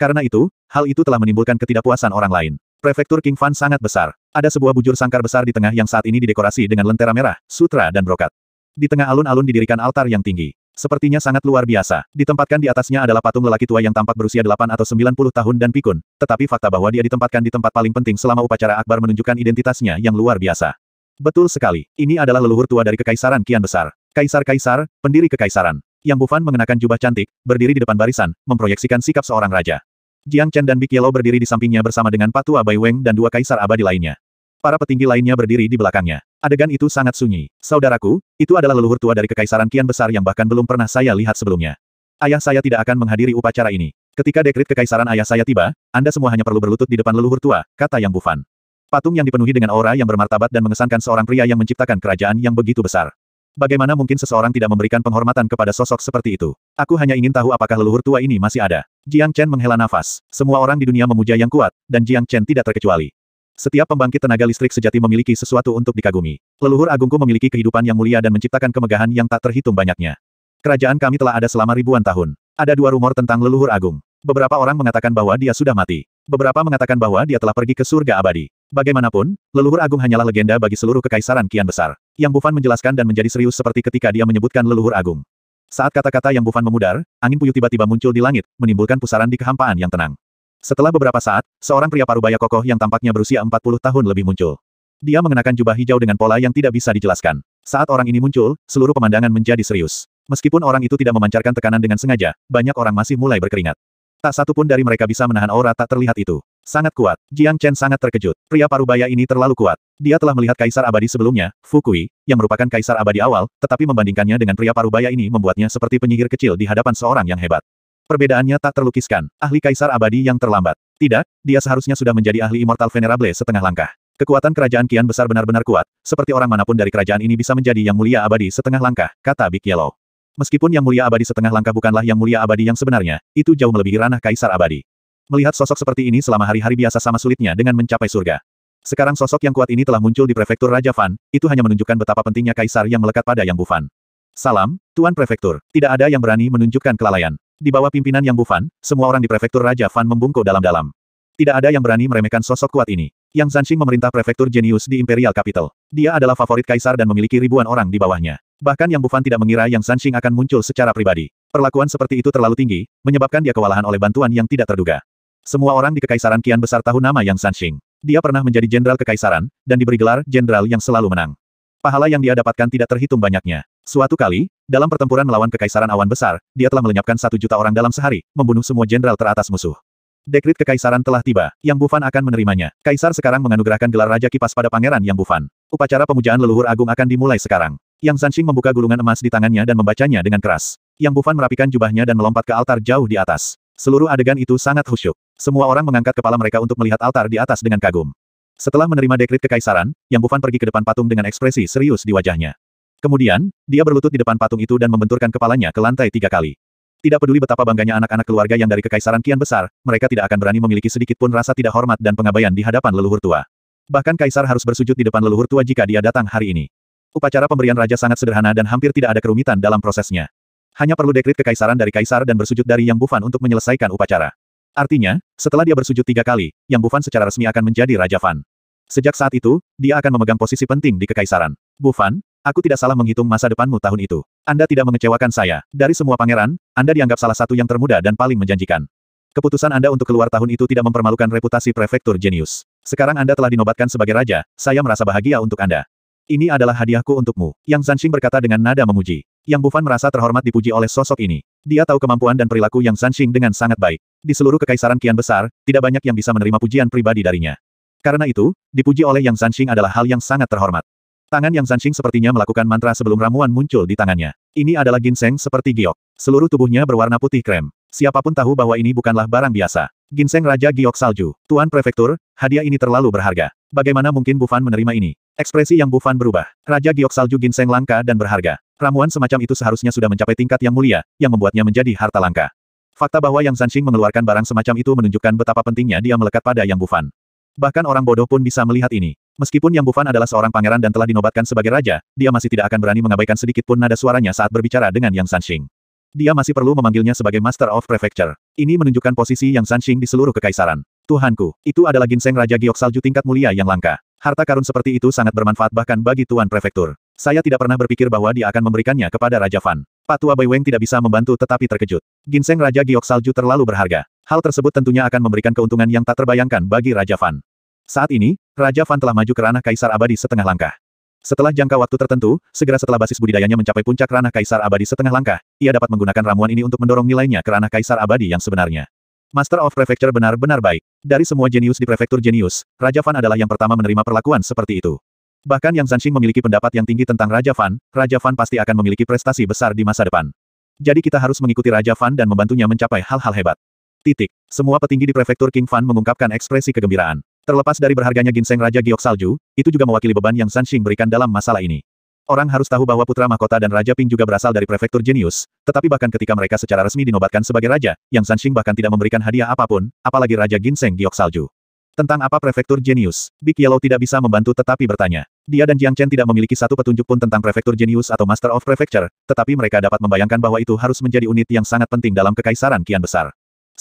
S1: Karena itu, hal itu telah menimbulkan ketidakpuasan orang lain. Prefektur King Fan sangat besar. Ada sebuah bujur sangkar besar di tengah yang saat ini didekorasi dengan lentera merah, sutra dan brokat. Di tengah alun-alun didirikan altar yang tinggi. Sepertinya sangat luar biasa. Ditempatkan di atasnya adalah patung lelaki tua yang tampak berusia 8 atau 90 tahun dan pikun. Tetapi fakta bahwa dia ditempatkan di tempat paling penting selama upacara akbar menunjukkan identitasnya yang luar biasa. Betul sekali. Ini adalah leluhur tua dari Kekaisaran Kian Besar. Kaisar-kaisar, pendiri kekaisaran. Yang Bufan mengenakan jubah cantik, berdiri di depan barisan, memproyeksikan sikap seorang raja. Jiang Chen dan Big Yellow berdiri di sampingnya bersama dengan Patua Bai Weng dan dua kaisar abadi lainnya. Para petinggi lainnya berdiri di belakangnya. Adegan itu sangat sunyi. Saudaraku, itu adalah leluhur tua dari Kekaisaran Kian Besar yang bahkan belum pernah saya lihat sebelumnya. Ayah saya tidak akan menghadiri upacara ini. Ketika dekrit kekaisaran ayah saya tiba, Anda semua hanya perlu berlutut di depan leluhur tua, kata Yang Bufan. Patung yang dipenuhi dengan aura yang bermartabat dan mengesankan seorang pria yang menciptakan kerajaan yang begitu besar. Bagaimana mungkin seseorang tidak memberikan penghormatan kepada sosok seperti itu? Aku hanya ingin tahu apakah leluhur tua ini masih ada. Jiang Chen menghela nafas. Semua orang di dunia memuja yang kuat, dan Jiang Chen tidak terkecuali. Setiap pembangkit tenaga listrik sejati memiliki sesuatu untuk dikagumi. Leluhur agungku memiliki kehidupan yang mulia dan menciptakan kemegahan yang tak terhitung banyaknya. Kerajaan kami telah ada selama ribuan tahun. Ada dua rumor tentang leluhur agung. Beberapa orang mengatakan bahwa dia sudah mati. Beberapa mengatakan bahwa dia telah pergi ke surga abadi. Bagaimanapun, leluhur agung hanyalah legenda bagi seluruh kekaisaran kian besar. Yang Bufan menjelaskan dan menjadi serius seperti ketika dia menyebutkan leluhur agung. Saat kata-kata yang Bufan memudar, angin puyuh tiba-tiba muncul di langit, menimbulkan pusaran di kehampaan yang tenang. Setelah beberapa saat, seorang pria parubaya kokoh yang tampaknya berusia 40 tahun lebih muncul. Dia mengenakan jubah hijau dengan pola yang tidak bisa dijelaskan. Saat orang ini muncul, seluruh pemandangan menjadi serius. Meskipun orang itu tidak memancarkan tekanan dengan sengaja, banyak orang masih mulai berkeringat. Tak satu pun dari mereka bisa menahan aura tak terlihat itu. Sangat kuat. Jiang Chen sangat terkejut. Pria parubaya ini terlalu kuat. Dia telah melihat kaisar abadi sebelumnya, Fukui, yang merupakan kaisar abadi awal, tetapi membandingkannya dengan pria parubaya ini membuatnya seperti penyihir kecil di hadapan seorang yang hebat. Perbedaannya tak terlukiskan, ahli kaisar abadi yang terlambat. Tidak, dia seharusnya sudah menjadi ahli immortal venerable setengah langkah. Kekuatan kerajaan kian besar benar-benar kuat, seperti orang manapun dari kerajaan ini bisa menjadi yang mulia abadi setengah langkah, kata Big Yellow. Meskipun yang mulia abadi setengah langkah bukanlah yang mulia abadi yang sebenarnya, itu jauh melebihi ranah kaisar abadi. Melihat sosok seperti ini selama hari-hari biasa sama sulitnya dengan mencapai surga. Sekarang sosok yang kuat ini telah muncul di prefektur Raja Fan, itu hanya menunjukkan betapa pentingnya kaisar yang melekat pada Yang Bufan. Salam, Tuan Prefektur. Tidak ada yang berani menunjukkan kelalaian. Di bawah pimpinan Yang Bufan, semua orang di prefektur Raja Fan membungkuk dalam-dalam. Tidak ada yang berani meremehkan sosok kuat ini. Yang Zanxing memerintah prefektur jenius di Imperial Capital. Dia adalah favorit kaisar dan memiliki ribuan orang di bawahnya. Bahkan Yang Bufan tidak mengira Yang Zanxing akan muncul secara pribadi. Perlakuan seperti itu terlalu tinggi, menyebabkan dia kewalahan oleh bantuan yang tidak terduga. Semua orang di Kekaisaran Kian Besar tahu nama Yang Zanxing. Dia pernah menjadi jenderal kekaisaran, dan diberi gelar jenderal yang selalu menang pahala yang dia dapatkan tidak terhitung banyaknya. Suatu kali, dalam pertempuran melawan kekaisaran awan besar, dia telah melenyapkan satu juta orang dalam sehari, membunuh semua jenderal teratas musuh. Dekrit kekaisaran telah tiba, Yang Bufan akan menerimanya. Kaisar sekarang menganugerahkan gelar Raja Kipas pada Pangeran Yang Bufan. Upacara pemujaan leluhur agung akan dimulai sekarang. Yang Sanxing membuka gulungan emas di tangannya dan membacanya dengan keras. Yang Bufan merapikan jubahnya dan melompat ke altar jauh di atas. Seluruh adegan itu sangat khusyuk. Semua orang mengangkat kepala mereka untuk melihat altar di atas dengan kagum. Setelah menerima dekrit kekaisaran, Yang Bufan pergi ke depan patung dengan ekspresi serius di wajahnya. Kemudian, dia berlutut di depan patung itu dan membenturkan kepalanya ke lantai tiga kali. Tidak peduli betapa bangganya anak-anak keluarga yang dari kekaisaran kian besar, mereka tidak akan berani memiliki sedikit pun rasa tidak hormat dan pengabaian di hadapan leluhur tua. Bahkan kaisar harus bersujud di depan leluhur tua jika dia datang hari ini. Upacara pemberian raja sangat sederhana dan hampir tidak ada kerumitan dalam prosesnya. Hanya perlu dekrit kekaisaran dari kaisar dan bersujud dari Yang Bufan untuk menyelesaikan upacara. Artinya, setelah dia bersujud tiga kali, Yang Bufan secara resmi akan menjadi Raja Fan. Sejak saat itu, dia akan memegang posisi penting di kekaisaran. Bufan, aku tidak salah menghitung masa depanmu tahun itu. Anda tidak mengecewakan saya. Dari semua pangeran, Anda dianggap salah satu yang termuda dan paling menjanjikan. Keputusan Anda untuk keluar tahun itu tidak mempermalukan reputasi prefektur jenius. Sekarang Anda telah dinobatkan sebagai raja, saya merasa bahagia untuk Anda. Ini adalah hadiahku untukmu, yang Zanxing berkata dengan nada memuji. Yang Bufan merasa terhormat dipuji oleh sosok ini. Dia tahu kemampuan dan perilaku yang Zanxing dengan sangat baik. Di seluruh kekaisaran kian besar, tidak banyak yang bisa menerima pujian pribadi darinya. Karena itu, dipuji oleh Yang Zanxing adalah hal yang sangat terhormat. Tangan Yang Zanxing sepertinya melakukan mantra sebelum ramuan muncul di tangannya. Ini adalah ginseng seperti giok. Seluruh tubuhnya berwarna putih krem. Siapapun tahu bahwa ini bukanlah barang biasa. Ginseng Raja Giok Salju. Tuan Prefektur, hadiah ini terlalu berharga. Bagaimana mungkin Bufan menerima ini? Ekspresi yang Bufan berubah. Raja Giok Salju ginseng langka dan berharga. Ramuan semacam itu seharusnya sudah mencapai tingkat yang mulia, yang membuatnya menjadi harta langka. Fakta bahwa Yang Zanxing mengeluarkan barang semacam itu menunjukkan betapa pentingnya dia melekat pada Yang Bufan. Bahkan orang bodoh pun bisa melihat ini. Meskipun Yang Bufan adalah seorang pangeran dan telah dinobatkan sebagai raja, dia masih tidak akan berani mengabaikan sedikit pun nada suaranya saat berbicara dengan Yang Sanxing. Dia masih perlu memanggilnya sebagai Master of Prefecture. Ini menunjukkan posisi Yang Sanxing di seluruh kekaisaran. Tuhanku, itu adalah ginseng Raja Giok Salju tingkat mulia yang langka. Harta karun seperti itu sangat bermanfaat bahkan bagi Tuan Prefektur. Saya tidak pernah berpikir bahwa dia akan memberikannya kepada Raja Fan. Patua Bai Weng tidak bisa membantu tetapi terkejut. Ginseng Raja Giok Salju terlalu berharga. Hal tersebut tentunya akan memberikan keuntungan yang tak terbayangkan bagi Raja Fan. Saat ini, Raja Fan telah maju ke ranah Kaisar Abadi setengah langkah. Setelah jangka waktu tertentu, segera setelah basis budidayanya mencapai puncak ranah Kaisar Abadi setengah langkah, ia dapat menggunakan ramuan ini untuk mendorong nilainya ke ranah Kaisar Abadi yang sebenarnya. Master of Prefecture benar-benar baik. Dari semua jenius di prefektur jenius, Raja Fan adalah yang pertama menerima perlakuan seperti itu. Bahkan yang Zanshing memiliki pendapat yang tinggi tentang Raja Fan, Raja Fan pasti akan memiliki prestasi besar di masa depan. Jadi kita harus mengikuti Raja Fan dan membantunya mencapai hal-hal hebat. Titik. Semua petinggi di prefektur King Fan mengungkapkan ekspresi kegembiraan. Terlepas dari berharganya ginseng Raja Giok Salju, itu juga mewakili beban yang Sanxing berikan dalam masalah ini. Orang harus tahu bahwa putra mahkota dan Raja Ping juga berasal dari prefektur jenius, tetapi bahkan ketika mereka secara resmi dinobatkan sebagai raja, yang Sanxing bahkan tidak memberikan hadiah apapun, apalagi Raja Ginseng Giok Salju. Tentang apa prefektur jenius, Big Yellow tidak bisa membantu tetapi bertanya. Dia dan Jiang Chen tidak memiliki satu petunjuk pun tentang prefektur jenius atau Master of Prefecture, tetapi mereka dapat membayangkan bahwa itu harus menjadi unit yang sangat penting dalam kekaisaran kian besar.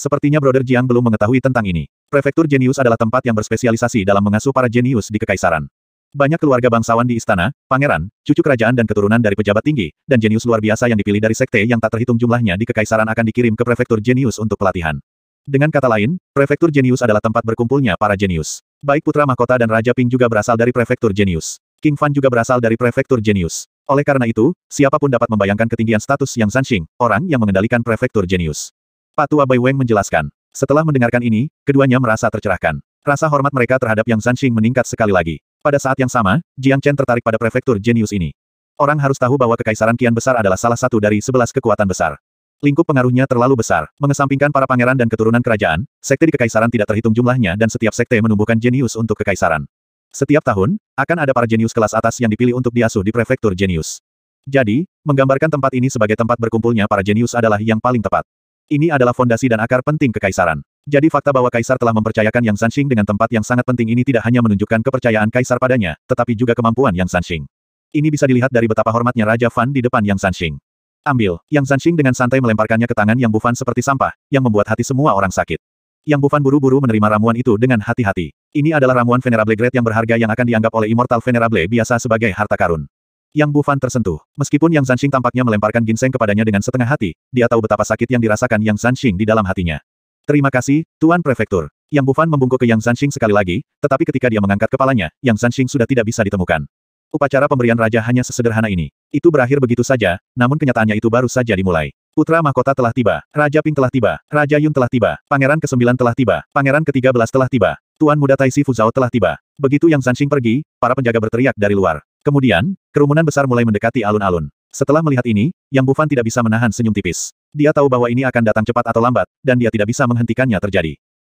S1: Sepertinya Brother Jiang belum mengetahui tentang ini. Prefektur jenius adalah tempat yang berspesialisasi dalam mengasuh para jenius di kekaisaran. Banyak keluarga bangsawan di istana, pangeran, cucu kerajaan dan keturunan dari pejabat tinggi, dan jenius luar biasa yang dipilih dari sekte yang tak terhitung jumlahnya di kekaisaran akan dikirim ke prefektur jenius untuk pelatihan. Dengan kata lain, prefektur jenius adalah tempat berkumpulnya para jenius. Baik putra mahkota dan Raja Ping juga berasal dari prefektur jenius. King Fan juga berasal dari prefektur jenius. Oleh karena itu, siapapun dapat membayangkan ketinggian status yang Sanxing, orang yang mengendalikan prefektur jenius. Pak tua Bai Weng menjelaskan. Setelah mendengarkan ini, keduanya merasa tercerahkan. Rasa hormat mereka terhadap Yang Zanxing meningkat sekali lagi. Pada saat yang sama, Jiang Chen tertarik pada prefektur jenius ini. Orang harus tahu bahwa Kekaisaran Kian Besar adalah salah satu dari sebelas kekuatan besar. Lingkup pengaruhnya terlalu besar, mengesampingkan para pangeran dan keturunan kerajaan, sekte di Kekaisaran tidak terhitung jumlahnya dan setiap sekte menumbuhkan jenius untuk Kekaisaran. Setiap tahun, akan ada para jenius kelas atas yang dipilih untuk diasuh di prefektur jenius. Jadi, menggambarkan tempat ini sebagai tempat berkumpulnya para jenius adalah yang paling tepat. Ini adalah fondasi dan akar penting kekaisaran. Jadi fakta bahwa kaisar telah mempercayakan Yang Sanxing dengan tempat yang sangat penting ini tidak hanya menunjukkan kepercayaan kaisar padanya, tetapi juga kemampuan Yang Sanxing. Ini bisa dilihat dari betapa hormatnya Raja Fan di depan Yang Sanxing. Ambil, Yang Sanxing dengan santai melemparkannya ke tangan Yang Bufan seperti sampah, yang membuat hati semua orang sakit. Yang Bufan buru-buru menerima ramuan itu dengan hati-hati. Ini adalah ramuan Venerable Grade yang berharga yang akan dianggap oleh Immortal Venerable biasa sebagai harta karun. Yang Bufan tersentuh. Meskipun Yang Zanxing tampaknya melemparkan ginseng kepadanya dengan setengah hati, dia tahu betapa sakit yang dirasakan Yang Zanxing di dalam hatinya. Terima kasih, Tuan Prefektur. Yang Bufan membungkuk ke Yang Zanxing sekali lagi, tetapi ketika dia mengangkat kepalanya, Yang Zanxing sudah tidak bisa ditemukan. Upacara pemberian raja hanya sesederhana ini. Itu berakhir begitu saja, namun kenyataannya itu baru saja dimulai. Putra mahkota telah tiba, Raja Ping telah tiba, Raja Yun telah tiba, Pangeran ke-9 telah tiba, Pangeran ke-13 telah tiba, Tuan Muda Taisi Fuzao telah tiba. Begitu Yang Zanxing pergi, para penjaga berteriak dari luar. Kemudian, kerumunan besar mulai mendekati alun-alun. Setelah melihat ini, Yang Bufan tidak bisa menahan senyum tipis. Dia tahu bahwa ini akan datang cepat atau lambat, dan dia tidak bisa menghentikannya terjadi.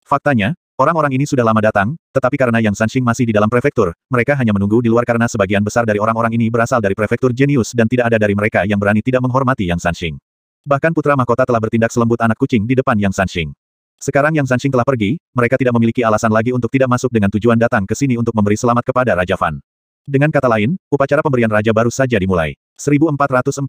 S1: Faktanya, orang-orang ini sudah lama datang, tetapi karena Yang Sanxing masih di dalam prefektur, mereka hanya menunggu di luar karena sebagian besar dari orang-orang ini berasal dari prefektur jenius dan tidak ada dari mereka yang berani tidak menghormati Yang Sanxing. Bahkan putra mahkota telah bertindak selembut anak kucing di depan Yang Sanxing. Sekarang Yang Sanxing telah pergi, mereka tidak memiliki alasan lagi untuk tidak masuk dengan tujuan datang ke sini untuk memberi selamat kepada Raja Fan. Dengan kata lain, upacara pemberian raja baru saja dimulai. 1440.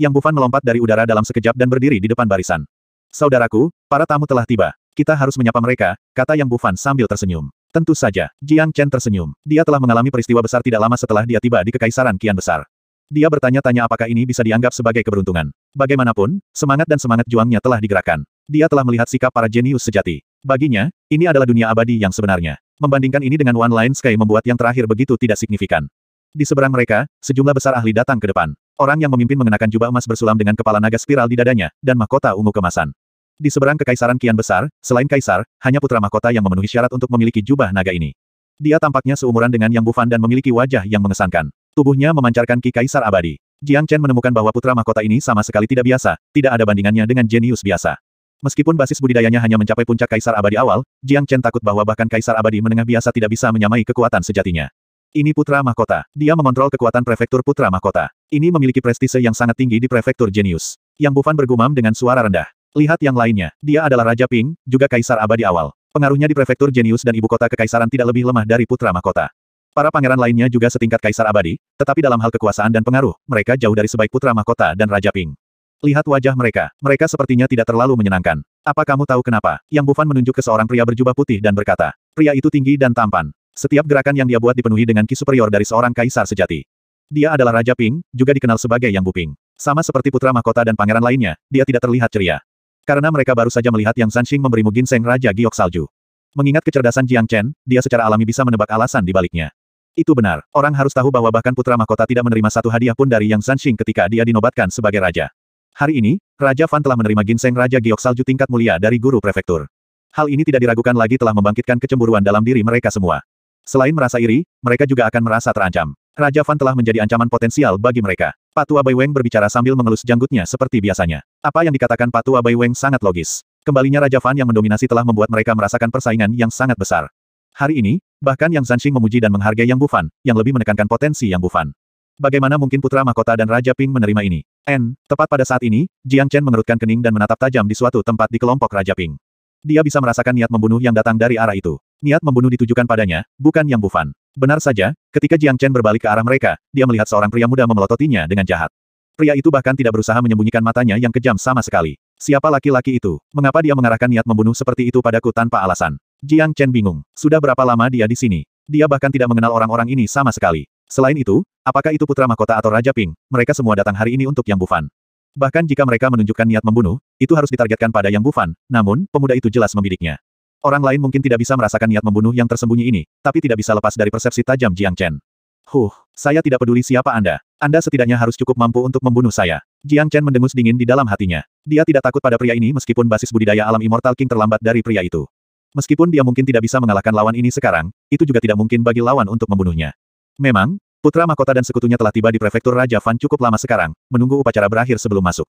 S1: Yang Bufan melompat dari udara dalam sekejap dan berdiri di depan barisan. Saudaraku, para tamu telah tiba. Kita harus menyapa mereka, kata Yang Bufan sambil tersenyum. Tentu saja, Jiang Chen tersenyum. Dia telah mengalami peristiwa besar tidak lama setelah dia tiba di Kekaisaran Kian Besar. Dia bertanya-tanya apakah ini bisa dianggap sebagai keberuntungan. Bagaimanapun, semangat dan semangat juangnya telah digerakkan. Dia telah melihat sikap para jenius sejati. Baginya, ini adalah dunia abadi yang sebenarnya. Membandingkan ini dengan One Line Sky membuat yang terakhir begitu tidak signifikan. Di seberang mereka, sejumlah besar ahli datang ke depan. Orang yang memimpin mengenakan jubah emas bersulam dengan kepala naga spiral di dadanya, dan mahkota ungu kemasan. Di seberang kekaisaran kian besar, selain kaisar, hanya putra mahkota yang memenuhi syarat untuk memiliki jubah naga ini. Dia tampaknya seumuran dengan Yang Bufan dan memiliki wajah yang mengesankan. Tubuhnya memancarkan ki kaisar abadi. Jiang Chen menemukan bahwa putra mahkota ini sama sekali tidak biasa, tidak ada bandingannya dengan jenius biasa. Meskipun basis budidayanya hanya mencapai puncak Kaisar Abadi awal, Jiang Chen takut bahwa bahkan Kaisar Abadi menengah biasa tidak bisa menyamai kekuatan sejatinya. Ini Putra Mahkota. Dia mengontrol kekuatan prefektur Putra Mahkota. Ini memiliki prestise yang sangat tinggi di prefektur jenius. Yang Bufan bergumam dengan suara rendah. Lihat yang lainnya. Dia adalah Raja Ping, juga Kaisar Abadi awal. Pengaruhnya di prefektur jenius dan ibu kota kekaisaran tidak lebih lemah dari Putra Mahkota. Para pangeran lainnya juga setingkat kaisar abadi, tetapi dalam hal kekuasaan dan pengaruh, mereka jauh dari sebaik putra mahkota dan Raja Ping. Lihat wajah mereka, mereka sepertinya tidak terlalu menyenangkan. Apa kamu tahu kenapa? Yang Bufan menunjuk ke seorang pria berjubah putih dan berkata, pria itu tinggi dan tampan. Setiap gerakan yang dia buat dipenuhi dengan ki superior dari seorang kaisar sejati. Dia adalah Raja Ping, juga dikenal sebagai Yang Buping. Sama seperti putra mahkota dan pangeran lainnya, dia tidak terlihat ceria. Karena mereka baru saja melihat Yang Sanxing memberimu Ginseng Raja Giok Salju. Mengingat kecerdasan Jiang Chen, dia secara alami bisa menebak alasan di baliknya. Itu benar, orang harus tahu bahwa bahkan putra mahkota tidak menerima satu hadiah pun dari Yang Sanxing ketika dia dinobatkan sebagai raja. Hari ini, Raja Fan telah menerima ginseng Raja Giok Salju tingkat mulia dari guru prefektur. Hal ini tidak diragukan lagi telah membangkitkan kecemburuan dalam diri mereka semua. Selain merasa iri, mereka juga akan merasa terancam. Raja Fan telah menjadi ancaman potensial bagi mereka. Patua Bai Weng berbicara sambil mengelus janggutnya seperti biasanya. Apa yang dikatakan Patua Bai Weng sangat logis. Kembalinya Raja Fan yang mendominasi telah membuat mereka merasakan persaingan yang sangat besar. Hari ini, bahkan Yang Zanxing memuji dan menghargai Yang Bufan, yang lebih menekankan potensi Yang Bufan. Bagaimana mungkin putra mahkota dan Raja Ping menerima ini? N. Tepat pada saat ini, Jiang Chen mengerutkan kening dan menatap tajam di suatu tempat di kelompok Raja Ping. Dia bisa merasakan niat membunuh yang datang dari arah itu. Niat membunuh ditujukan padanya, bukan Yang Bufan. Benar saja, ketika Jiang Chen berbalik ke arah mereka, dia melihat seorang pria muda memelototinya dengan jahat. Pria itu bahkan tidak berusaha menyembunyikan matanya yang kejam sama sekali. Siapa laki-laki itu? Mengapa dia mengarahkan niat membunuh seperti itu padaku tanpa alasan? Jiang Chen bingung. Sudah berapa lama dia di sini? Dia bahkan tidak mengenal orang-orang ini sama sekali. Selain itu, apakah itu putra mahkota atau Raja Ping, mereka semua datang hari ini untuk Yang Bufan. Bahkan jika mereka menunjukkan niat membunuh, itu harus ditargetkan pada Yang Bufan, namun, pemuda itu jelas membidiknya. Orang lain mungkin tidak bisa merasakan niat membunuh yang tersembunyi ini, tapi tidak bisa lepas dari persepsi tajam Jiang Chen. Huh, saya tidak peduli siapa Anda. Anda setidaknya harus cukup mampu untuk membunuh saya. Jiang Chen mendengus dingin di dalam hatinya. Dia tidak takut pada pria ini meskipun basis budidaya alam Immortal King terlambat dari pria itu. Meskipun dia mungkin tidak bisa mengalahkan lawan ini sekarang, itu juga tidak mungkin bagi lawan untuk membunuhnya. Memang, putra mahkota dan sekutunya telah tiba di prefektur Raja Fan cukup lama sekarang, menunggu upacara berakhir sebelum masuk.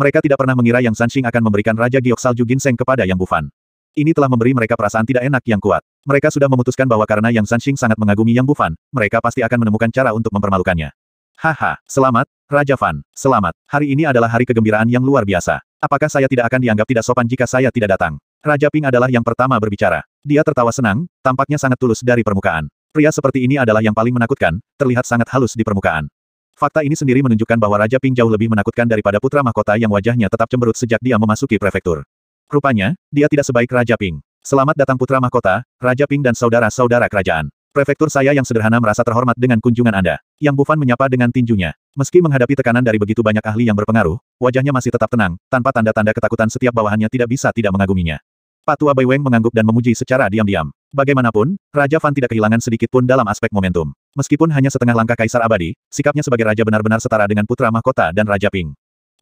S1: Mereka tidak pernah mengira Yang Sanxing akan memberikan Raja Giok Salju Ginseng kepada Yang Bufan. Ini telah memberi mereka perasaan tidak enak yang kuat. Mereka sudah memutuskan bahwa karena Yang Sanxing sangat mengagumi Yang Bufan, mereka pasti akan menemukan cara untuk mempermalukannya. Haha, selamat, Raja Fan, selamat. Hari ini adalah hari kegembiraan yang luar biasa. Apakah saya tidak akan dianggap tidak sopan jika saya tidak datang? Raja Ping adalah yang pertama berbicara. Dia tertawa senang, tampaknya sangat tulus dari permukaan. Pria seperti ini adalah yang paling menakutkan, terlihat sangat halus di permukaan. Fakta ini sendiri menunjukkan bahwa Raja Ping jauh lebih menakutkan daripada putra mahkota yang wajahnya tetap cemberut sejak dia memasuki prefektur. Rupanya, dia tidak sebaik Raja Ping. Selamat datang putra mahkota, Raja Ping dan saudara-saudara kerajaan. Prefektur saya yang sederhana merasa terhormat dengan kunjungan Anda. Yang Bufan menyapa dengan tinjunya. Meski menghadapi tekanan dari begitu banyak ahli yang berpengaruh, wajahnya masih tetap tenang, tanpa tanda-tanda ketakutan setiap bawahannya tidak bisa tidak mengaguminya. Patua Weng mengangguk dan memuji secara diam-diam. Bagaimanapun, Raja Fan tidak kehilangan sedikit pun dalam aspek momentum. Meskipun hanya setengah langkah kaisar abadi, sikapnya sebagai raja benar-benar setara dengan putra mahkota dan Raja Ping.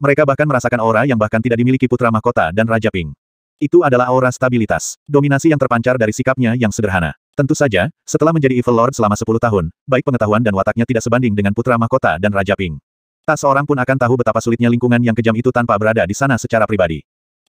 S1: Mereka bahkan merasakan aura yang bahkan tidak dimiliki putra mahkota dan Raja Ping. Itu adalah aura stabilitas, dominasi yang terpancar dari sikapnya yang sederhana. Tentu saja, setelah menjadi Evil Lord selama 10 tahun, baik pengetahuan dan wataknya tidak sebanding dengan putra mahkota dan Raja Ping. Tak seorang pun akan tahu betapa sulitnya lingkungan yang kejam itu tanpa berada di sana secara pribadi.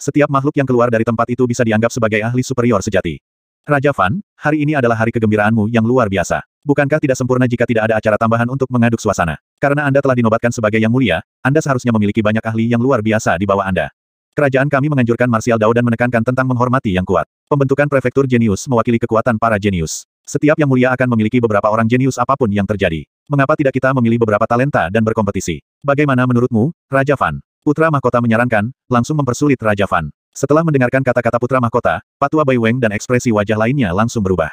S1: Setiap makhluk yang keluar dari tempat itu bisa dianggap sebagai ahli superior sejati. Raja Fan, hari ini adalah hari kegembiraanmu yang luar biasa. Bukankah tidak sempurna jika tidak ada acara tambahan untuk mengaduk suasana? Karena Anda telah dinobatkan sebagai yang mulia, Anda seharusnya memiliki banyak ahli yang luar biasa di bawah Anda. Kerajaan kami menganjurkan Martial Dao dan menekankan tentang menghormati yang kuat. Pembentukan prefektur jenius mewakili kekuatan para jenius. Setiap yang mulia akan memiliki beberapa orang jenius apapun yang terjadi. Mengapa tidak kita memilih beberapa talenta dan berkompetisi? Bagaimana menurutmu, Raja Fan? Putra Mahkota menyarankan, langsung mempersulit Raja Fan. Setelah mendengarkan kata-kata Putra Mahkota, Patua Bai Weng dan ekspresi wajah lainnya langsung berubah.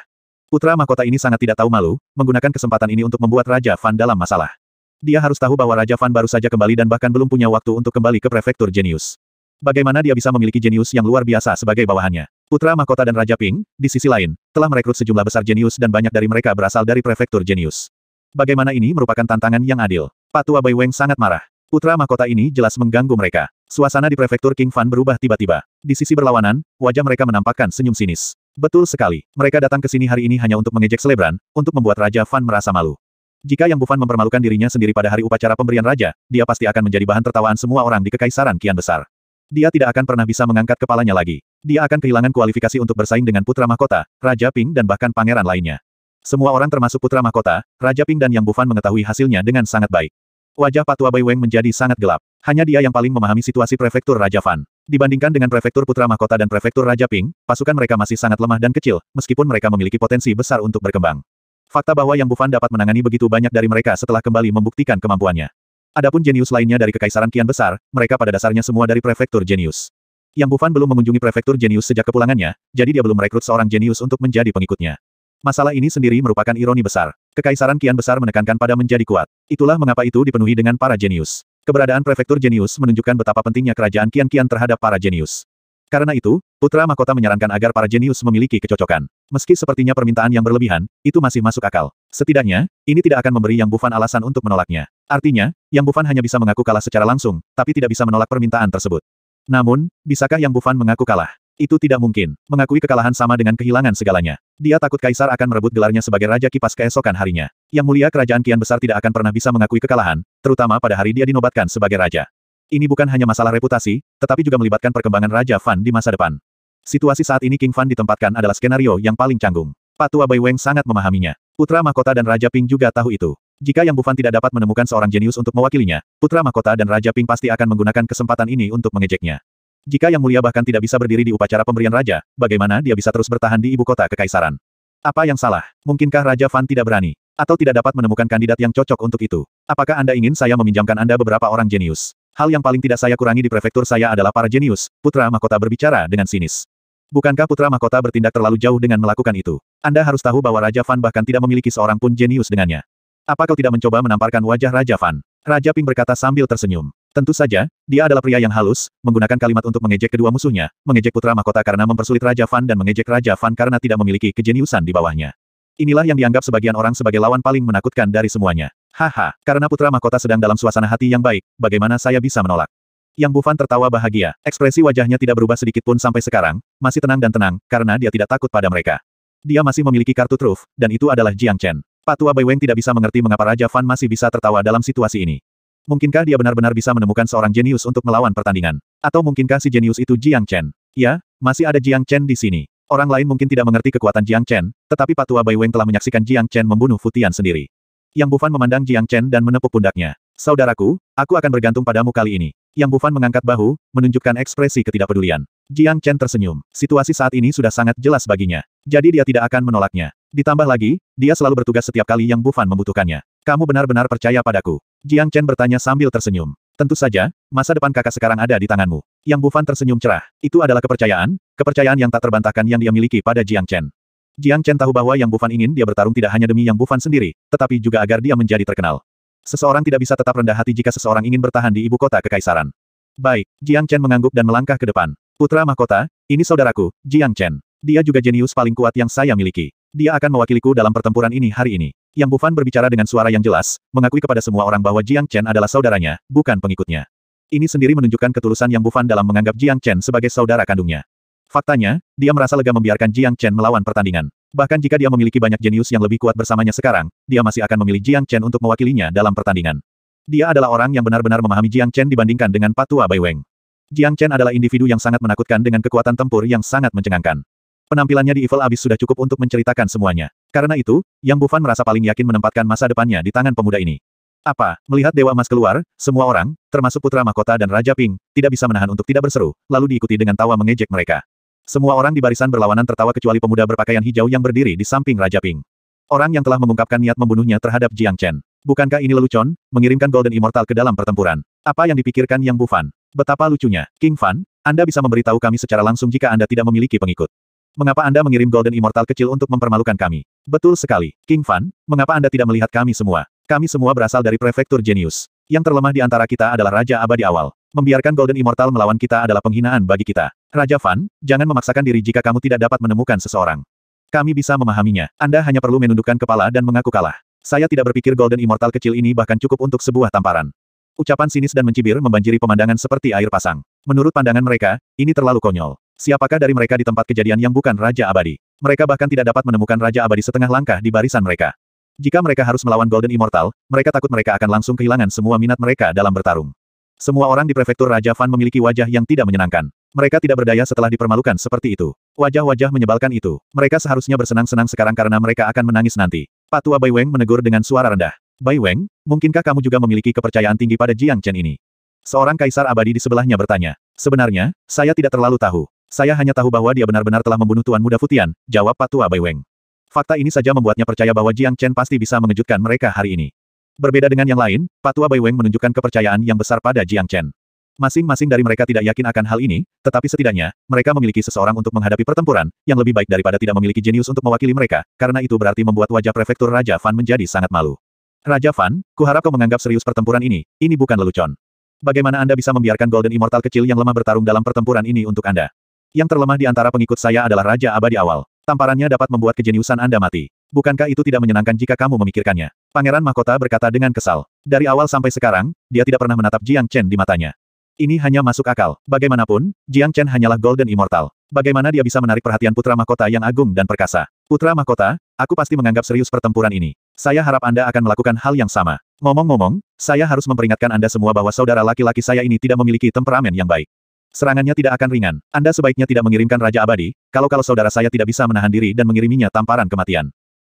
S1: Putra Mahkota ini sangat tidak tahu malu, menggunakan kesempatan ini untuk membuat Raja Fan dalam masalah. Dia harus tahu bahwa Raja Fan baru saja kembali dan bahkan belum punya waktu untuk kembali ke prefektur Genius. Bagaimana dia bisa memiliki jenius yang luar biasa sebagai bawahannya? Putra Mahkota dan Raja Ping, di sisi lain, telah merekrut sejumlah besar jenius dan banyak dari mereka berasal dari prefektur Genius. Bagaimana ini merupakan tantangan yang adil? Patua Bai Weng sangat marah. Putra mahkota ini jelas mengganggu mereka. Suasana di prefektur King Fan berubah tiba-tiba. Di sisi berlawanan, wajah mereka menampakkan senyum sinis. Betul sekali, mereka datang ke sini hari ini hanya untuk mengejek selebran, untuk membuat Raja Fan merasa malu. Jika Yang Bufan mempermalukan dirinya sendiri pada hari upacara pemberian raja, dia pasti akan menjadi bahan tertawaan semua orang di Kekaisaran Kian Besar. Dia tidak akan pernah bisa mengangkat kepalanya lagi. Dia akan kehilangan kualifikasi untuk bersaing dengan Putra Mahkota, Raja Ping dan bahkan pangeran lainnya. Semua orang termasuk Putra Mahkota, Raja Ping dan Yang Bufan mengetahui hasilnya dengan sangat baik. Wajah Patua Bai Weng menjadi sangat gelap. Hanya dia yang paling memahami situasi prefektur Raja Fan. Dibandingkan dengan prefektur Putra Mahkota dan prefektur Raja Ping, pasukan mereka masih sangat lemah dan kecil, meskipun mereka memiliki potensi besar untuk berkembang. Fakta bahwa Yang Bufan dapat menangani begitu banyak dari mereka setelah kembali membuktikan kemampuannya. Adapun jenius lainnya dari Kekaisaran Kian Besar, mereka pada dasarnya semua dari prefektur jenius. Yang Bufan belum mengunjungi prefektur jenius sejak kepulangannya, jadi dia belum merekrut seorang jenius untuk menjadi pengikutnya. Masalah ini sendiri merupakan ironi besar. Kekaisaran kian besar menekankan pada menjadi kuat. Itulah mengapa itu dipenuhi dengan para jenius. Keberadaan prefektur jenius menunjukkan betapa pentingnya kerajaan kian-kian terhadap para jenius. Karena itu, Putra Mahkota menyarankan agar para jenius memiliki kecocokan. Meski sepertinya permintaan yang berlebihan, itu masih masuk akal. Setidaknya, ini tidak akan memberi Yang Bufan alasan untuk menolaknya. Artinya, Yang Bufan hanya bisa mengaku kalah secara langsung, tapi tidak bisa menolak permintaan tersebut. Namun, bisakah Yang Bufan mengaku kalah? Itu tidak mungkin. Mengakui kekalahan sama dengan kehilangan segalanya. Dia takut kaisar akan merebut gelarnya sebagai raja kipas keesokan harinya. Yang mulia kerajaan kian besar tidak akan pernah bisa mengakui kekalahan, terutama pada hari dia dinobatkan sebagai raja. Ini bukan hanya masalah reputasi, tetapi juga melibatkan perkembangan Raja Fan di masa depan. Situasi saat ini King Fan ditempatkan adalah skenario yang paling canggung. Patua Bai Weng sangat memahaminya. Putra Mahkota dan Raja Ping juga tahu itu. Jika Yang Bufan tidak dapat menemukan seorang jenius untuk mewakilinya, Putra Mahkota dan Raja Ping pasti akan menggunakan kesempatan ini untuk mengejeknya. Jika Yang Mulia bahkan tidak bisa berdiri di upacara pemberian raja, bagaimana dia bisa terus bertahan di ibu kota kekaisaran? Apa yang salah? Mungkinkah Raja Fan tidak berani? Atau tidak dapat menemukan kandidat yang cocok untuk itu? Apakah Anda ingin saya meminjamkan Anda beberapa orang jenius? Hal yang paling tidak saya kurangi di prefektur saya adalah para jenius, putra mahkota berbicara dengan sinis. Bukankah putra mahkota bertindak terlalu jauh dengan melakukan itu? Anda harus tahu bahwa Raja Fan bahkan tidak memiliki seorang pun jenius dengannya. Apa kau tidak mencoba menamparkan wajah Raja Fan? Raja Ping berkata sambil tersenyum. Tentu saja, dia adalah pria yang halus, menggunakan kalimat untuk mengejek kedua musuhnya, mengejek putra mahkota karena mempersulit Raja Fan dan mengejek Raja Fan karena tidak memiliki kejeniusan di bawahnya. Inilah yang dianggap sebagian orang sebagai lawan paling menakutkan dari semuanya. Haha, karena putra mahkota sedang dalam suasana hati yang baik, bagaimana saya bisa menolak? Yang Bufan tertawa bahagia, ekspresi wajahnya tidak berubah sedikit pun sampai sekarang, masih tenang dan tenang, karena dia tidak takut pada mereka. Dia masih memiliki kartu truf, dan itu adalah Jiang Chen. Patua Bai Weng tidak bisa mengerti mengapa Raja Fan masih bisa tertawa dalam situasi ini. Mungkinkah dia benar-benar bisa menemukan seorang jenius untuk melawan pertandingan? Atau mungkinkah si jenius itu Jiang Chen? Ya, masih ada Jiang Chen di sini. Orang lain mungkin tidak mengerti kekuatan Jiang Chen, tetapi Patua Bai Weng telah menyaksikan Jiang Chen membunuh Futian sendiri. Yang Bufan memandang Jiang Chen dan menepuk pundaknya. Saudaraku, aku akan bergantung padamu kali ini. Yang Bufan mengangkat bahu, menunjukkan ekspresi ketidakpedulian. Jiang Chen tersenyum. Situasi saat ini sudah sangat jelas baginya. Jadi dia tidak akan menolaknya. Ditambah lagi, dia selalu bertugas setiap kali Yang Bufan membutuhkannya. Kamu benar-benar percaya padaku? Jiang Chen bertanya sambil tersenyum. Tentu saja, masa depan kakak sekarang ada di tanganmu. Yang Bufan tersenyum cerah. Itu adalah kepercayaan, kepercayaan yang tak terbantahkan yang dia miliki pada Jiang Chen. Jiang Chen tahu bahwa Yang Bufan ingin dia bertarung tidak hanya demi Yang Bufan sendiri, tetapi juga agar dia menjadi terkenal. Seseorang tidak bisa tetap rendah hati jika seseorang ingin bertahan di ibu kota kekaisaran. Baik, Jiang Chen mengangguk dan melangkah ke depan. Putra mahkota, ini saudaraku, Jiang Chen. Dia juga jenius paling kuat yang saya miliki. Dia akan mewakiliku dalam pertempuran ini hari ini. Yang Bufan berbicara dengan suara yang jelas, mengakui kepada semua orang bahwa Jiang Chen adalah saudaranya, bukan pengikutnya. Ini sendiri menunjukkan ketulusan Yang Bufan dalam menganggap Jiang Chen sebagai saudara kandungnya. Faktanya, dia merasa lega membiarkan Jiang Chen melawan pertandingan. Bahkan jika dia memiliki banyak jenius yang lebih kuat bersamanya sekarang, dia masih akan memilih Jiang Chen untuk mewakilinya dalam pertandingan. Dia adalah orang yang benar-benar memahami Jiang Chen dibandingkan dengan Patua Bai Weng. Jiang Chen adalah individu yang sangat menakutkan dengan kekuatan tempur yang sangat mencengangkan. Penampilannya di Evil Abyss sudah cukup untuk menceritakan semuanya. Karena itu, Yang Bufan merasa paling yakin menempatkan masa depannya di tangan pemuda ini. Apa, melihat Dewa Emas keluar, semua orang, termasuk Putra Mahkota dan Raja Ping, tidak bisa menahan untuk tidak berseru, lalu diikuti dengan tawa mengejek mereka. Semua orang di barisan berlawanan tertawa kecuali pemuda berpakaian hijau yang berdiri di samping Raja Ping. Orang yang telah mengungkapkan niat membunuhnya terhadap Jiang Chen. Bukankah ini lelucon, mengirimkan Golden Immortal ke dalam pertempuran? Apa yang dipikirkan Yang Bufan? Betapa lucunya, King Fan, Anda bisa memberitahu kami secara langsung jika Anda tidak memiliki pengikut. Mengapa Anda mengirim Golden Immortal kecil untuk mempermalukan kami? Betul sekali, King Fan, mengapa Anda tidak melihat kami semua? Kami semua berasal dari prefektur Genius. Yang terlemah di antara kita adalah Raja Abadi Awal. Membiarkan Golden Immortal melawan kita adalah penghinaan bagi kita. Raja Fan. jangan memaksakan diri jika kamu tidak dapat menemukan seseorang. Kami bisa memahaminya. Anda hanya perlu menundukkan kepala dan mengaku kalah. Saya tidak berpikir Golden Immortal kecil ini bahkan cukup untuk sebuah tamparan. Ucapan sinis dan mencibir membanjiri pemandangan seperti air pasang. Menurut pandangan mereka, ini terlalu konyol. Siapakah dari mereka di tempat kejadian yang bukan Raja Abadi? Mereka bahkan tidak dapat menemukan Raja Abadi setengah langkah di barisan mereka. Jika mereka harus melawan Golden Immortal, mereka takut mereka akan langsung kehilangan semua minat mereka dalam bertarung. Semua orang di prefektur Raja Fan memiliki wajah yang tidak menyenangkan. Mereka tidak berdaya setelah dipermalukan seperti itu. Wajah-wajah menyebalkan itu. Mereka seharusnya bersenang-senang sekarang karena mereka akan menangis nanti. Patua Bai Weng menegur dengan suara rendah. Bai Weng, mungkinkah kamu juga memiliki kepercayaan tinggi pada Jiang Chen ini? Seorang kaisar abadi di sebelahnya bertanya. Sebenarnya, saya tidak terlalu tahu. Saya hanya tahu bahwa dia benar-benar telah membunuh Tuan Muda Futian, jawab Patua Bai Weng. Fakta ini saja membuatnya percaya bahwa Jiang Chen pasti bisa mengejutkan mereka hari ini. Berbeda dengan yang lain, Patua Weng menunjukkan kepercayaan yang besar pada Jiang Chen. Masing-masing dari mereka tidak yakin akan hal ini, tetapi setidaknya, mereka memiliki seseorang untuk menghadapi pertempuran, yang lebih baik daripada tidak memiliki jenius untuk mewakili mereka, karena itu berarti membuat wajah prefektur Raja Fan menjadi sangat malu. Raja Fan, kuharap kau menganggap serius pertempuran ini, ini bukan lelucon. Bagaimana Anda bisa membiarkan Golden Immortal kecil yang lemah bertarung dalam pertempuran ini untuk Anda? Yang terlemah di antara pengikut saya adalah Raja Abadi Awal. Tamparannya dapat membuat kejeniusan Anda mati. Bukankah itu tidak menyenangkan jika kamu memikirkannya? Pangeran Mahkota berkata dengan kesal. Dari awal sampai sekarang, dia tidak pernah menatap Jiang Chen di matanya. Ini hanya masuk akal. Bagaimanapun, Jiang Chen hanyalah Golden Immortal. Bagaimana dia bisa menarik perhatian putra mahkota yang agung dan perkasa? Putra mahkota, aku pasti menganggap serius pertempuran ini. Saya harap Anda akan melakukan hal yang sama. Ngomong-ngomong, saya harus memperingatkan Anda semua bahwa saudara laki-laki saya ini tidak memiliki temperamen yang baik. Serangannya tidak akan ringan. Anda sebaiknya tidak mengirimkan Raja Abadi, kalau-kalau saudara saya tidak bisa menahan diri dan mengiriminya tamparan kematian.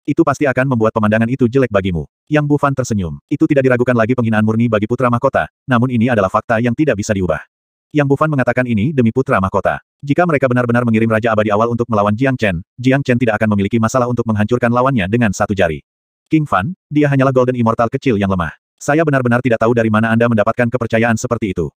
S1: Itu pasti akan membuat pemandangan itu jelek bagimu. Yang Bufan tersenyum. Itu tidak diragukan lagi penghinaan murni bagi putra mahkota, namun ini adalah fakta yang tidak bisa diubah. Yang Bufan mengatakan ini demi putra mahkota. Jika mereka benar-benar mengirim Raja Abadi awal untuk melawan Jiang Chen, Jiang Chen tidak akan memiliki masalah untuk menghancurkan lawannya dengan satu jari. King Fan, dia hanyalah Golden Immortal kecil yang lemah. Saya benar-benar tidak tahu dari mana Anda mendapatkan kepercayaan seperti itu.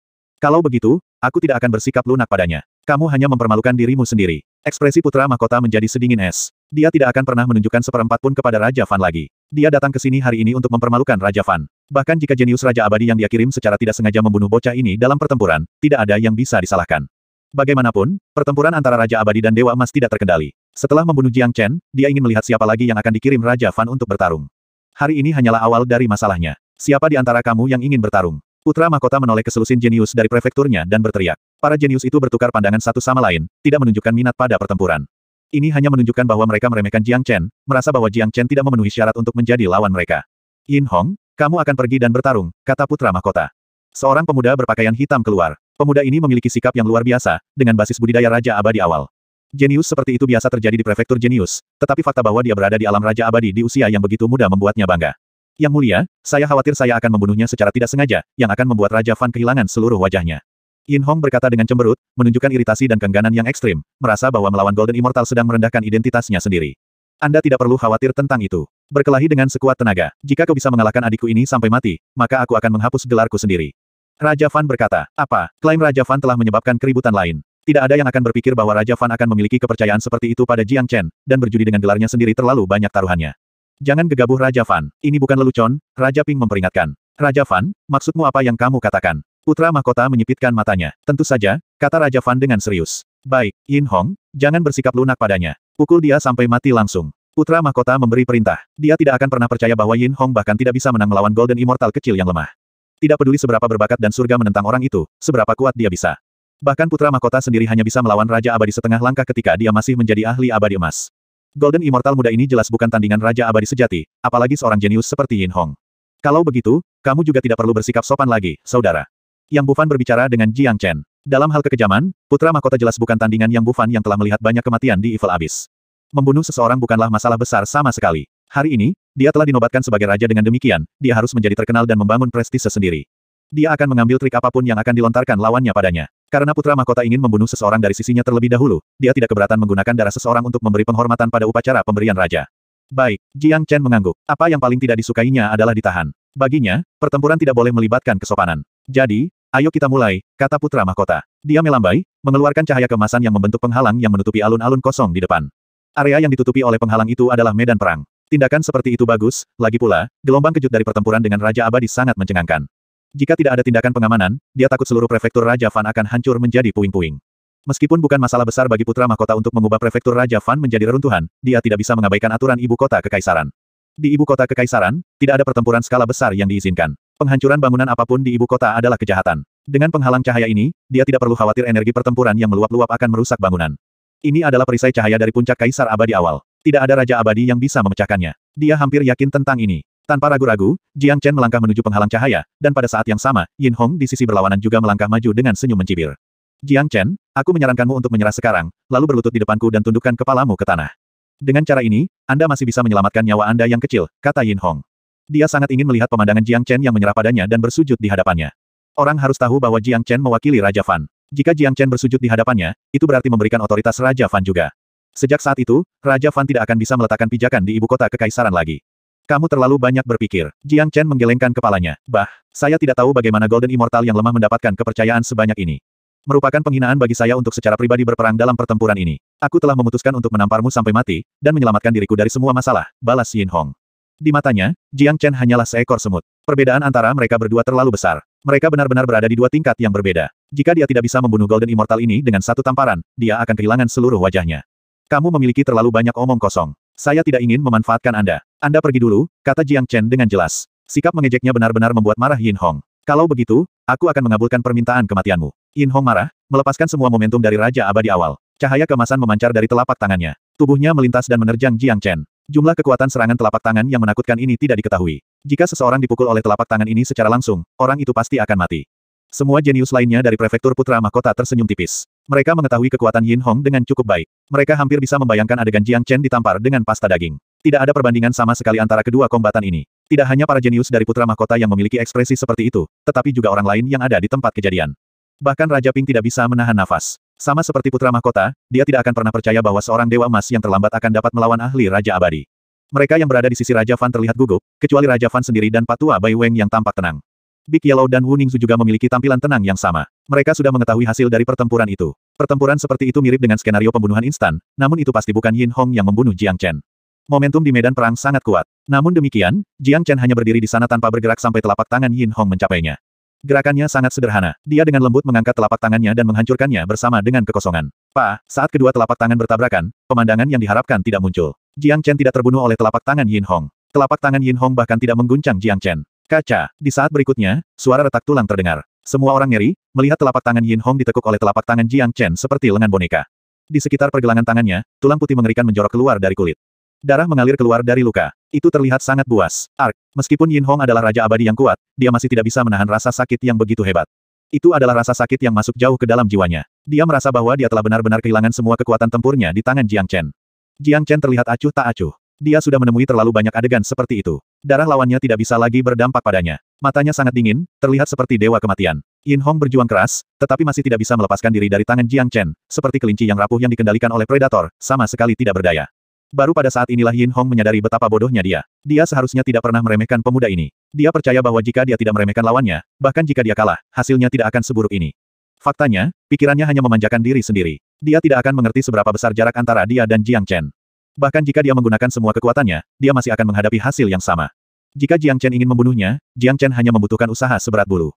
S1: Kalau begitu, aku tidak akan bersikap lunak padanya. Kamu hanya mempermalukan dirimu sendiri. Ekspresi putra mahkota menjadi sedingin es. Dia tidak akan pernah menunjukkan seperempat pun kepada Raja Fan lagi. Dia datang ke sini hari ini untuk mempermalukan Raja Fan. Bahkan jika jenius Raja Abadi yang dia kirim secara tidak sengaja membunuh bocah ini dalam pertempuran, tidak ada yang bisa disalahkan. Bagaimanapun, pertempuran antara Raja Abadi dan Dewa Emas tidak terkendali. Setelah membunuh Jiang Chen, dia ingin melihat siapa lagi yang akan dikirim Raja Fan untuk bertarung. Hari ini hanyalah awal dari masalahnya. Siapa di antara kamu yang ingin bertarung? Putra mahkota menoleh ke selusin jenius dari prefekturnya dan berteriak. Para jenius itu bertukar pandangan satu sama lain, tidak menunjukkan minat pada pertempuran. Ini hanya menunjukkan bahwa mereka meremehkan Jiang Chen, merasa bahwa Jiang Chen tidak memenuhi syarat untuk menjadi lawan mereka. Yin Hong, kamu akan pergi dan bertarung, kata putra mahkota. Seorang pemuda berpakaian hitam keluar. Pemuda ini memiliki sikap yang luar biasa, dengan basis budidaya Raja Abadi awal. Jenius seperti itu biasa terjadi di prefektur jenius, tetapi fakta bahwa dia berada di alam Raja Abadi di usia yang begitu muda membuatnya bangga. Yang mulia, saya khawatir saya akan membunuhnya secara tidak sengaja, yang akan membuat Raja Fan kehilangan seluruh wajahnya. Yin Hong berkata dengan cemberut, menunjukkan iritasi dan kengganan yang ekstrim, merasa bahwa melawan Golden Immortal sedang merendahkan identitasnya sendiri. Anda tidak perlu khawatir tentang itu. Berkelahi dengan sekuat tenaga, jika kau bisa mengalahkan adikku ini sampai mati, maka aku akan menghapus gelarku sendiri. Raja Fan berkata, apa, klaim Raja Fan telah menyebabkan keributan lain. Tidak ada yang akan berpikir bahwa Raja Fan akan memiliki kepercayaan seperti itu pada Jiang Chen, dan berjudi dengan gelarnya sendiri terlalu banyak taruhannya. Jangan gegabah Raja Fan, ini bukan lelucon, Raja Ping memperingatkan. Raja Fan, maksudmu apa yang kamu katakan? Putra mahkota menyipitkan matanya. Tentu saja, kata Raja Fan dengan serius. Baik, Yin Hong, jangan bersikap lunak padanya. Pukul dia sampai mati langsung. Putra mahkota memberi perintah. Dia tidak akan pernah percaya bahwa Yin Hong bahkan tidak bisa menang melawan Golden Immortal kecil yang lemah. Tidak peduli seberapa berbakat dan surga menentang orang itu, seberapa kuat dia bisa. Bahkan putra mahkota sendiri hanya bisa melawan Raja Abadi setengah langkah ketika dia masih menjadi ahli abadi emas. Golden Immortal muda ini jelas bukan tandingan Raja Abadi sejati, apalagi seorang jenius seperti Yin Hong. Kalau begitu, kamu juga tidak perlu bersikap sopan lagi, saudara. Yang Bufan berbicara dengan Jiang Chen. Dalam hal kekejaman, putra mahkota jelas bukan tandingan Yang Bufan yang telah melihat banyak kematian di Evil Abyss. Membunuh seseorang bukanlah masalah besar sama sekali. Hari ini, dia telah dinobatkan sebagai raja dengan demikian, dia harus menjadi terkenal dan membangun prestise sendiri. Dia akan mengambil trik apapun yang akan dilontarkan lawannya padanya. Karena putra mahkota ingin membunuh seseorang dari sisinya terlebih dahulu, dia tidak keberatan menggunakan darah seseorang untuk memberi penghormatan pada upacara pemberian raja. Baik, Jiang Chen mengangguk. Apa yang paling tidak disukainya adalah ditahan. Baginya, pertempuran tidak boleh melibatkan kesopanan. Jadi, ayo kita mulai, kata putra mahkota. Dia melambai, mengeluarkan cahaya kemasan yang membentuk penghalang yang menutupi alun-alun kosong di depan. Area yang ditutupi oleh penghalang itu adalah medan perang. Tindakan seperti itu bagus, lagi pula, gelombang kejut dari pertempuran dengan Raja Abadi sangat mencengangkan. Jika tidak ada tindakan pengamanan, dia takut seluruh prefektur Raja Fan akan hancur menjadi puing-puing. Meskipun bukan masalah besar bagi putra mahkota untuk mengubah prefektur Raja Fan menjadi reruntuhan, dia tidak bisa mengabaikan aturan ibu kota kekaisaran. Di ibu kota kekaisaran, tidak ada pertempuran skala besar yang diizinkan. Penghancuran bangunan apapun di ibu kota adalah kejahatan. Dengan penghalang cahaya ini, dia tidak perlu khawatir energi pertempuran yang meluap-luap akan merusak bangunan. Ini adalah perisai cahaya dari puncak kaisar abadi awal. Tidak ada raja abadi yang bisa memecahkannya. Dia hampir yakin tentang ini. Tanpa ragu-ragu, Jiang Chen melangkah menuju penghalang cahaya, dan pada saat yang sama, Yin Hong di sisi berlawanan juga melangkah maju dengan senyum mencibir. Jiang Chen, aku menyarankanmu untuk menyerah sekarang, lalu berlutut di depanku dan tundukkan kepalamu ke tanah. Dengan cara ini, Anda masih bisa menyelamatkan nyawa Anda yang kecil, kata Yin Hong. Dia sangat ingin melihat pemandangan Jiang Chen yang menyerah padanya dan bersujud di hadapannya. Orang harus tahu bahwa Jiang Chen mewakili Raja Fan. Jika Jiang Chen bersujud di hadapannya, itu berarti memberikan otoritas Raja Fan juga. Sejak saat itu, Raja Fan tidak akan bisa meletakkan pijakan di ibu kota kekaisaran lagi. Kamu terlalu banyak berpikir. Jiang Chen menggelengkan kepalanya. Bah, saya tidak tahu bagaimana Golden Immortal yang lemah mendapatkan kepercayaan sebanyak ini. Merupakan penghinaan bagi saya untuk secara pribadi berperang dalam pertempuran ini. Aku telah memutuskan untuk menamparmu sampai mati, dan menyelamatkan diriku dari semua masalah, balas Yin Hong. Di matanya, Jiang Chen hanyalah seekor semut. Perbedaan antara mereka berdua terlalu besar. Mereka benar-benar berada di dua tingkat yang berbeda. Jika dia tidak bisa membunuh Golden Immortal ini dengan satu tamparan, dia akan kehilangan seluruh wajahnya. Kamu memiliki terlalu banyak omong kosong. Saya tidak ingin memanfaatkan Anda. Anda pergi dulu, kata Jiang Chen dengan jelas. Sikap mengejeknya benar-benar membuat marah Yin Hong. Kalau begitu, aku akan mengabulkan permintaan kematianmu. Yin Hong marah, melepaskan semua momentum dari Raja Abadi awal. Cahaya kemasan memancar dari telapak tangannya. Tubuhnya melintas dan menerjang Jiang Chen. Jumlah kekuatan serangan telapak tangan yang menakutkan ini tidak diketahui. Jika seseorang dipukul oleh telapak tangan ini secara langsung, orang itu pasti akan mati. Semua jenius lainnya dari prefektur putra mahkota tersenyum tipis. Mereka mengetahui kekuatan Yin Hong dengan cukup baik. Mereka hampir bisa membayangkan adegan Jiang Chen ditampar dengan pasta daging. Tidak ada perbandingan sama sekali antara kedua kombatan ini. Tidak hanya para jenius dari putra mahkota yang memiliki ekspresi seperti itu, tetapi juga orang lain yang ada di tempat kejadian. Bahkan Raja Ping tidak bisa menahan nafas. Sama seperti putra mahkota, dia tidak akan pernah percaya bahwa seorang dewa emas yang terlambat akan dapat melawan ahli Raja Abadi. Mereka yang berada di sisi Raja Fan terlihat gugup, kecuali Raja Fan sendiri dan Patua Bai Weng yang tampak tenang. Big Yellow dan Wu Ningzu juga memiliki tampilan tenang yang sama. Mereka sudah mengetahui hasil dari pertempuran itu. Pertempuran seperti itu mirip dengan skenario pembunuhan instan, namun itu pasti bukan Yin Hong yang membunuh Jiang Chen. Momentum di medan perang sangat kuat. Namun demikian, Jiang Chen hanya berdiri di sana tanpa bergerak sampai telapak tangan Yin Hong mencapainya. Gerakannya sangat sederhana. Dia dengan lembut mengangkat telapak tangannya dan menghancurkannya bersama dengan kekosongan. Pa, saat kedua telapak tangan bertabrakan, pemandangan yang diharapkan tidak muncul. Jiang Chen tidak terbunuh oleh telapak tangan Yin Hong. Telapak tangan Yin Hong bahkan tidak mengguncang Jiang Chen. Kaca. Di saat berikutnya, suara retak tulang terdengar. Semua orang ngeri. melihat telapak tangan Yin Hong ditekuk oleh telapak tangan Jiang Chen seperti lengan boneka. Di sekitar pergelangan tangannya, tulang putih mengerikan menjorok keluar dari kulit. Darah mengalir keluar dari luka. Itu terlihat sangat buas. Ark, meskipun Yin Hong adalah raja abadi yang kuat, dia masih tidak bisa menahan rasa sakit yang begitu hebat. Itu adalah rasa sakit yang masuk jauh ke dalam jiwanya. Dia merasa bahwa dia telah benar-benar kehilangan semua kekuatan tempurnya di tangan Jiang Chen. Jiang Chen terlihat acuh tak acuh. Dia sudah menemui terlalu banyak adegan seperti itu. Darah lawannya tidak bisa lagi berdampak padanya. Matanya sangat dingin, terlihat seperti dewa kematian. Yin Hong berjuang keras, tetapi masih tidak bisa melepaskan diri dari tangan Jiang Chen, seperti kelinci yang rapuh yang dikendalikan oleh predator, sama sekali tidak berdaya. Baru pada saat inilah Yin Hong menyadari betapa bodohnya dia. Dia seharusnya tidak pernah meremehkan pemuda ini. Dia percaya bahwa jika dia tidak meremehkan lawannya, bahkan jika dia kalah, hasilnya tidak akan seburuk ini. Faktanya, pikirannya hanya memanjakan diri sendiri. Dia tidak akan mengerti seberapa besar jarak antara dia dan Jiang Chen. Bahkan jika dia menggunakan semua kekuatannya, dia masih akan menghadapi hasil yang sama. Jika Jiang Chen ingin membunuhnya, Jiang Chen hanya membutuhkan usaha seberat bulu.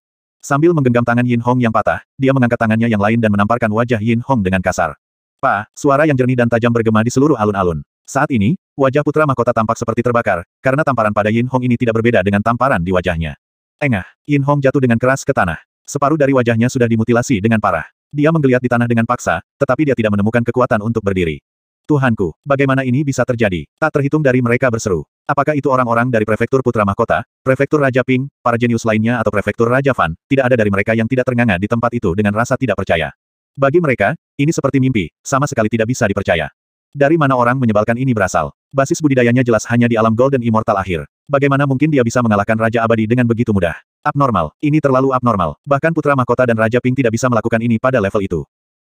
S1: Sambil menggenggam tangan Yin Hong yang patah, dia mengangkat tangannya yang lain dan menamparkan wajah Yin Hong dengan kasar. Pa, suara yang jernih dan tajam bergema di seluruh alun-alun. Saat ini, wajah putra mahkota tampak seperti terbakar, karena tamparan pada Yin Hong ini tidak berbeda dengan tamparan di wajahnya. Engah, Yin Hong jatuh dengan keras ke tanah. Separuh dari wajahnya sudah dimutilasi dengan parah. Dia menggeliat di tanah dengan paksa, tetapi dia tidak menemukan kekuatan untuk berdiri. Tuhanku, bagaimana ini bisa terjadi? Tak terhitung dari mereka berseru. Apakah itu orang-orang dari prefektur Putra Mahkota, prefektur Raja Ping, para jenius lainnya atau prefektur Raja Fan? Tidak ada dari mereka yang tidak ternganga di tempat itu dengan rasa tidak percaya. Bagi mereka, ini seperti mimpi, sama sekali tidak bisa dipercaya. Dari mana orang menyebalkan ini berasal? Basis budidayanya jelas hanya di alam Golden Immortal akhir. Bagaimana mungkin dia bisa mengalahkan Raja Abadi dengan begitu mudah? Abnormal, ini terlalu abnormal. Bahkan Putra Mahkota dan Raja Ping tidak bisa melakukan ini pada level itu.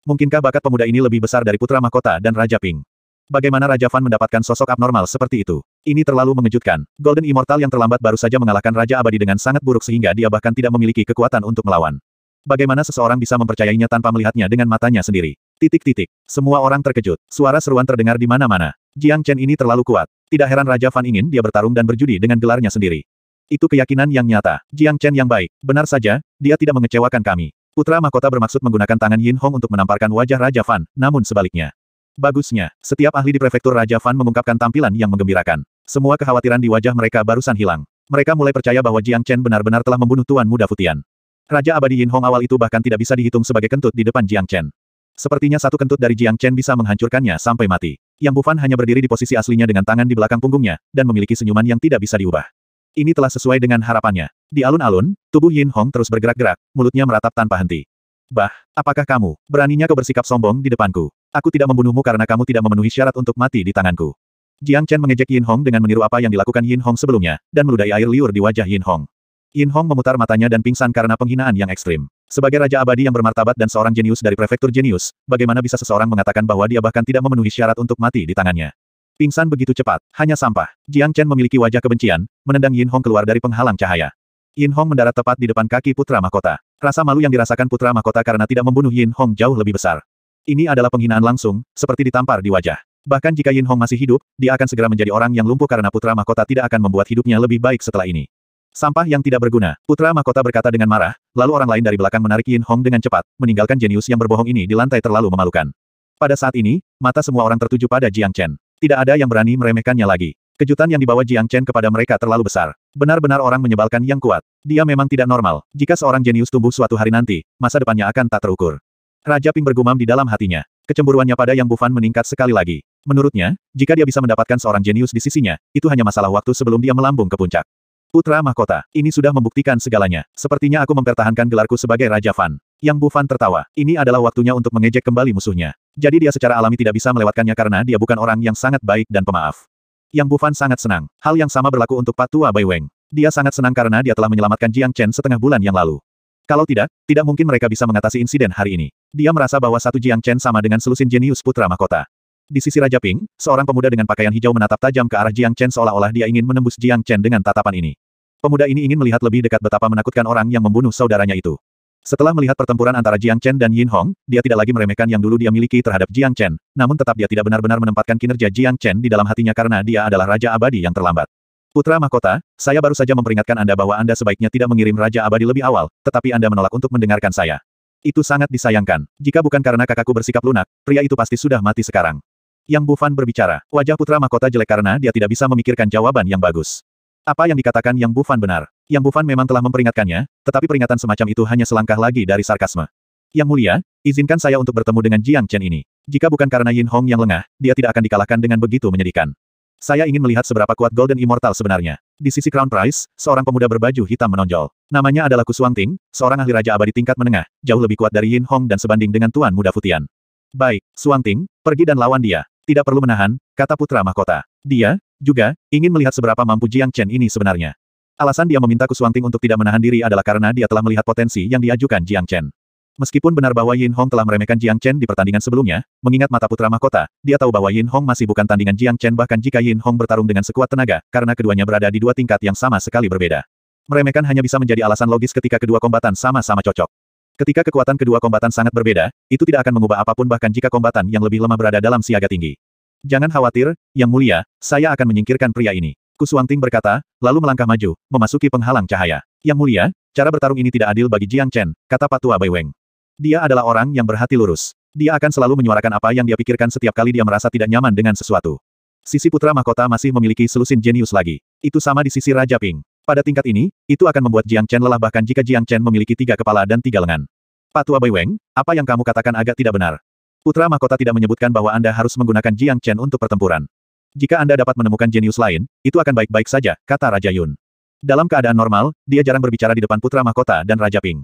S1: Mungkinkah bakat pemuda ini lebih besar dari putra mahkota dan Raja Ping? Bagaimana Raja Fan mendapatkan sosok abnormal seperti itu? Ini terlalu mengejutkan. Golden Immortal yang terlambat baru saja mengalahkan Raja Abadi dengan sangat buruk sehingga dia bahkan tidak memiliki kekuatan untuk melawan. Bagaimana seseorang bisa mempercayainya tanpa melihatnya dengan matanya sendiri? Titik-titik. Semua orang terkejut. Suara seruan terdengar di mana-mana. Jiang Chen ini terlalu kuat. Tidak heran Raja Fan ingin dia bertarung dan berjudi dengan gelarnya sendiri. Itu keyakinan yang nyata. Jiang Chen yang baik. Benar saja, dia tidak mengecewakan kami. Putra Mahkota bermaksud menggunakan tangan Yin Hong untuk menamparkan wajah Raja Fan, namun sebaliknya. Bagusnya, setiap ahli di prefektur Raja Fan mengungkapkan tampilan yang menggembirakan. Semua kekhawatiran di wajah mereka barusan hilang. Mereka mulai percaya bahwa Jiang Chen benar-benar telah membunuh Tuan Muda Futian. Raja Abadi Yin Hong awal itu bahkan tidak bisa dihitung sebagai kentut di depan Jiang Chen. Sepertinya satu kentut dari Jiang Chen bisa menghancurkannya sampai mati. Yang Bufan hanya berdiri di posisi aslinya dengan tangan di belakang punggungnya, dan memiliki senyuman yang tidak bisa diubah. Ini telah sesuai dengan harapannya. Di alun-alun, tubuh Yin Hong terus bergerak-gerak, mulutnya meratap tanpa henti. Bah, apakah kamu, beraninya kau bersikap sombong di depanku? Aku tidak membunuhmu karena kamu tidak memenuhi syarat untuk mati di tanganku. Jiang Chen mengejek Yin Hong dengan meniru apa yang dilakukan Yin Hong sebelumnya, dan meludahi air liur di wajah Yin Hong. Yin Hong memutar matanya dan pingsan karena penghinaan yang ekstrim. Sebagai raja abadi yang bermartabat dan seorang jenius dari prefektur jenius, bagaimana bisa seseorang mengatakan bahwa dia bahkan tidak memenuhi syarat untuk mati di tangannya? Pingsan begitu cepat, hanya sampah. Jiang Chen memiliki wajah kebencian, menendang Yin Hong keluar dari penghalang cahaya. Yin Hong mendarat tepat di depan kaki putra mahkota. Rasa malu yang dirasakan putra mahkota karena tidak membunuh Yin Hong jauh lebih besar. Ini adalah penghinaan langsung, seperti ditampar di wajah. Bahkan jika Yin Hong masih hidup, dia akan segera menjadi orang yang lumpuh karena putra mahkota tidak akan membuat hidupnya lebih baik setelah ini. Sampah yang tidak berguna, putra mahkota berkata dengan marah, lalu orang lain dari belakang menarik Yin Hong dengan cepat, meninggalkan jenius yang berbohong ini di lantai terlalu memalukan. Pada saat ini, mata semua orang tertuju pada Jiang Chen. Tidak ada yang berani meremehkannya lagi. Kejutan yang dibawa Jiang Chen kepada mereka terlalu besar. Benar-benar orang menyebalkan yang kuat. Dia memang tidak normal. Jika seorang jenius tumbuh suatu hari nanti, masa depannya akan tak terukur. Raja Ping bergumam di dalam hatinya. Kecemburuannya pada Yang Bufan meningkat sekali lagi. Menurutnya, jika dia bisa mendapatkan seorang jenius di sisinya, itu hanya masalah waktu sebelum dia melambung ke puncak. Putra Mahkota, ini sudah membuktikan segalanya. Sepertinya aku mempertahankan gelarku sebagai Raja Fan. Yang Bufan tertawa, ini adalah waktunya untuk mengejek kembali musuhnya. Jadi dia secara alami tidak bisa melewatkannya karena dia bukan orang yang sangat baik dan pemaaf. Yang Bufan sangat senang. Hal yang sama berlaku untuk Patua Bai Weng. Dia sangat senang karena dia telah menyelamatkan Jiang Chen setengah bulan yang lalu. Kalau tidak, tidak mungkin mereka bisa mengatasi insiden hari ini. Dia merasa bahwa satu Jiang Chen sama dengan selusin jenius putra mahkota. Di sisi Raja Ping, seorang pemuda dengan pakaian hijau menatap tajam ke arah Jiang Chen seolah-olah dia ingin menembus Jiang Chen dengan tatapan ini. Pemuda ini ingin melihat lebih dekat betapa menakutkan orang yang membunuh saudaranya itu. Setelah melihat pertempuran antara Jiang Chen dan Yin Hong, dia tidak lagi meremehkan yang dulu dia miliki terhadap Jiang Chen, namun tetap dia tidak benar-benar menempatkan kinerja Jiang Chen di dalam hatinya karena dia adalah Raja Abadi yang terlambat. Putra Mahkota, saya baru saja memperingatkan Anda bahwa Anda sebaiknya tidak mengirim Raja Abadi lebih awal, tetapi Anda menolak untuk mendengarkan saya. Itu sangat disayangkan. Jika bukan karena kakakku bersikap lunak, pria itu pasti sudah mati sekarang. Yang Bufan berbicara, wajah putra mahkota jelek karena dia tidak bisa memikirkan jawaban yang bagus. Apa yang dikatakan Yang Bufan benar. Yang Bufan memang telah memperingatkannya, tetapi peringatan semacam itu hanya selangkah lagi dari sarkasme. Yang mulia, izinkan saya untuk bertemu dengan Jiang Chen ini. Jika bukan karena Yin Hong yang lengah, dia tidak akan dikalahkan dengan begitu menyedihkan. Saya ingin melihat seberapa kuat Golden Immortal sebenarnya. Di sisi Crown Prize, seorang pemuda berbaju hitam menonjol. Namanya adalah Kusuang Ting, seorang ahli raja abadi tingkat menengah, jauh lebih kuat dari Yin Hong dan sebanding dengan Tuan Muda Futian. Baik, Suang Ting, pergi dan lawan dia. Tidak perlu menahan, kata putra mahkota. Dia, juga, ingin melihat seberapa mampu Jiang Chen ini sebenarnya. Alasan dia meminta Kusuanting untuk tidak menahan diri adalah karena dia telah melihat potensi yang diajukan Jiang Chen. Meskipun benar bahwa Yin Hong telah meremehkan Jiang Chen di pertandingan sebelumnya, mengingat mata putra mahkota, dia tahu bahwa Yin Hong masih bukan tandingan Jiang Chen bahkan jika Yin Hong bertarung dengan sekuat tenaga, karena keduanya berada di dua tingkat yang sama sekali berbeda. Meremehkan hanya bisa menjadi alasan logis ketika kedua kombatan sama-sama cocok. Ketika kekuatan kedua kombatan sangat berbeda, itu tidak akan mengubah apapun bahkan jika kombatan yang lebih lemah berada dalam siaga tinggi. Jangan khawatir, Yang Mulia, saya akan menyingkirkan pria ini. Kusuangting berkata, lalu melangkah maju, memasuki penghalang cahaya. Yang Mulia, cara bertarung ini tidak adil bagi Jiang Chen, kata Patua Bai Weng. Dia adalah orang yang berhati lurus. Dia akan selalu menyuarakan apa yang dia pikirkan setiap kali dia merasa tidak nyaman dengan sesuatu. Sisi putra mahkota masih memiliki selusin jenius lagi. Itu sama di sisi Raja Ping. Pada tingkat ini, itu akan membuat Jiang Chen lelah bahkan jika Jiang Chen memiliki tiga kepala dan tiga lengan. Patua Bai Weng, apa yang kamu katakan agak tidak benar. Putra Mahkota tidak menyebutkan bahwa Anda harus menggunakan Jiang Chen untuk pertempuran. Jika Anda dapat menemukan jenius lain, itu akan baik-baik saja, kata Raja Yun. Dalam keadaan normal, dia jarang berbicara di depan Putra Mahkota dan Raja Ping.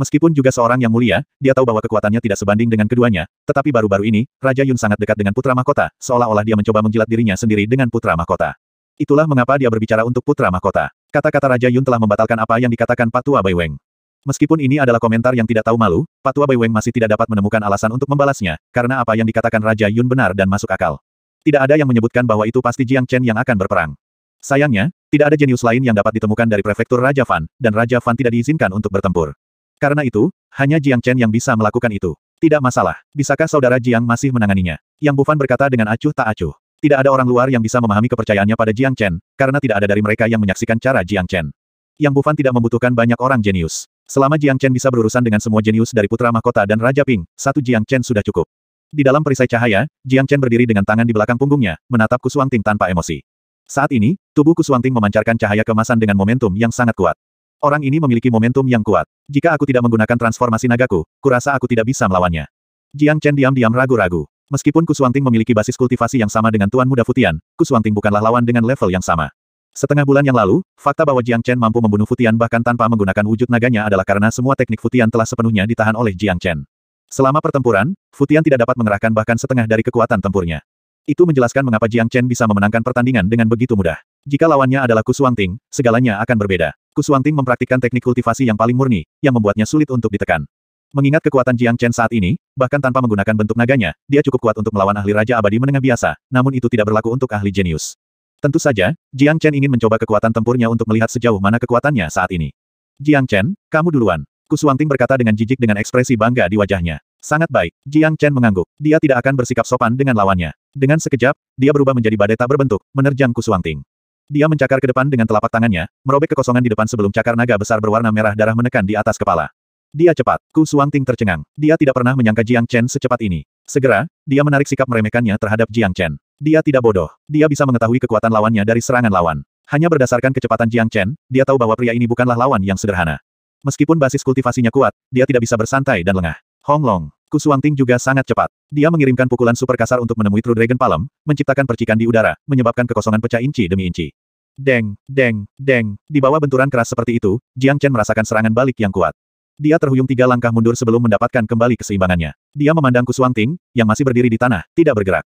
S1: Meskipun juga seorang yang mulia, dia tahu bahwa kekuatannya tidak sebanding dengan keduanya, tetapi baru-baru ini, Raja Yun sangat dekat dengan Putra Mahkota, seolah-olah dia mencoba menjilat dirinya sendiri dengan Putra Mahkota. Itulah mengapa dia berbicara untuk Putra Mahkota. Kata-kata Raja Yun telah membatalkan apa yang dikatakan Patua Weng. Meskipun ini adalah komentar yang tidak tahu malu, Patua Weng masih tidak dapat menemukan alasan untuk membalasnya, karena apa yang dikatakan Raja Yun benar dan masuk akal. Tidak ada yang menyebutkan bahwa itu pasti Jiang Chen yang akan berperang. Sayangnya, tidak ada jenius lain yang dapat ditemukan dari prefektur Raja Fan, dan Raja Fan tidak diizinkan untuk bertempur. Karena itu, hanya Jiang Chen yang bisa melakukan itu. Tidak masalah, bisakah saudara Jiang masih menanganinya? Yang Bufan berkata dengan acuh tak acuh. Tidak ada orang luar yang bisa memahami kepercayaannya pada Jiang Chen, karena tidak ada dari mereka yang menyaksikan cara Jiang Chen. Yang Bufan tidak membutuhkan banyak orang jenius. Selama Jiang Chen bisa berurusan dengan semua jenius dari putra mahkota dan Raja Ping, satu Jiang Chen sudah cukup. Di dalam perisai cahaya, Jiang Chen berdiri dengan tangan di belakang punggungnya, menatap Ting tanpa emosi. Saat ini, tubuh Ting memancarkan cahaya kemasan dengan momentum yang sangat kuat. Orang ini memiliki momentum yang kuat. Jika aku tidak menggunakan transformasi nagaku, kurasa aku tidak bisa melawannya. Jiang Chen diam-diam ragu-ragu. Meskipun Ting memiliki basis kultivasi yang sama dengan Tuan Muda Futian, Ting bukanlah lawan dengan level yang sama. Setengah bulan yang lalu, fakta bahwa Jiang Chen mampu membunuh Futian bahkan tanpa menggunakan wujud naganya adalah karena semua teknik Futian telah sepenuhnya ditahan oleh Jiang Chen. Selama pertempuran, Futian tidak dapat mengerahkan bahkan setengah dari kekuatan tempurnya. Itu menjelaskan mengapa Jiang Chen bisa memenangkan pertandingan dengan begitu mudah. Jika lawannya adalah Ting, segalanya akan berbeda. Ting mempraktikkan teknik kultivasi yang paling murni, yang membuatnya sulit untuk ditekan. Mengingat kekuatan Jiang Chen saat ini, bahkan tanpa menggunakan bentuk naganya, dia cukup kuat untuk melawan ahli Raja Abadi Menengah biasa, namun itu tidak berlaku untuk ahli jenius. Tentu saja, Jiang Chen ingin mencoba kekuatan tempurnya untuk melihat sejauh mana kekuatannya saat ini. Jiang Chen, kamu duluan. Ku Ting berkata dengan jijik dengan ekspresi bangga di wajahnya. Sangat baik, Jiang Chen mengangguk. Dia tidak akan bersikap sopan dengan lawannya. Dengan sekejap, dia berubah menjadi badai tak berbentuk, menerjang Ku Ting. Dia mencakar ke depan dengan telapak tangannya, merobek kekosongan di depan sebelum cakar naga besar berwarna merah darah menekan di atas kepala. Dia cepat, Ku Suangting tercengang. Dia tidak pernah menyangka Jiang Chen secepat ini. Segera, dia menarik sikap meremehkannya terhadap Jiang Chen. Dia tidak bodoh. Dia bisa mengetahui kekuatan lawannya dari serangan lawan. Hanya berdasarkan kecepatan Jiang Chen, dia tahu bahwa pria ini bukanlah lawan yang sederhana. Meskipun basis kultivasinya kuat, dia tidak bisa bersantai dan lengah. Hong Long, Ting juga sangat cepat. Dia mengirimkan pukulan super kasar untuk menemui True Dragon Palm, menciptakan percikan di udara, menyebabkan kekosongan pecah inci demi inci. Deng, deng, deng. Di bawah benturan keras seperti itu, Jiang Chen merasakan serangan balik yang kuat. Dia terhuyung tiga langkah mundur sebelum mendapatkan kembali keseimbangannya. Dia memandang Ku Ting, yang masih berdiri di tanah, tidak bergerak.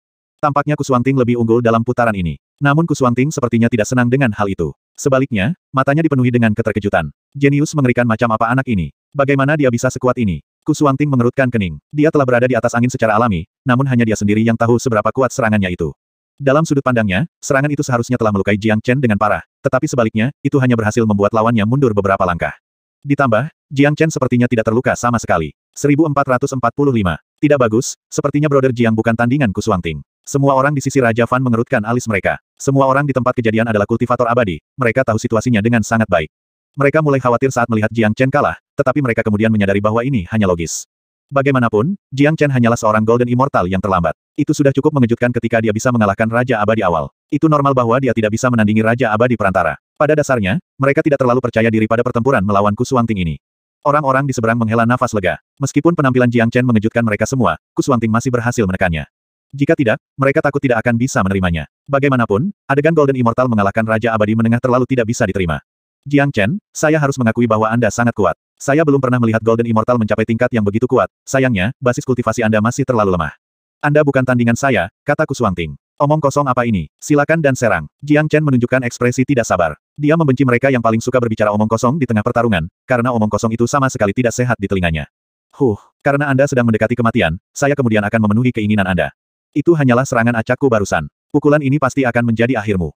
S1: Tampaknya Kuswanting lebih unggul dalam putaran ini. Namun Kuswanting sepertinya tidak senang dengan hal itu. Sebaliknya, matanya dipenuhi dengan keterkejutan. Jenius mengerikan macam apa anak ini. Bagaimana dia bisa sekuat ini? Kuswanting mengerutkan kening. Dia telah berada di atas angin secara alami, namun hanya dia sendiri yang tahu seberapa kuat serangannya itu. Dalam sudut pandangnya, serangan itu seharusnya telah melukai Jiang Chen dengan parah, tetapi sebaliknya, itu hanya berhasil membuat lawannya mundur beberapa langkah. Ditambah, Jiang Chen sepertinya tidak terluka sama sekali. 1445. Tidak bagus, sepertinya Brother Jiang bukan tandingan Ting. Semua orang di sisi Raja Fan mengerutkan alis mereka. Semua orang di tempat kejadian adalah kultivator abadi, mereka tahu situasinya dengan sangat baik. Mereka mulai khawatir saat melihat Jiang Chen kalah, tetapi mereka kemudian menyadari bahwa ini hanya logis. Bagaimanapun, Jiang Chen hanyalah seorang Golden Immortal yang terlambat. Itu sudah cukup mengejutkan ketika dia bisa mengalahkan Raja Abadi awal. Itu normal bahwa dia tidak bisa menandingi Raja Abadi Perantara. Pada dasarnya, mereka tidak terlalu percaya diri pada pertempuran melawan Ting ini. Orang-orang di seberang menghela nafas lega. Meskipun penampilan Jiang Chen mengejutkan mereka semua, Ting masih berhasil menekannya. Jika tidak, mereka takut tidak akan bisa menerimanya. Bagaimanapun, adegan Golden Immortal mengalahkan Raja Abadi Menengah terlalu tidak bisa diterima. Jiang Chen, saya harus mengakui bahwa Anda sangat kuat. Saya belum pernah melihat Golden Immortal mencapai tingkat yang begitu kuat, sayangnya, basis kultivasi Anda masih terlalu lemah. Anda bukan tandingan saya, kata Kusuang Ting. Omong kosong apa ini, silakan dan serang. Jiang Chen menunjukkan ekspresi tidak sabar. Dia membenci mereka yang paling suka berbicara omong kosong di tengah pertarungan, karena omong kosong itu sama sekali tidak sehat di telinganya. Huh, karena Anda sedang mendekati kematian, saya kemudian akan memenuhi keinginan Anda. Itu hanyalah serangan acakku barusan. Pukulan ini pasti akan menjadi akhirmu.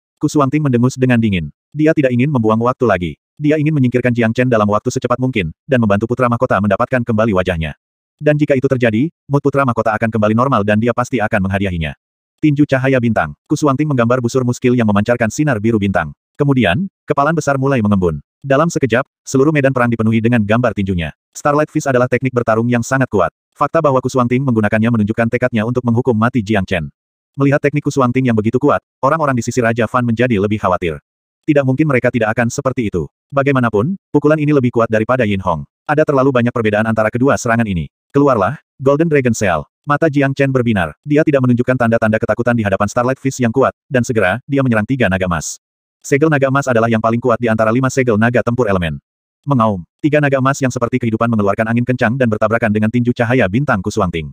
S1: Ting mendengus dengan dingin. Dia tidak ingin membuang waktu lagi. Dia ingin menyingkirkan Jiang Chen dalam waktu secepat mungkin, dan membantu Putra Mahkota mendapatkan kembali wajahnya. Dan jika itu terjadi, mood Putra Mahkota akan kembali normal dan dia pasti akan menghadiahinya. Tinju cahaya bintang. Ting menggambar busur muskil yang memancarkan sinar biru bintang. Kemudian, kepalan besar mulai mengembun. Dalam sekejap, seluruh medan perang dipenuhi dengan gambar tinjunya. Starlight Fist adalah teknik bertarung yang sangat kuat. Fakta bahwa Ting menggunakannya menunjukkan tekadnya untuk menghukum mati Jiang Chen. Melihat teknik Ting yang begitu kuat, orang-orang di sisi Raja Fan menjadi lebih khawatir. Tidak mungkin mereka tidak akan seperti itu. Bagaimanapun, pukulan ini lebih kuat daripada Yin Hong. Ada terlalu banyak perbedaan antara kedua serangan ini. Keluarlah, Golden Dragon Cell. Mata Jiang Chen berbinar. Dia tidak menunjukkan tanda-tanda ketakutan di hadapan Starlight Fist yang kuat, dan segera, dia menyerang tiga naga emas. Segel naga emas adalah yang paling kuat di antara lima segel naga tempur elemen mengaum. Tiga naga emas yang seperti kehidupan mengeluarkan angin kencang dan bertabrakan dengan tinju cahaya bintang kusuangting.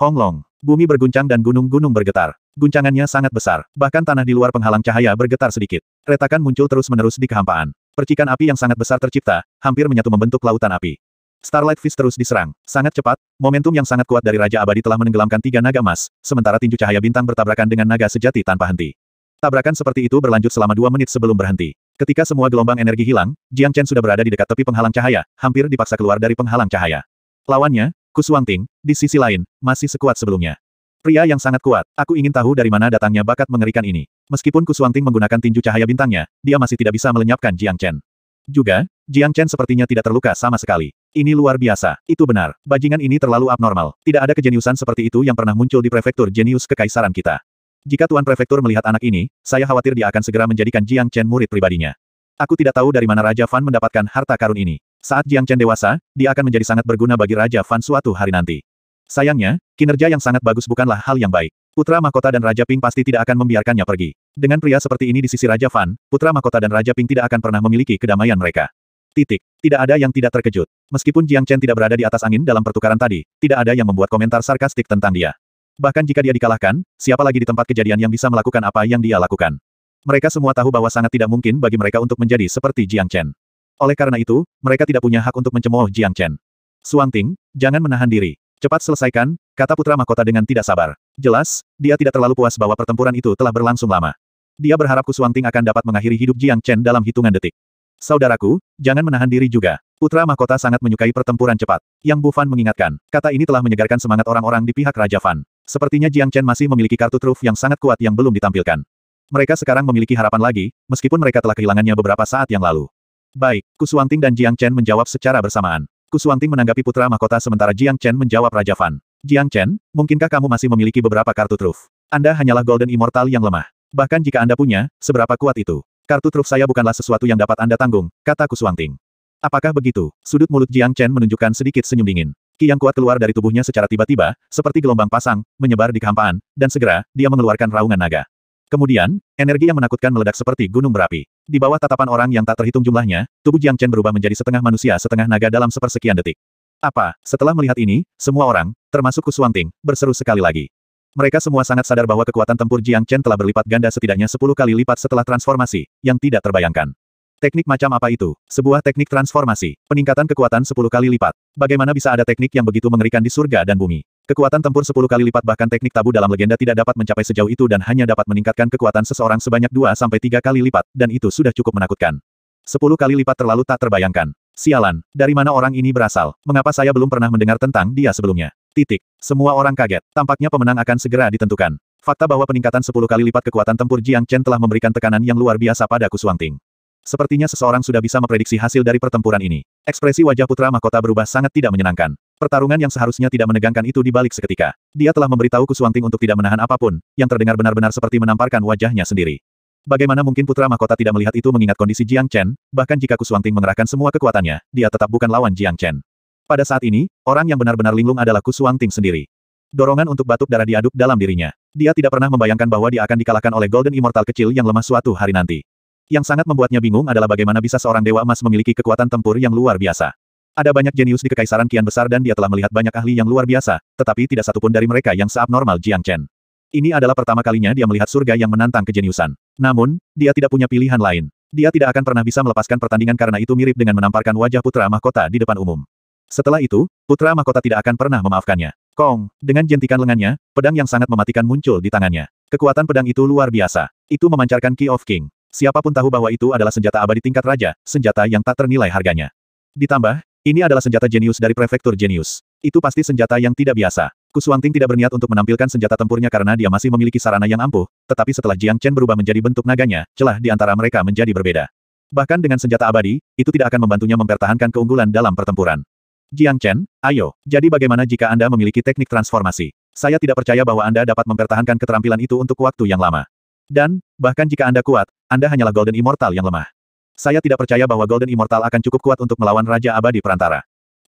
S1: Honglong. Bumi berguncang dan gunung-gunung bergetar. Guncangannya sangat besar, bahkan tanah di luar penghalang cahaya bergetar sedikit. Retakan muncul terus-menerus di kehampaan. Percikan api yang sangat besar tercipta, hampir menyatu membentuk lautan api. Starlight Fist terus diserang. Sangat cepat, momentum yang sangat kuat dari Raja Abadi telah menenggelamkan tiga naga emas, sementara tinju cahaya bintang bertabrakan dengan naga sejati tanpa henti. Tabrakan seperti itu berlanjut selama dua menit sebelum berhenti. Ketika semua gelombang energi hilang, Jiang Chen sudah berada di dekat tepi penghalang cahaya, hampir dipaksa keluar dari penghalang cahaya. Lawannya, Kusuang Ting, di sisi lain, masih sekuat sebelumnya. Pria yang sangat kuat, aku ingin tahu dari mana datangnya bakat mengerikan ini. Meskipun Kusuang Ting menggunakan tinju cahaya bintangnya, dia masih tidak bisa melenyapkan Jiang Chen. Juga, Jiang Chen sepertinya tidak terluka sama sekali. Ini luar biasa, itu benar. Bajingan ini terlalu abnormal. Tidak ada kejeniusan seperti itu yang pernah muncul di prefektur jenius kekaisaran kita. Jika Tuan Prefektur melihat anak ini, saya khawatir dia akan segera menjadikan Jiang Chen murid pribadinya. Aku tidak tahu dari mana Raja Fan mendapatkan harta karun ini. Saat Jiang Chen dewasa, dia akan menjadi sangat berguna bagi Raja Fan suatu hari nanti. Sayangnya, kinerja yang sangat bagus bukanlah hal yang baik. Putra Mahkota dan Raja Ping pasti tidak akan membiarkannya pergi. Dengan pria seperti ini di sisi Raja Fan, Putra Mahkota dan Raja Ping tidak akan pernah memiliki kedamaian mereka. Titik. Tidak ada yang tidak terkejut. Meskipun Jiang Chen tidak berada di atas angin dalam pertukaran tadi, tidak ada yang membuat komentar sarkastik tentang dia. Bahkan jika dia dikalahkan, siapa lagi di tempat kejadian yang bisa melakukan apa yang dia lakukan? Mereka semua tahu bahwa sangat tidak mungkin bagi mereka untuk menjadi seperti Jiang Chen. Oleh karena itu, mereka tidak punya hak untuk mencemooh Jiang Chen. Suang Ting, jangan menahan diri. Cepat selesaikan, kata putra mahkota dengan tidak sabar. Jelas, dia tidak terlalu puas bahwa pertempuran itu telah berlangsung lama. Dia berharap Suang Ting akan dapat mengakhiri hidup Jiang Chen dalam hitungan detik. Saudaraku, jangan menahan diri juga. Putra mahkota sangat menyukai pertempuran cepat. Yang Bufan mengingatkan, kata ini telah menyegarkan semangat orang-orang di pihak Raja Fan. Sepertinya Jiang Chen masih memiliki kartu truf yang sangat kuat yang belum ditampilkan. Mereka sekarang memiliki harapan lagi, meskipun mereka telah kehilangannya beberapa saat yang lalu. Baik, Ting dan Jiang Chen menjawab secara bersamaan. Ting menanggapi putra mahkota sementara Jiang Chen menjawab Raja Fan. Jiang Chen, mungkinkah kamu masih memiliki beberapa kartu truf? Anda hanyalah Golden Immortal yang lemah. Bahkan jika Anda punya, seberapa kuat itu? Kartu truf saya bukanlah sesuatu yang dapat Anda tanggung, kata Ting. Apakah begitu? Sudut mulut Jiang Chen menunjukkan sedikit senyum dingin. Ki yang kuat keluar dari tubuhnya secara tiba-tiba, seperti gelombang pasang, menyebar di kehampaan, dan segera, dia mengeluarkan raungan naga. Kemudian, energi yang menakutkan meledak seperti gunung berapi. Di bawah tatapan orang yang tak terhitung jumlahnya, tubuh Jiang Chen berubah menjadi setengah manusia setengah naga dalam sepersekian detik. Apa? Setelah melihat ini, semua orang, termasuk Kusuanting, berseru sekali lagi. Mereka semua sangat sadar bahwa kekuatan tempur Jiang Chen telah berlipat ganda setidaknya sepuluh kali lipat setelah transformasi, yang tidak terbayangkan. Teknik macam apa itu? Sebuah teknik transformasi. Peningkatan kekuatan 10 kali lipat. Bagaimana bisa ada teknik yang begitu mengerikan di surga dan bumi? Kekuatan tempur 10 kali lipat bahkan teknik tabu dalam legenda tidak dapat mencapai sejauh itu dan hanya dapat meningkatkan kekuatan seseorang sebanyak 2-3 kali lipat, dan itu sudah cukup menakutkan. 10 kali lipat terlalu tak terbayangkan. Sialan, dari mana orang ini berasal? Mengapa saya belum pernah mendengar tentang dia sebelumnya? Titik. Semua orang kaget. Tampaknya pemenang akan segera ditentukan. Fakta bahwa peningkatan 10 kali lipat kekuatan tempur Jiang Chen telah memberikan tekanan yang luar biasa pada Kusuang Ting. Sepertinya seseorang sudah bisa memprediksi hasil dari pertempuran ini. Ekspresi wajah putra mahkota berubah sangat tidak menyenangkan. Pertarungan yang seharusnya tidak menegangkan itu dibalik seketika. Dia telah memberitahu Kusuanting untuk tidak menahan apapun, yang terdengar benar-benar seperti menamparkan wajahnya sendiri. Bagaimana mungkin putra mahkota tidak melihat itu mengingat kondisi Jiang Chen, bahkan jika Kusuanting mengerahkan semua kekuatannya, dia tetap bukan lawan Jiang Chen. Pada saat ini, orang yang benar-benar linglung adalah Kusuanting sendiri. Dorongan untuk batuk darah diaduk dalam dirinya. Dia tidak pernah membayangkan bahwa dia akan dikalahkan oleh Golden Immortal kecil yang lemah suatu hari nanti. Yang sangat membuatnya bingung adalah bagaimana bisa seorang Dewa Emas memiliki kekuatan tempur yang luar biasa. Ada banyak jenius di Kekaisaran Kian Besar dan dia telah melihat banyak ahli yang luar biasa, tetapi tidak satupun dari mereka yang seabnormal Jiang Chen. Ini adalah pertama kalinya dia melihat surga yang menantang kejeniusan. Namun, dia tidak punya pilihan lain. Dia tidak akan pernah bisa melepaskan pertandingan karena itu mirip dengan menamparkan wajah putra mahkota di depan umum. Setelah itu, putra mahkota tidak akan pernah memaafkannya. Kong, dengan jentikan lengannya, pedang yang sangat mematikan muncul di tangannya. Kekuatan pedang itu luar biasa. Itu memancarkan Key of King. Siapapun tahu bahwa itu adalah senjata abadi tingkat raja, senjata yang tak ternilai harganya. Ditambah, ini adalah senjata jenius dari prefektur jenius. Itu pasti senjata yang tidak biasa. Kusuanting tidak berniat untuk menampilkan senjata tempurnya karena dia masih memiliki sarana yang ampuh, tetapi setelah Jiang Chen berubah menjadi bentuk naganya, celah di antara mereka menjadi berbeda. Bahkan dengan senjata abadi, itu tidak akan membantunya mempertahankan keunggulan dalam pertempuran. Jiang Chen, ayo, jadi bagaimana jika Anda memiliki teknik transformasi? Saya tidak percaya bahwa Anda dapat mempertahankan keterampilan itu untuk waktu yang lama. Dan, bahkan jika Anda kuat, Anda hanyalah Golden Immortal yang lemah. Saya tidak percaya bahwa Golden Immortal akan cukup kuat untuk melawan Raja Abadi Perantara.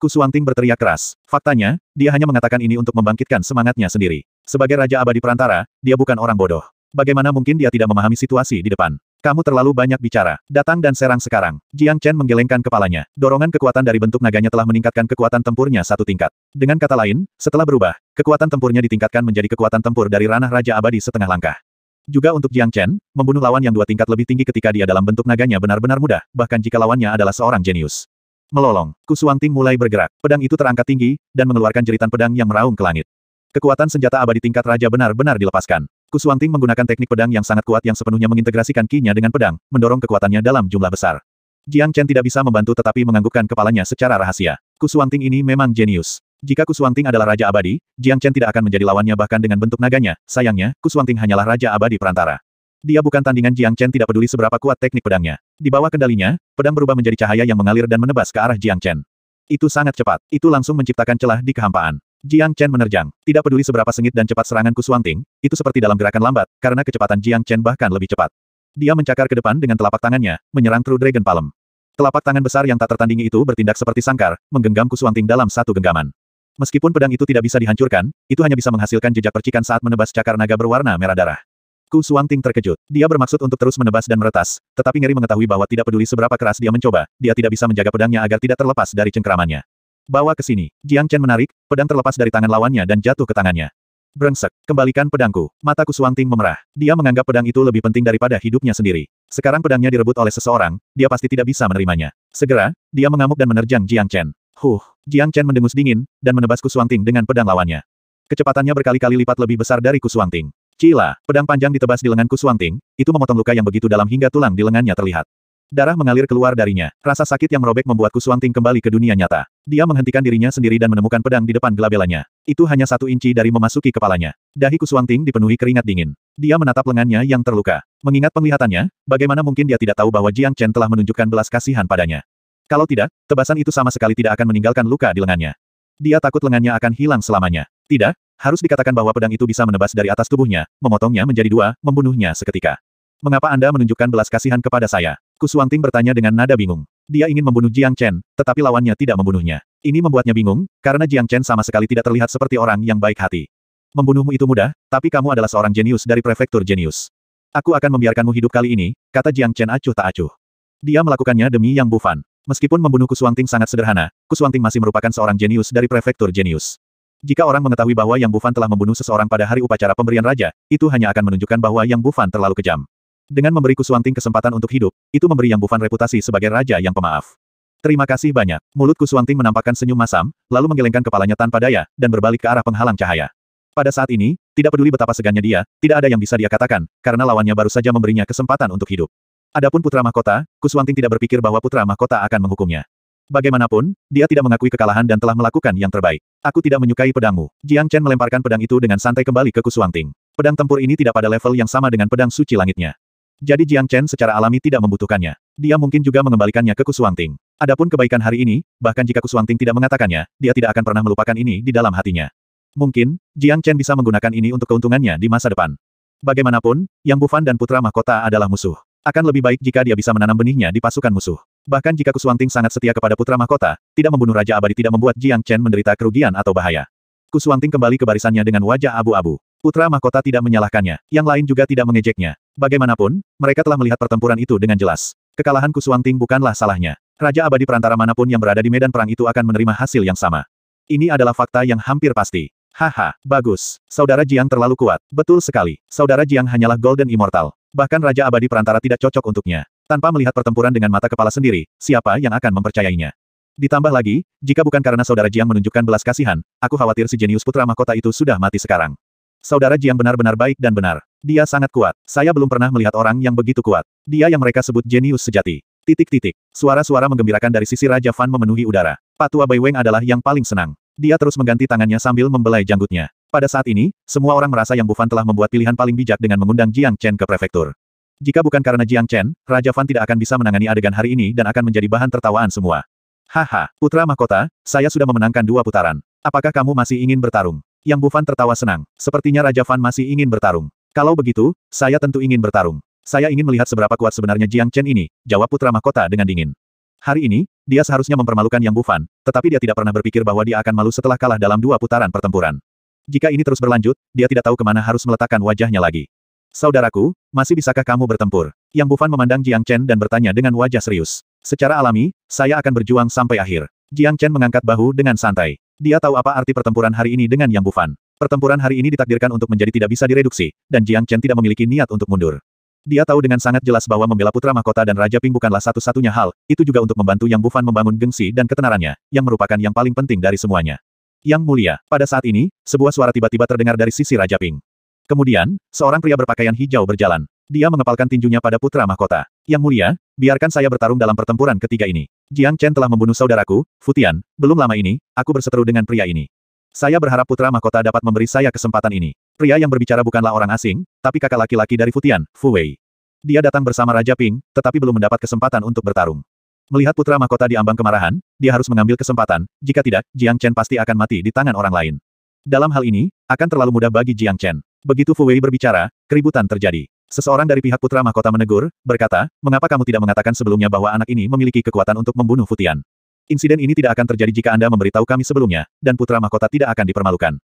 S1: Suangting berteriak keras. Faktanya, dia hanya mengatakan ini untuk membangkitkan semangatnya sendiri. Sebagai Raja Abadi Perantara, dia bukan orang bodoh. Bagaimana mungkin dia tidak memahami situasi di depan? Kamu terlalu banyak bicara. Datang dan serang sekarang. Jiang Chen menggelengkan kepalanya. Dorongan kekuatan dari bentuk naganya telah meningkatkan kekuatan tempurnya satu tingkat. Dengan kata lain, setelah berubah, kekuatan tempurnya ditingkatkan menjadi kekuatan tempur dari ranah Raja Abadi setengah langkah. Juga untuk Jiang Chen, membunuh lawan yang dua tingkat lebih tinggi ketika dia dalam bentuk naganya benar-benar mudah, bahkan jika lawannya adalah seorang jenius. Melolong, Ku Suang Ting mulai bergerak. Pedang itu terangkat tinggi, dan mengeluarkan jeritan pedang yang meraung ke langit. Kekuatan senjata abadi tingkat raja benar-benar dilepaskan. Ku Suang Ting menggunakan teknik pedang yang sangat kuat yang sepenuhnya mengintegrasikan kinya dengan pedang, mendorong kekuatannya dalam jumlah besar. Jiang Chen tidak bisa membantu tetapi menganggukkan kepalanya secara rahasia. Ku Suang Ting ini memang jenius. Jika Kuswanting adalah Raja Abadi, Jiang Chen tidak akan menjadi lawannya bahkan dengan bentuk naganya, sayangnya, Kuswanting hanyalah Raja Abadi Perantara. Dia bukan tandingan Jiang Chen tidak peduli seberapa kuat teknik pedangnya. Di bawah kendalinya, pedang berubah menjadi cahaya yang mengalir dan menebas ke arah Jiang Chen. Itu sangat cepat, itu langsung menciptakan celah di kehampaan. Jiang Chen menerjang, tidak peduli seberapa sengit dan cepat serangan Kuswanting, itu seperti dalam gerakan lambat, karena kecepatan Jiang Chen bahkan lebih cepat. Dia mencakar ke depan dengan telapak tangannya, menyerang True Dragon Palm. Telapak tangan besar yang tak tertandingi itu bertindak seperti sangkar, menggenggam Kuswanting dalam satu genggaman. Meskipun pedang itu tidak bisa dihancurkan, itu hanya bisa menghasilkan jejak percikan saat menebas cakar naga berwarna merah darah. Ku Suang Ting terkejut. Dia bermaksud untuk terus menebas dan meretas, tetapi Ngeri mengetahui bahwa tidak peduli seberapa keras dia mencoba, dia tidak bisa menjaga pedangnya agar tidak terlepas dari cengkeramannya. Bawa ke sini. Jiang Chen menarik, pedang terlepas dari tangan lawannya dan jatuh ke tangannya. Brengsek, kembalikan pedangku. Mata Ku Suang Ting memerah. Dia menganggap pedang itu lebih penting daripada hidupnya sendiri. Sekarang pedangnya direbut oleh seseorang, dia pasti tidak bisa menerimanya. Segera, dia mengamuk dan menerjang Jiang Chen. Huh, Jiang Chen mendengus dingin, dan menebas Ting dengan pedang lawannya. Kecepatannya berkali-kali lipat lebih besar dari Ting. Cila, pedang panjang ditebas di lengan Ting, itu memotong luka yang begitu dalam hingga tulang di lengannya terlihat. Darah mengalir keluar darinya. Rasa sakit yang merobek membuat Ting kembali ke dunia nyata. Dia menghentikan dirinya sendiri dan menemukan pedang di depan gelabelanya. Itu hanya satu inci dari memasuki kepalanya. Dahi Ting dipenuhi keringat dingin. Dia menatap lengannya yang terluka. Mengingat penglihatannya, bagaimana mungkin dia tidak tahu bahwa Jiang Chen telah menunjukkan belas kasihan padanya. Kalau tidak, tebasan itu sama sekali tidak akan meninggalkan luka di lengannya. Dia takut lengannya akan hilang selamanya. Tidak, harus dikatakan bahwa pedang itu bisa menebas dari atas tubuhnya, memotongnya menjadi dua, membunuhnya seketika. Mengapa Anda menunjukkan belas kasihan kepada saya? Kusuangting bertanya dengan nada bingung. Dia ingin membunuh Jiang Chen, tetapi lawannya tidak membunuhnya. Ini membuatnya bingung, karena Jiang Chen sama sekali tidak terlihat seperti orang yang baik hati. Membunuhmu itu mudah, tapi kamu adalah seorang jenius dari prefektur jenius. Aku akan membiarkanmu hidup kali ini, kata Jiang Chen acuh tak acuh. Dia melakukannya demi Yang Bufan. Meskipun membunuh Ting sangat sederhana, Ting masih merupakan seorang jenius dari prefektur jenius. Jika orang mengetahui bahwa Yang Bufan telah membunuh seseorang pada hari upacara pemberian raja, itu hanya akan menunjukkan bahwa Yang Bufan terlalu kejam. Dengan memberi Ting kesempatan untuk hidup, itu memberi Yang Bufan reputasi sebagai raja yang pemaaf. Terima kasih banyak. Mulut Ting menampakkan senyum masam, lalu menggelengkan kepalanya tanpa daya, dan berbalik ke arah penghalang cahaya. Pada saat ini, tidak peduli betapa segannya dia, tidak ada yang bisa dia katakan, karena lawannya baru saja memberinya kesempatan untuk hidup. Adapun putra mahkota, Kuswanting tidak berpikir bahwa putra mahkota akan menghukumnya. Bagaimanapun, dia tidak mengakui kekalahan dan telah melakukan yang terbaik. Aku tidak menyukai pedangmu. Jiang Chen melemparkan pedang itu dengan santai kembali ke Kuswanting. Pedang tempur ini tidak pada level yang sama dengan pedang suci langitnya. Jadi Jiang Chen secara alami tidak membutuhkannya. Dia mungkin juga mengembalikannya ke Kuswanting. Adapun kebaikan hari ini, bahkan jika Kuswanting tidak mengatakannya, dia tidak akan pernah melupakan ini di dalam hatinya. Mungkin, Jiang Chen bisa menggunakan ini untuk keuntungannya di masa depan. Bagaimanapun, Yang Bufan dan Putra Mahkota adalah musuh. Akan lebih baik jika dia bisa menanam benihnya di pasukan musuh. Bahkan jika Kusuanting sangat setia kepada putra mahkota, tidak membunuh Raja Abadi tidak membuat Jiang Chen menderita kerugian atau bahaya. Kusuanting kembali ke barisannya dengan wajah abu-abu. Putra mahkota tidak menyalahkannya, yang lain juga tidak mengejeknya. Bagaimanapun, mereka telah melihat pertempuran itu dengan jelas. Kekalahan Kusuanting bukanlah salahnya. Raja Abadi perantara manapun yang berada di medan perang itu akan menerima hasil yang sama. Ini adalah fakta yang hampir pasti. Haha, bagus. Saudara Jiang terlalu kuat. Betul sekali. Saudara Jiang hanyalah Golden Immortal. Bahkan Raja Abadi Perantara tidak cocok untuknya. Tanpa melihat pertempuran dengan mata kepala sendiri, siapa yang akan mempercayainya? Ditambah lagi, jika bukan karena Saudara Jiang menunjukkan belas kasihan, aku khawatir si jenius putra mahkota itu sudah mati sekarang. Saudara Jiang benar-benar baik dan benar. Dia sangat kuat. Saya belum pernah melihat orang yang begitu kuat. Dia yang mereka sebut jenius sejati. Titik-titik. Suara-suara menggembirakan dari sisi Raja Fan memenuhi udara. Patua Weng adalah yang paling senang. Dia terus mengganti tangannya sambil membelai janggutnya. Pada saat ini, semua orang merasa Yang Bufan telah membuat pilihan paling bijak dengan mengundang Jiang Chen ke prefektur. Jika bukan karena Jiang Chen, Raja Fan tidak akan bisa menangani adegan hari ini dan akan menjadi bahan tertawaan semua. Haha, putra mahkota, saya sudah memenangkan dua putaran. Apakah kamu masih ingin bertarung? Yang Bufan tertawa senang. Sepertinya Raja Fan masih ingin bertarung. Kalau begitu, saya tentu ingin bertarung. Saya ingin melihat seberapa kuat sebenarnya Jiang Chen ini, jawab putra mahkota dengan dingin. Hari ini, dia seharusnya mempermalukan Yang Bufan, tetapi dia tidak pernah berpikir bahwa dia akan malu setelah kalah dalam dua putaran pertempuran. Jika ini terus berlanjut, dia tidak tahu kemana harus meletakkan wajahnya lagi. Saudaraku, masih bisakah kamu bertempur? Yang Bufan memandang Jiang Chen dan bertanya dengan wajah serius. Secara alami, saya akan berjuang sampai akhir. Jiang Chen mengangkat bahu dengan santai. Dia tahu apa arti pertempuran hari ini dengan Yang Bufan. Pertempuran hari ini ditakdirkan untuk menjadi tidak bisa direduksi, dan Jiang Chen tidak memiliki niat untuk mundur. Dia tahu dengan sangat jelas bahwa membela putra mahkota dan Raja Ping bukanlah satu-satunya hal, itu juga untuk membantu Yang Bufan membangun gengsi dan ketenarannya, yang merupakan yang paling penting dari semuanya. Yang mulia, pada saat ini, sebuah suara tiba-tiba terdengar dari sisi Raja Ping. Kemudian, seorang pria berpakaian hijau berjalan. Dia mengepalkan tinjunya pada putra mahkota. Yang mulia, biarkan saya bertarung dalam pertempuran ketiga ini. Jiang Chen telah membunuh saudaraku, Futian, belum lama ini, aku berseteru dengan pria ini. Saya berharap putra mahkota dapat memberi saya kesempatan ini. Pria yang berbicara bukanlah orang asing, tapi kakak laki-laki dari Futian, Fu Wei. Dia datang bersama Raja Ping, tetapi belum mendapat kesempatan untuk bertarung. Melihat putra mahkota di ambang kemarahan, dia harus mengambil kesempatan, jika tidak, Jiang Chen pasti akan mati di tangan orang lain. Dalam hal ini, akan terlalu mudah bagi Jiang Chen. Begitu Fu Wei berbicara, keributan terjadi. Seseorang dari pihak putra mahkota menegur, berkata, mengapa kamu tidak mengatakan sebelumnya bahwa anak ini memiliki kekuatan untuk membunuh Futian? Insiden ini tidak akan terjadi jika Anda memberitahu kami sebelumnya, dan putra mahkota tidak akan dipermalukan.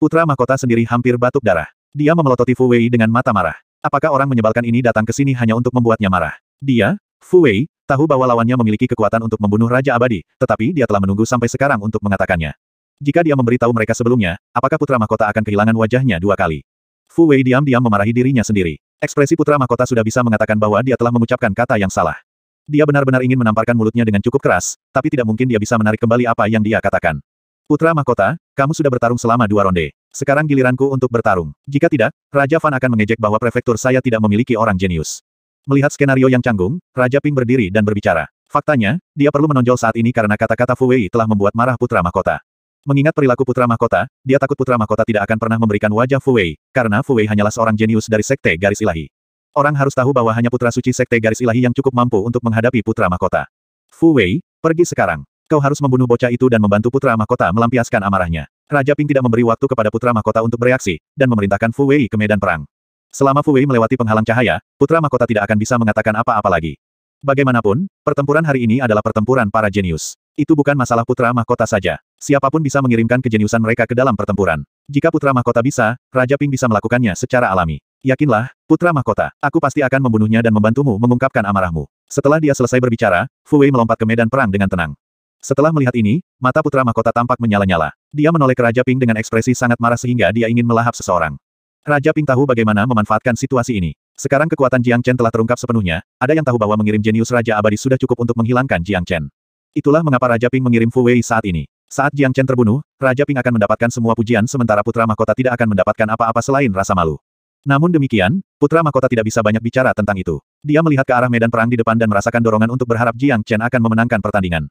S1: Putra mahkota sendiri hampir batuk darah. Dia memelototi Fu Wei dengan mata marah. Apakah orang menyebalkan ini datang ke sini hanya untuk membuatnya marah? Dia, Fu Wei, tahu bahwa lawannya memiliki kekuatan untuk membunuh Raja Abadi, tetapi dia telah menunggu sampai sekarang untuk mengatakannya. Jika dia memberitahu mereka sebelumnya, apakah putra mahkota akan kehilangan wajahnya dua kali? Fu Wei diam-diam memarahi dirinya sendiri. Ekspresi putra mahkota sudah bisa mengatakan bahwa dia telah mengucapkan kata yang salah. Dia benar-benar ingin menamparkan mulutnya dengan cukup keras, tapi tidak mungkin dia bisa menarik kembali apa yang dia katakan. Putra mahkota, kamu sudah bertarung selama dua ronde. Sekarang giliranku untuk bertarung. Jika tidak, Raja Fan akan mengejek bahwa prefektur saya tidak memiliki orang jenius. Melihat skenario yang canggung, Raja Ping berdiri dan berbicara. Faktanya, dia perlu menonjol saat ini karena kata-kata Fu Wei telah membuat marah Putra Mahkota. Mengingat perilaku Putra Mahkota, dia takut Putra Mahkota tidak akan pernah memberikan wajah Fu Wei, karena Fu Wei hanyalah seorang jenius dari Sekte Garis Ilahi. Orang harus tahu bahwa hanya Putra Suci Sekte Garis Ilahi yang cukup mampu untuk menghadapi Putra Mahkota. Fu Wei, pergi sekarang. Kau harus membunuh bocah itu dan membantu putra mahkota melampiaskan amarahnya. Raja Ping tidak memberi waktu kepada putra mahkota untuk bereaksi, dan memerintahkan Fu Wei ke medan perang. Selama Fu Wei melewati penghalang cahaya, putra mahkota tidak akan bisa mengatakan apa-apa lagi. Bagaimanapun, pertempuran hari ini adalah pertempuran para jenius. Itu bukan masalah putra mahkota saja. Siapapun bisa mengirimkan kejeniusan mereka ke dalam pertempuran. Jika putra mahkota bisa, Raja Ping bisa melakukannya secara alami. Yakinlah, putra mahkota, aku pasti akan membunuhnya dan membantumu mengungkapkan amarahmu. Setelah dia selesai berbicara, Fu Wei melompat ke medan perang dengan tenang. Setelah melihat ini, mata putra mahkota tampak menyala-nyala. Dia menoleh ke Raja Ping dengan ekspresi sangat marah sehingga dia ingin melahap seseorang. Raja Ping tahu bagaimana memanfaatkan situasi ini. Sekarang kekuatan Jiang Chen telah terungkap sepenuhnya, ada yang tahu bahwa mengirim jenius Raja Abadi sudah cukup untuk menghilangkan Jiang Chen. Itulah mengapa Raja Ping mengirim Fu Wei saat ini. Saat Jiang Chen terbunuh, Raja Ping akan mendapatkan semua pujian sementara putra mahkota tidak akan mendapatkan apa-apa selain rasa malu. Namun demikian, putra mahkota tidak bisa banyak bicara tentang itu. Dia melihat ke arah medan perang di depan dan merasakan dorongan untuk berharap Jiang Chen akan memenangkan pertandingan.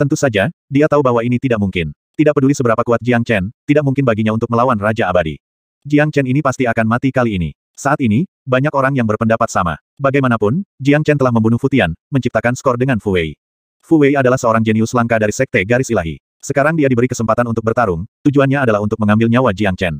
S1: Tentu saja, dia tahu bahwa ini tidak mungkin. Tidak peduli seberapa kuat Jiang Chen, tidak mungkin baginya untuk melawan Raja Abadi. Jiang Chen ini pasti akan mati kali ini. Saat ini, banyak orang yang berpendapat sama. Bagaimanapun, Jiang Chen telah membunuh Futian, menciptakan skor dengan Fu Wei. Fu Wei adalah seorang jenius langka dari sekte garis ilahi. Sekarang dia diberi kesempatan untuk bertarung, tujuannya adalah untuk mengambil nyawa Jiang Chen.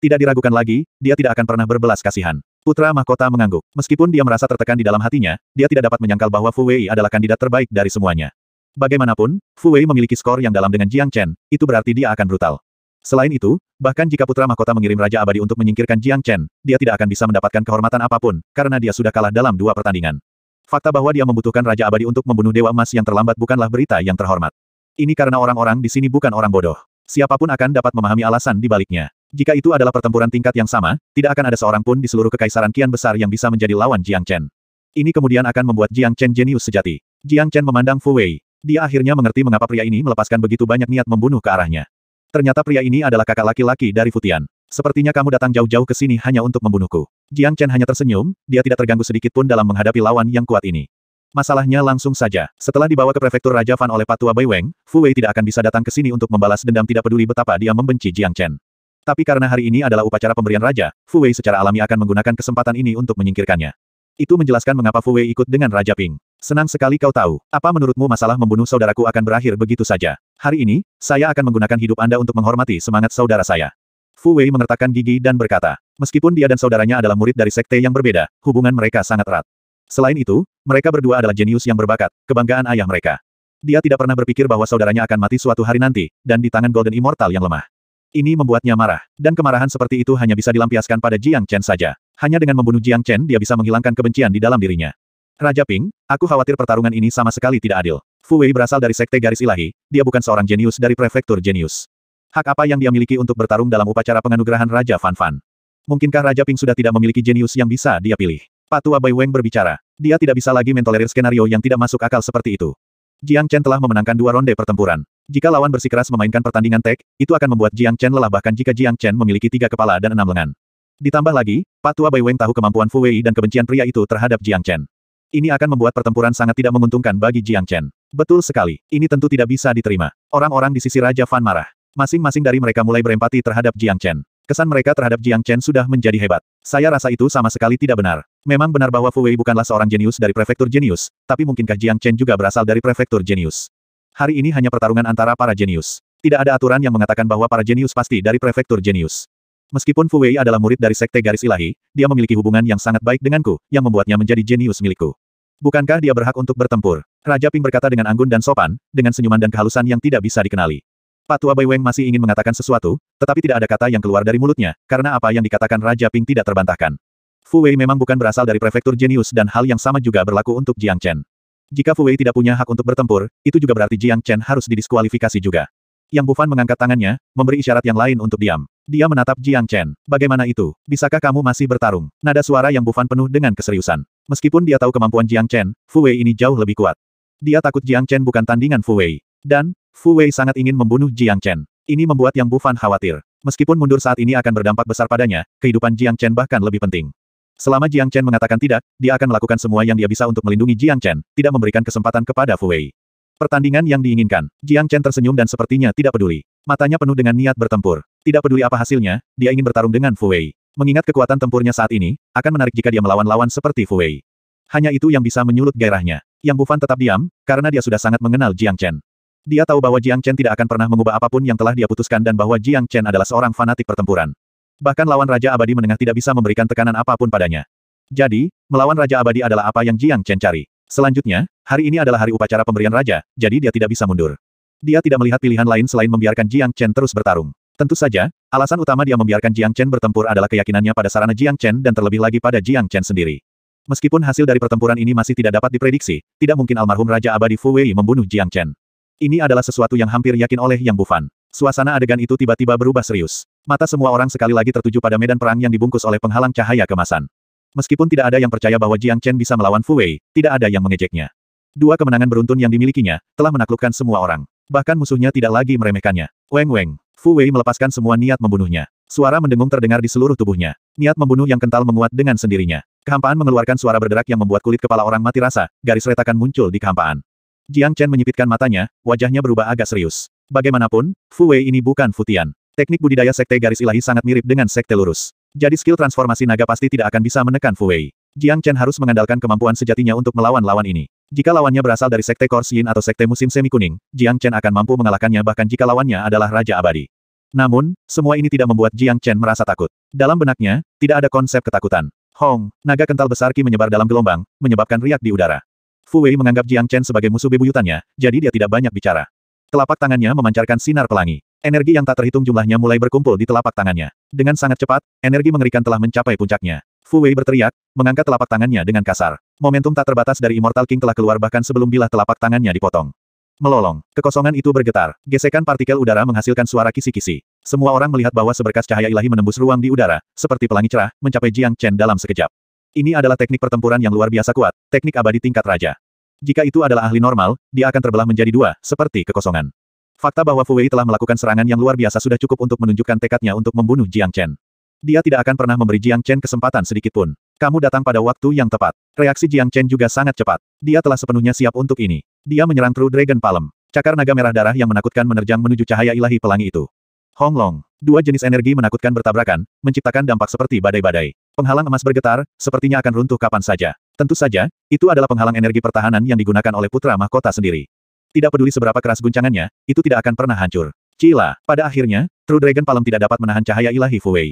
S1: Tidak diragukan lagi, dia tidak akan pernah berbelas kasihan. Putra mahkota mengangguk. Meskipun dia merasa tertekan di dalam hatinya, dia tidak dapat menyangkal bahwa Fu Wei adalah kandidat terbaik dari semuanya. Bagaimanapun, Fu Wei memiliki skor yang dalam dengan Jiang Chen, itu berarti dia akan brutal. Selain itu, bahkan jika putra mahkota mengirim Raja Abadi untuk menyingkirkan Jiang Chen, dia tidak akan bisa mendapatkan kehormatan apapun, karena dia sudah kalah dalam dua pertandingan. Fakta bahwa dia membutuhkan Raja Abadi untuk membunuh Dewa Emas yang terlambat bukanlah berita yang terhormat. Ini karena orang-orang di sini bukan orang bodoh. Siapapun akan dapat memahami alasan di baliknya. Jika itu adalah pertempuran tingkat yang sama, tidak akan ada seorang pun di seluruh kekaisaran kian besar yang bisa menjadi lawan Jiang Chen. Ini kemudian akan membuat Jiang Chen jenius sejati. Jiang Chen memandang Fu Wei. Dia akhirnya mengerti mengapa pria ini melepaskan begitu banyak niat membunuh ke arahnya. Ternyata pria ini adalah kakak laki-laki dari Futian. Sepertinya kamu datang jauh-jauh ke sini hanya untuk membunuhku. Jiang Chen hanya tersenyum, dia tidak terganggu sedikit pun dalam menghadapi lawan yang kuat ini. Masalahnya langsung saja. Setelah dibawa ke prefektur Raja Fan oleh Patua Bai Weng, Fu Wei tidak akan bisa datang ke sini untuk membalas dendam tidak peduli betapa dia membenci Jiang Chen. Tapi karena hari ini adalah upacara pemberian raja, Fu Wei secara alami akan menggunakan kesempatan ini untuk menyingkirkannya. Itu menjelaskan mengapa Fu Wei ikut dengan Raja Ping. Senang sekali kau tahu. Apa menurutmu masalah membunuh saudaraku akan berakhir begitu saja? Hari ini, saya akan menggunakan hidup Anda untuk menghormati semangat saudara saya. Fu Wei mengertakkan gigi dan berkata, meskipun dia dan saudaranya adalah murid dari sekte yang berbeda, hubungan mereka sangat erat. Selain itu, mereka berdua adalah jenius yang berbakat, kebanggaan ayah mereka. Dia tidak pernah berpikir bahwa saudaranya akan mati suatu hari nanti, dan di tangan Golden Immortal yang lemah. Ini membuatnya marah, dan kemarahan seperti itu hanya bisa dilampiaskan pada Jiang Chen saja. Hanya dengan membunuh Jiang Chen dia bisa menghilangkan kebencian di dalam dirinya. Raja Ping, aku khawatir pertarungan ini sama sekali tidak adil. Fu Wei berasal dari sekte garis ilahi, dia bukan seorang jenius dari prefektur jenius. Hak apa yang dia miliki untuk bertarung dalam upacara penganugerahan Raja Fan Fan? Mungkinkah Raja Ping sudah tidak memiliki jenius yang bisa dia pilih? Patua Bai Weng berbicara. Dia tidak bisa lagi mentolerir skenario yang tidak masuk akal seperti itu. Jiang Chen telah memenangkan dua ronde pertempuran. Jika lawan bersikeras memainkan pertandingan tek, itu akan membuat Jiang Chen lelah bahkan jika Jiang Chen memiliki tiga kepala dan enam lengan. Ditambah lagi, Patua Bai Weng tahu kemampuan Fu Wei dan kebencian pria itu terhadap Jiang Chen. Ini akan membuat pertempuran sangat tidak menguntungkan bagi Jiang Chen. Betul sekali, ini tentu tidak bisa diterima. Orang-orang di sisi Raja Fan marah. Masing-masing dari mereka mulai berempati terhadap Jiang Chen. Kesan mereka terhadap Jiang Chen sudah menjadi hebat. Saya rasa itu sama sekali tidak benar. Memang benar bahwa Fu Wei bukanlah seorang jenius dari prefektur jenius, tapi mungkinkah Jiang Chen juga berasal dari prefektur jenius? Hari ini hanya pertarungan antara para jenius. Tidak ada aturan yang mengatakan bahwa para jenius pasti dari prefektur jenius. Meskipun Fu Wei adalah murid dari sekte garis ilahi, dia memiliki hubungan yang sangat baik denganku, yang membuatnya menjadi jenius milikku. Bukankah dia berhak untuk bertempur? Raja Ping berkata dengan anggun dan sopan, dengan senyuman dan kehalusan yang tidak bisa dikenali. Patua Bai Weng masih ingin mengatakan sesuatu, tetapi tidak ada kata yang keluar dari mulutnya, karena apa yang dikatakan Raja Ping tidak terbantahkan. Fu Wei memang bukan berasal dari prefektur jenius dan hal yang sama juga berlaku untuk Jiang Chen. Jika Fu Wei tidak punya hak untuk bertempur, itu juga berarti Jiang Chen harus didiskualifikasi juga. Yang Bufan mengangkat tangannya, memberi isyarat yang lain untuk diam. Dia menatap Jiang Chen. Bagaimana itu? Bisakah kamu masih bertarung? Nada suara yang bufan penuh dengan keseriusan. Meskipun dia tahu kemampuan Jiang Chen, Fu Wei ini jauh lebih kuat. Dia takut Jiang Chen bukan tandingan Fu Wei. Dan, Fu Wei sangat ingin membunuh Jiang Chen. Ini membuat Yang Bufan khawatir. Meskipun mundur saat ini akan berdampak besar padanya, kehidupan Jiang Chen bahkan lebih penting. Selama Jiang Chen mengatakan tidak, dia akan melakukan semua yang dia bisa untuk melindungi Jiang Chen, tidak memberikan kesempatan kepada Fu Wei. Pertandingan yang diinginkan. Jiang Chen tersenyum dan sepertinya tidak peduli. Matanya penuh dengan niat bertempur. Tidak peduli apa hasilnya, dia ingin bertarung dengan Fu Wei. Mengingat kekuatan tempurnya saat ini, akan menarik jika dia melawan lawan seperti Fu Wei. Hanya itu yang bisa menyulut gairahnya. Yang Bufan tetap diam, karena dia sudah sangat mengenal Jiang Chen. Dia tahu bahwa Jiang Chen tidak akan pernah mengubah apapun yang telah dia putuskan dan bahwa Jiang Chen adalah seorang fanatik pertempuran. Bahkan lawan Raja Abadi menengah tidak bisa memberikan tekanan apapun padanya. Jadi, melawan Raja Abadi adalah apa yang Jiang Chen cari. Selanjutnya, hari ini adalah hari upacara pemberian raja, jadi dia tidak bisa mundur. Dia tidak melihat pilihan lain selain membiarkan Jiang Chen terus bertarung. Tentu saja, alasan utama dia membiarkan Jiang Chen bertempur adalah keyakinannya pada sarana Jiang Chen dan terlebih lagi pada Jiang Chen sendiri. Meskipun hasil dari pertempuran ini masih tidak dapat diprediksi, tidak mungkin almarhum Raja Abadi Fu Wei membunuh Jiang Chen. Ini adalah sesuatu yang hampir yakin oleh Yang Bufan. Suasana adegan itu tiba-tiba berubah serius. Mata semua orang sekali lagi tertuju pada medan perang yang dibungkus oleh penghalang cahaya kemasan. Meskipun tidak ada yang percaya bahwa Jiang Chen bisa melawan Fu Wei, tidak ada yang mengejeknya. Dua kemenangan beruntun yang dimilikinya, telah menaklukkan semua orang. Bahkan musuhnya tidak lagi meremehkannya. Weng Weng. Fu Wei melepaskan semua niat membunuhnya. Suara mendengung terdengar di seluruh tubuhnya. Niat membunuh yang kental menguat dengan sendirinya. Kehampaan mengeluarkan suara berderak yang membuat kulit kepala orang mati rasa, garis retakan muncul di kehampaan. Jiang Chen menyipitkan matanya, wajahnya berubah agak serius. Bagaimanapun, Fu Wei ini bukan Futian. Teknik budidaya sekte garis ilahi sangat mirip dengan sekte lurus. Jadi skill transformasi naga pasti tidak akan bisa menekan Fu Wei. Jiang Chen harus mengandalkan kemampuan sejatinya untuk melawan lawan ini. Jika lawannya berasal dari sekte Kors Yin atau sekte musim semi kuning, Jiang Chen akan mampu mengalahkannya bahkan jika lawannya adalah Raja Abadi. Namun, semua ini tidak membuat Jiang Chen merasa takut. Dalam benaknya, tidak ada konsep ketakutan. Hong, naga kental besar Ki menyebar dalam gelombang, menyebabkan riak di udara. Fu Wei menganggap Jiang Chen sebagai musuh bebuyutannya, jadi dia tidak banyak bicara. Telapak tangannya memancarkan sinar pelangi. Energi yang tak terhitung jumlahnya mulai berkumpul di telapak tangannya. Dengan sangat cepat, energi mengerikan telah mencapai puncaknya. Fu Wei berteriak, mengangkat telapak tangannya dengan kasar. Momentum tak terbatas dari Immortal King telah keluar bahkan sebelum bilah telapak tangannya dipotong. Melolong, kekosongan itu bergetar, gesekan partikel udara menghasilkan suara kisi-kisi. Semua orang melihat bahwa seberkas cahaya ilahi menembus ruang di udara, seperti pelangi cerah, mencapai Jiang Chen dalam sekejap. Ini adalah teknik pertempuran yang luar biasa kuat, teknik abadi tingkat raja. Jika itu adalah ahli normal, dia akan terbelah menjadi dua, seperti kekosongan. Fakta bahwa Fu Wei telah melakukan serangan yang luar biasa sudah cukup untuk menunjukkan tekadnya untuk membunuh Jiang Chen. Dia tidak akan pernah memberi Jiang Chen kesempatan sedikit pun. Kamu datang pada waktu yang tepat. Reaksi Jiang Chen juga sangat cepat. Dia telah sepenuhnya siap untuk ini. Dia menyerang True Dragon Palm. Cakar naga merah darah yang menakutkan menerjang menuju cahaya ilahi pelangi itu. Honglong. Dua jenis energi menakutkan bertabrakan, menciptakan dampak seperti badai-badai. Penghalang emas bergetar, sepertinya akan runtuh kapan saja. Tentu saja, itu adalah penghalang energi pertahanan yang digunakan oleh putra mahkota sendiri. Tidak peduli seberapa keras guncangannya, itu tidak akan pernah hancur. Cila, pada akhirnya, True Dragon Palm tidak dapat menahan cahaya ilahi Fuwei.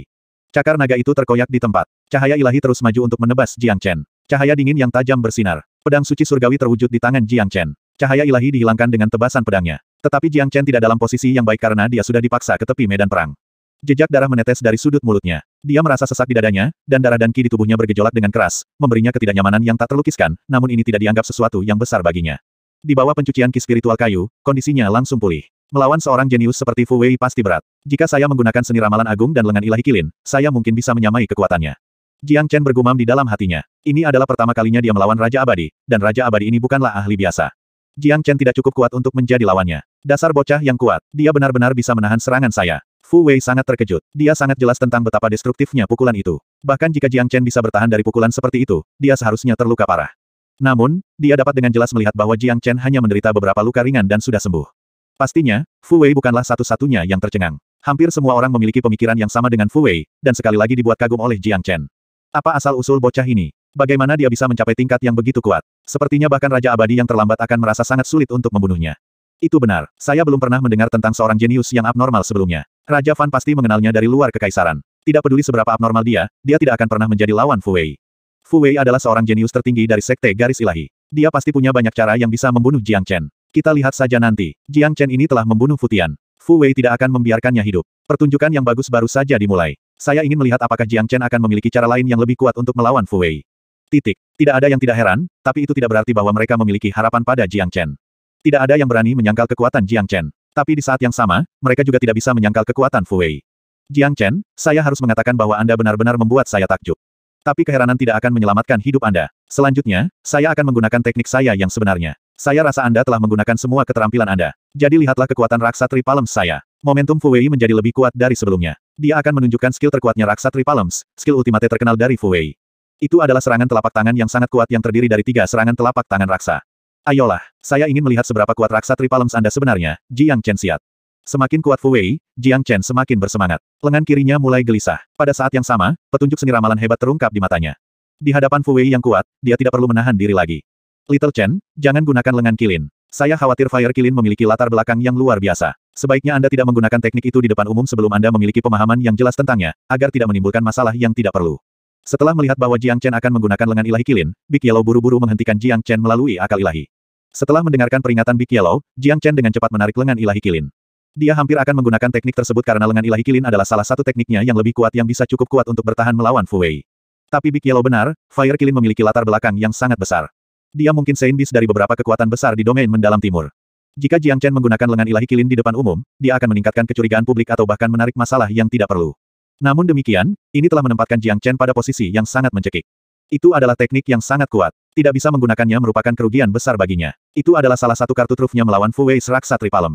S1: Cakar naga itu terkoyak di tempat. Cahaya ilahi terus maju untuk menebas Jiang Chen. Cahaya dingin yang tajam bersinar. Pedang suci surgawi terwujud di tangan Jiang Chen. Cahaya ilahi dihilangkan dengan tebasan pedangnya. Tetapi Jiang Chen tidak dalam posisi yang baik karena dia sudah dipaksa ke tepi medan perang. Jejak darah menetes dari sudut mulutnya. Dia merasa sesak di dadanya, dan darah dan ki di tubuhnya bergejolak dengan keras, memberinya ketidaknyamanan yang tak terlukiskan, namun ini tidak dianggap sesuatu yang besar baginya. Di bawah pencucian ki spiritual kayu, kondisinya langsung pulih. Melawan seorang jenius seperti Fu Wei pasti berat. Jika saya menggunakan seni ramalan agung dan lengan ilahi kilin, saya mungkin bisa menyamai kekuatannya. Jiang Chen bergumam di dalam hatinya. Ini adalah pertama kalinya dia melawan Raja Abadi, dan Raja Abadi ini bukanlah ahli biasa. Jiang Chen tidak cukup kuat untuk menjadi lawannya. Dasar bocah yang kuat, dia benar-benar bisa menahan serangan saya. Fu Wei sangat terkejut. Dia sangat jelas tentang betapa destruktifnya pukulan itu. Bahkan jika Jiang Chen bisa bertahan dari pukulan seperti itu, dia seharusnya terluka parah. Namun, dia dapat dengan jelas melihat bahwa Jiang Chen hanya menderita beberapa luka ringan dan sudah sembuh. Pastinya, Fu Wei bukanlah satu-satunya yang tercengang. Hampir semua orang memiliki pemikiran yang sama dengan Fu Wei, dan sekali lagi dibuat kagum oleh Jiang Chen. Apa asal-usul bocah ini? Bagaimana dia bisa mencapai tingkat yang begitu kuat? Sepertinya bahkan Raja Abadi yang terlambat akan merasa sangat sulit untuk membunuhnya. Itu benar, saya belum pernah mendengar tentang seorang jenius yang abnormal sebelumnya. Raja Fan pasti mengenalnya dari luar kekaisaran. Tidak peduli seberapa abnormal dia, dia tidak akan pernah menjadi lawan Fu Wei. Fu Wei adalah seorang jenius tertinggi dari Sekte Garis Ilahi. Dia pasti punya banyak cara yang bisa membunuh Jiang Chen. Kita lihat saja nanti. Jiang Chen ini telah membunuh Futian. Fu Wei tidak akan membiarkannya hidup. Pertunjukan yang bagus baru saja dimulai. Saya ingin melihat apakah Jiang Chen akan memiliki cara lain yang lebih kuat untuk melawan Fu Wei. Titik. Tidak ada yang tidak heran, tapi itu tidak berarti bahwa mereka memiliki harapan pada Jiang Chen. Tidak ada yang berani menyangkal kekuatan Jiang Chen. Tapi di saat yang sama, mereka juga tidak bisa menyangkal kekuatan Fu Wei. Jiang Chen, saya harus mengatakan bahwa Anda benar-benar membuat saya takjub. Tapi keheranan tidak akan menyelamatkan hidup Anda. Selanjutnya, saya akan menggunakan teknik saya yang sebenarnya. Saya rasa Anda telah menggunakan semua keterampilan Anda. Jadi lihatlah kekuatan Raksa Palms saya. Momentum Fuwei menjadi lebih kuat dari sebelumnya. Dia akan menunjukkan skill terkuatnya Raksa Palms, skill ultimate terkenal dari Fuwei. Itu adalah serangan telapak tangan yang sangat kuat yang terdiri dari tiga serangan telapak tangan raksa. Ayolah, saya ingin melihat seberapa kuat raksa Tripalms Anda sebenarnya, Jiang Chen Xiat. Semakin kuat Fu Wei, Jiang Chen semakin bersemangat. Lengan kirinya mulai gelisah. Pada saat yang sama, petunjuk seni ramalan hebat terungkap di matanya. Di hadapan Fu Wei yang kuat, dia tidak perlu menahan diri lagi. Little Chen, jangan gunakan lengan kilin. Saya khawatir Fire Kilin memiliki latar belakang yang luar biasa. Sebaiknya Anda tidak menggunakan teknik itu di depan umum sebelum Anda memiliki pemahaman yang jelas tentangnya, agar tidak menimbulkan masalah yang tidak perlu. Setelah melihat bahwa Jiang Chen akan menggunakan lengan ilahi kilin, Big Yellow buru-buru menghentikan Jiang Chen melalui akal ilahi. Setelah mendengarkan peringatan Big Yellow, Jiang Chen dengan cepat menarik lengan ilahi kilin. Dia hampir akan menggunakan teknik tersebut karena lengan ilahi kilin adalah salah satu tekniknya yang lebih kuat yang bisa cukup kuat untuk bertahan melawan Fu Wei. Tapi Big Yellow benar, Fire Kilin memiliki latar belakang yang sangat besar. Dia mungkin Saint Beast dari beberapa kekuatan besar di domain mendalam timur. Jika Jiang Chen menggunakan lengan ilahi kilin di depan umum, dia akan meningkatkan kecurigaan publik atau bahkan menarik masalah yang tidak perlu. Namun demikian, ini telah menempatkan Jiang Chen pada posisi yang sangat mencekik. Itu adalah teknik yang sangat kuat. Tidak bisa menggunakannya merupakan kerugian besar baginya. Itu adalah salah satu kartu trufnya melawan Fu Wei Seraksa Tripalem.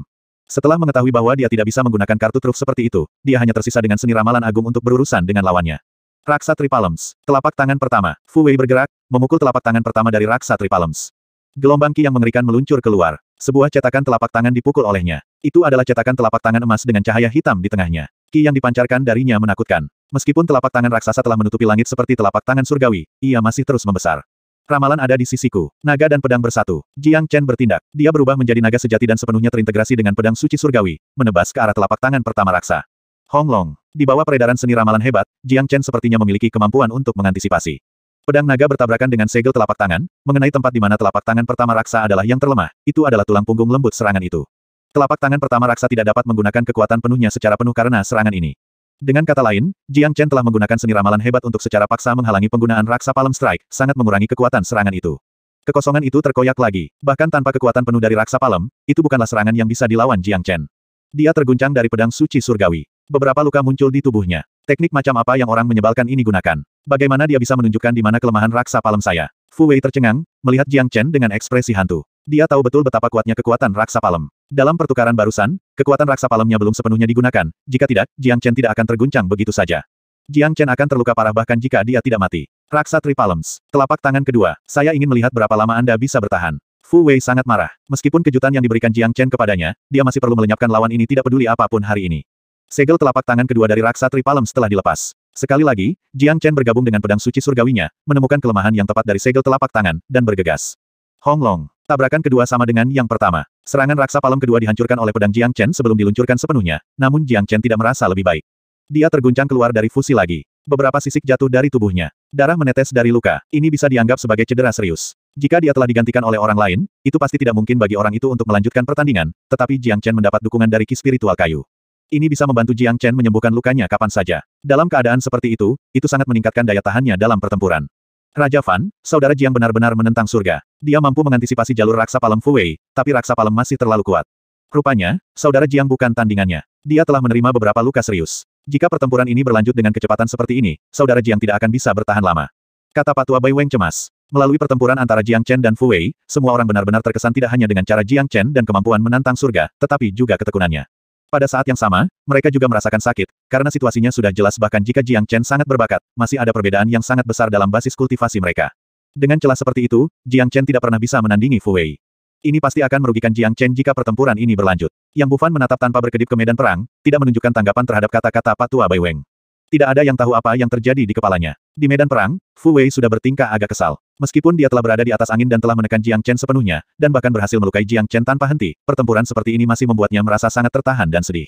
S1: Setelah mengetahui bahwa dia tidak bisa menggunakan kartu truf seperti itu, dia hanya tersisa dengan seni ramalan agung untuk berurusan dengan lawannya. Raksa Tripalms, telapak tangan pertama. Fu Wei bergerak, memukul telapak tangan pertama dari Raksa Tripalms. Gelombang ki yang mengerikan meluncur keluar. Sebuah cetakan telapak tangan dipukul olehnya. Itu adalah cetakan telapak tangan emas dengan cahaya hitam di tengahnya. Ki yang dipancarkan darinya menakutkan. Meskipun telapak tangan raksasa telah menutupi langit seperti telapak tangan surgawi, ia masih terus membesar. Ramalan ada di sisiku. Naga dan pedang bersatu. Jiang Chen bertindak. Dia berubah menjadi naga sejati dan sepenuhnya terintegrasi dengan pedang suci surgawi, menebas ke arah telapak tangan pertama raksa. Hong Long. Di bawah peredaran seni ramalan hebat, Jiang Chen sepertinya memiliki kemampuan untuk mengantisipasi. Pedang naga bertabrakan dengan segel telapak tangan, mengenai tempat di mana telapak tangan pertama raksa adalah yang terlemah, itu adalah tulang punggung lembut serangan itu. Telapak tangan pertama raksa tidak dapat menggunakan kekuatan penuhnya secara penuh karena serangan ini. Dengan kata lain, Jiang Chen telah menggunakan seni ramalan hebat untuk secara paksa menghalangi penggunaan raksa palem strike, sangat mengurangi kekuatan serangan itu. Kekosongan itu terkoyak lagi, bahkan tanpa kekuatan penuh dari raksa palem, itu bukanlah serangan yang bisa dilawan Jiang Chen. Dia terguncang dari pedang suci surgawi. Beberapa luka muncul di tubuhnya. Teknik macam apa yang orang menyebalkan ini gunakan? Bagaimana dia bisa menunjukkan di mana kelemahan raksa palem saya? Fu Wei tercengang, melihat Jiang Chen dengan ekspresi hantu. Dia tahu betul betapa kuatnya kekuatan raksa palem. Dalam pertukaran barusan, kekuatan raksa palemnya belum sepenuhnya digunakan, jika tidak, Jiang Chen tidak akan terguncang begitu saja. Jiang Chen akan terluka parah bahkan jika dia tidak mati. Raksa Tri Palms, telapak tangan kedua, saya ingin melihat berapa lama Anda bisa bertahan. Fu Wei sangat marah. Meskipun kejutan yang diberikan Jiang Chen kepadanya, dia masih perlu melenyapkan lawan ini tidak peduli apapun hari ini. Segel telapak tangan kedua dari Raksa Tri Palms telah dilepas. Sekali lagi, Jiang Chen bergabung dengan pedang suci surgawinya, menemukan kelemahan yang tepat dari segel telapak tangan, dan bergegas. Hong Long. Tabrakan kedua sama dengan yang pertama. Serangan raksa palem kedua dihancurkan oleh pedang Jiang Chen sebelum diluncurkan sepenuhnya, namun Jiang Chen tidak merasa lebih baik. Dia terguncang keluar dari fusi lagi. Beberapa sisik jatuh dari tubuhnya. Darah menetes dari luka. Ini bisa dianggap sebagai cedera serius. Jika dia telah digantikan oleh orang lain, itu pasti tidak mungkin bagi orang itu untuk melanjutkan pertandingan, tetapi Jiang Chen mendapat dukungan dari ki spiritual kayu. Ini bisa membantu Jiang Chen menyembuhkan lukanya kapan saja. Dalam keadaan seperti itu, itu sangat meningkatkan daya tahannya dalam pertempuran. Raja Fan, saudara Jiang benar-benar menentang surga. Dia mampu mengantisipasi jalur raksa palem Fuwei, tapi raksa palem masih terlalu kuat. Rupanya, saudara Jiang bukan tandingannya. Dia telah menerima beberapa luka serius. Jika pertempuran ini berlanjut dengan kecepatan seperti ini, saudara Jiang tidak akan bisa bertahan lama. Kata Patua Bai Weng cemas. Melalui pertempuran antara Jiang Chen dan Fu Wei, semua orang benar-benar terkesan tidak hanya dengan cara Jiang Chen dan kemampuan menantang surga, tetapi juga ketekunannya. Pada saat yang sama, mereka juga merasakan sakit, karena situasinya sudah jelas bahkan jika Jiang Chen sangat berbakat, masih ada perbedaan yang sangat besar dalam basis kultivasi mereka. Dengan celah seperti itu, Jiang Chen tidak pernah bisa menandingi Fu Wei. Ini pasti akan merugikan Jiang Chen jika pertempuran ini berlanjut. Yang Bufan menatap tanpa berkedip ke medan perang, tidak menunjukkan tanggapan terhadap kata-kata patua Bai Weng. Tidak ada yang tahu apa yang terjadi di kepalanya. Di medan perang, Fu Wei sudah bertingkah agak kesal. Meskipun dia telah berada di atas angin dan telah menekan Jiang Chen sepenuhnya, dan bahkan berhasil melukai Jiang Chen tanpa henti, pertempuran seperti ini masih membuatnya merasa sangat tertahan dan sedih.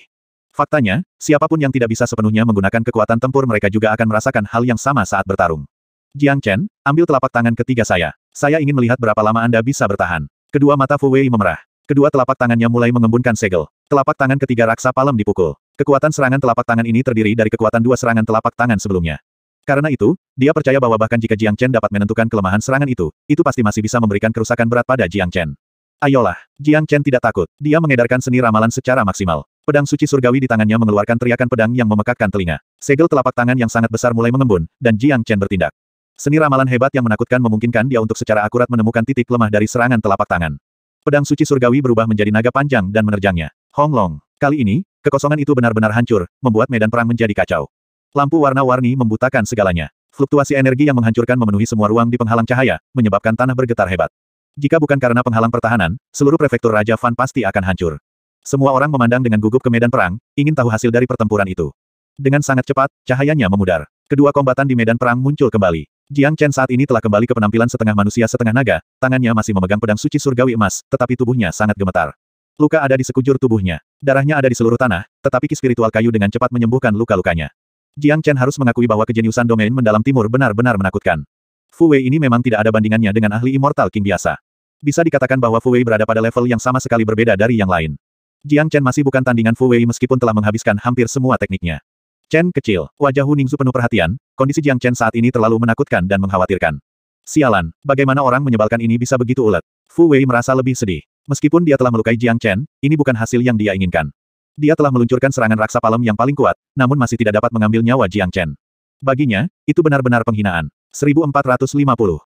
S1: Faktanya, siapapun yang tidak bisa sepenuhnya menggunakan kekuatan tempur mereka juga akan merasakan hal yang sama saat bertarung. Jiang Chen, ambil telapak tangan ketiga saya. Saya ingin melihat berapa lama Anda bisa bertahan. Kedua mata Fu Wei memerah. Kedua telapak tangannya mulai mengembunkan segel. Telapak tangan ketiga raksa palem dipukul. Kekuatan serangan telapak tangan ini terdiri dari kekuatan dua serangan telapak tangan sebelumnya. Karena itu, dia percaya bahwa bahkan jika Jiang Chen dapat menentukan kelemahan serangan itu, itu pasti masih bisa memberikan kerusakan berat pada Jiang Chen. Ayolah, Jiang Chen tidak takut. Dia mengedarkan seni ramalan secara maksimal. Pedang suci surgawi di tangannya mengeluarkan teriakan pedang yang memekakkan telinga. Segel telapak tangan yang sangat besar mulai mengembun, dan Jiang Chen bertindak. Seni ramalan hebat yang menakutkan memungkinkan dia untuk secara akurat menemukan titik lemah dari serangan telapak tangan. Pedang suci surgawi berubah menjadi naga panjang dan menerjangnya. Hong Long. Kali ini, kekosongan itu benar-benar hancur, membuat medan perang menjadi kacau. Lampu warna-warni membutakan segalanya. Fluktuasi energi yang menghancurkan memenuhi semua ruang di penghalang cahaya, menyebabkan tanah bergetar hebat. Jika bukan karena penghalang pertahanan, seluruh prefektur Raja Fan pasti akan hancur. Semua orang memandang dengan gugup ke medan perang, ingin tahu hasil dari pertempuran itu. Dengan sangat cepat, cahayanya memudar. Kedua kombatan di medan perang muncul kembali. Jiang Chen saat ini telah kembali ke penampilan setengah manusia setengah naga, tangannya masih memegang pedang suci surgawi emas, tetapi tubuhnya sangat gemetar. Luka ada di sekujur tubuhnya. Darahnya ada di seluruh tanah, tetapi ki spiritual kayu dengan cepat menyembuhkan luka-lukanya. Jiang Chen harus mengakui bahwa kejeniusan domain mendalam timur benar-benar menakutkan. Fu Wei ini memang tidak ada bandingannya dengan ahli Immortal King biasa. Bisa dikatakan bahwa Fu Wei berada pada level yang sama sekali berbeda dari yang lain. Jiang Chen masih bukan tandingan Fu Wei meskipun telah menghabiskan hampir semua tekniknya. Chen kecil, wajah Huning Ningzu penuh perhatian, kondisi Jiang Chen saat ini terlalu menakutkan dan mengkhawatirkan. Sialan, bagaimana orang menyebalkan ini bisa begitu ulet? Fu Wei merasa lebih sedih. Meskipun dia telah melukai Jiang Chen, ini bukan hasil yang dia inginkan. Dia telah meluncurkan serangan raksa palem yang paling kuat, namun masih tidak dapat mengambil nyawa Jiang Chen. Baginya, itu benar-benar penghinaan. 1450.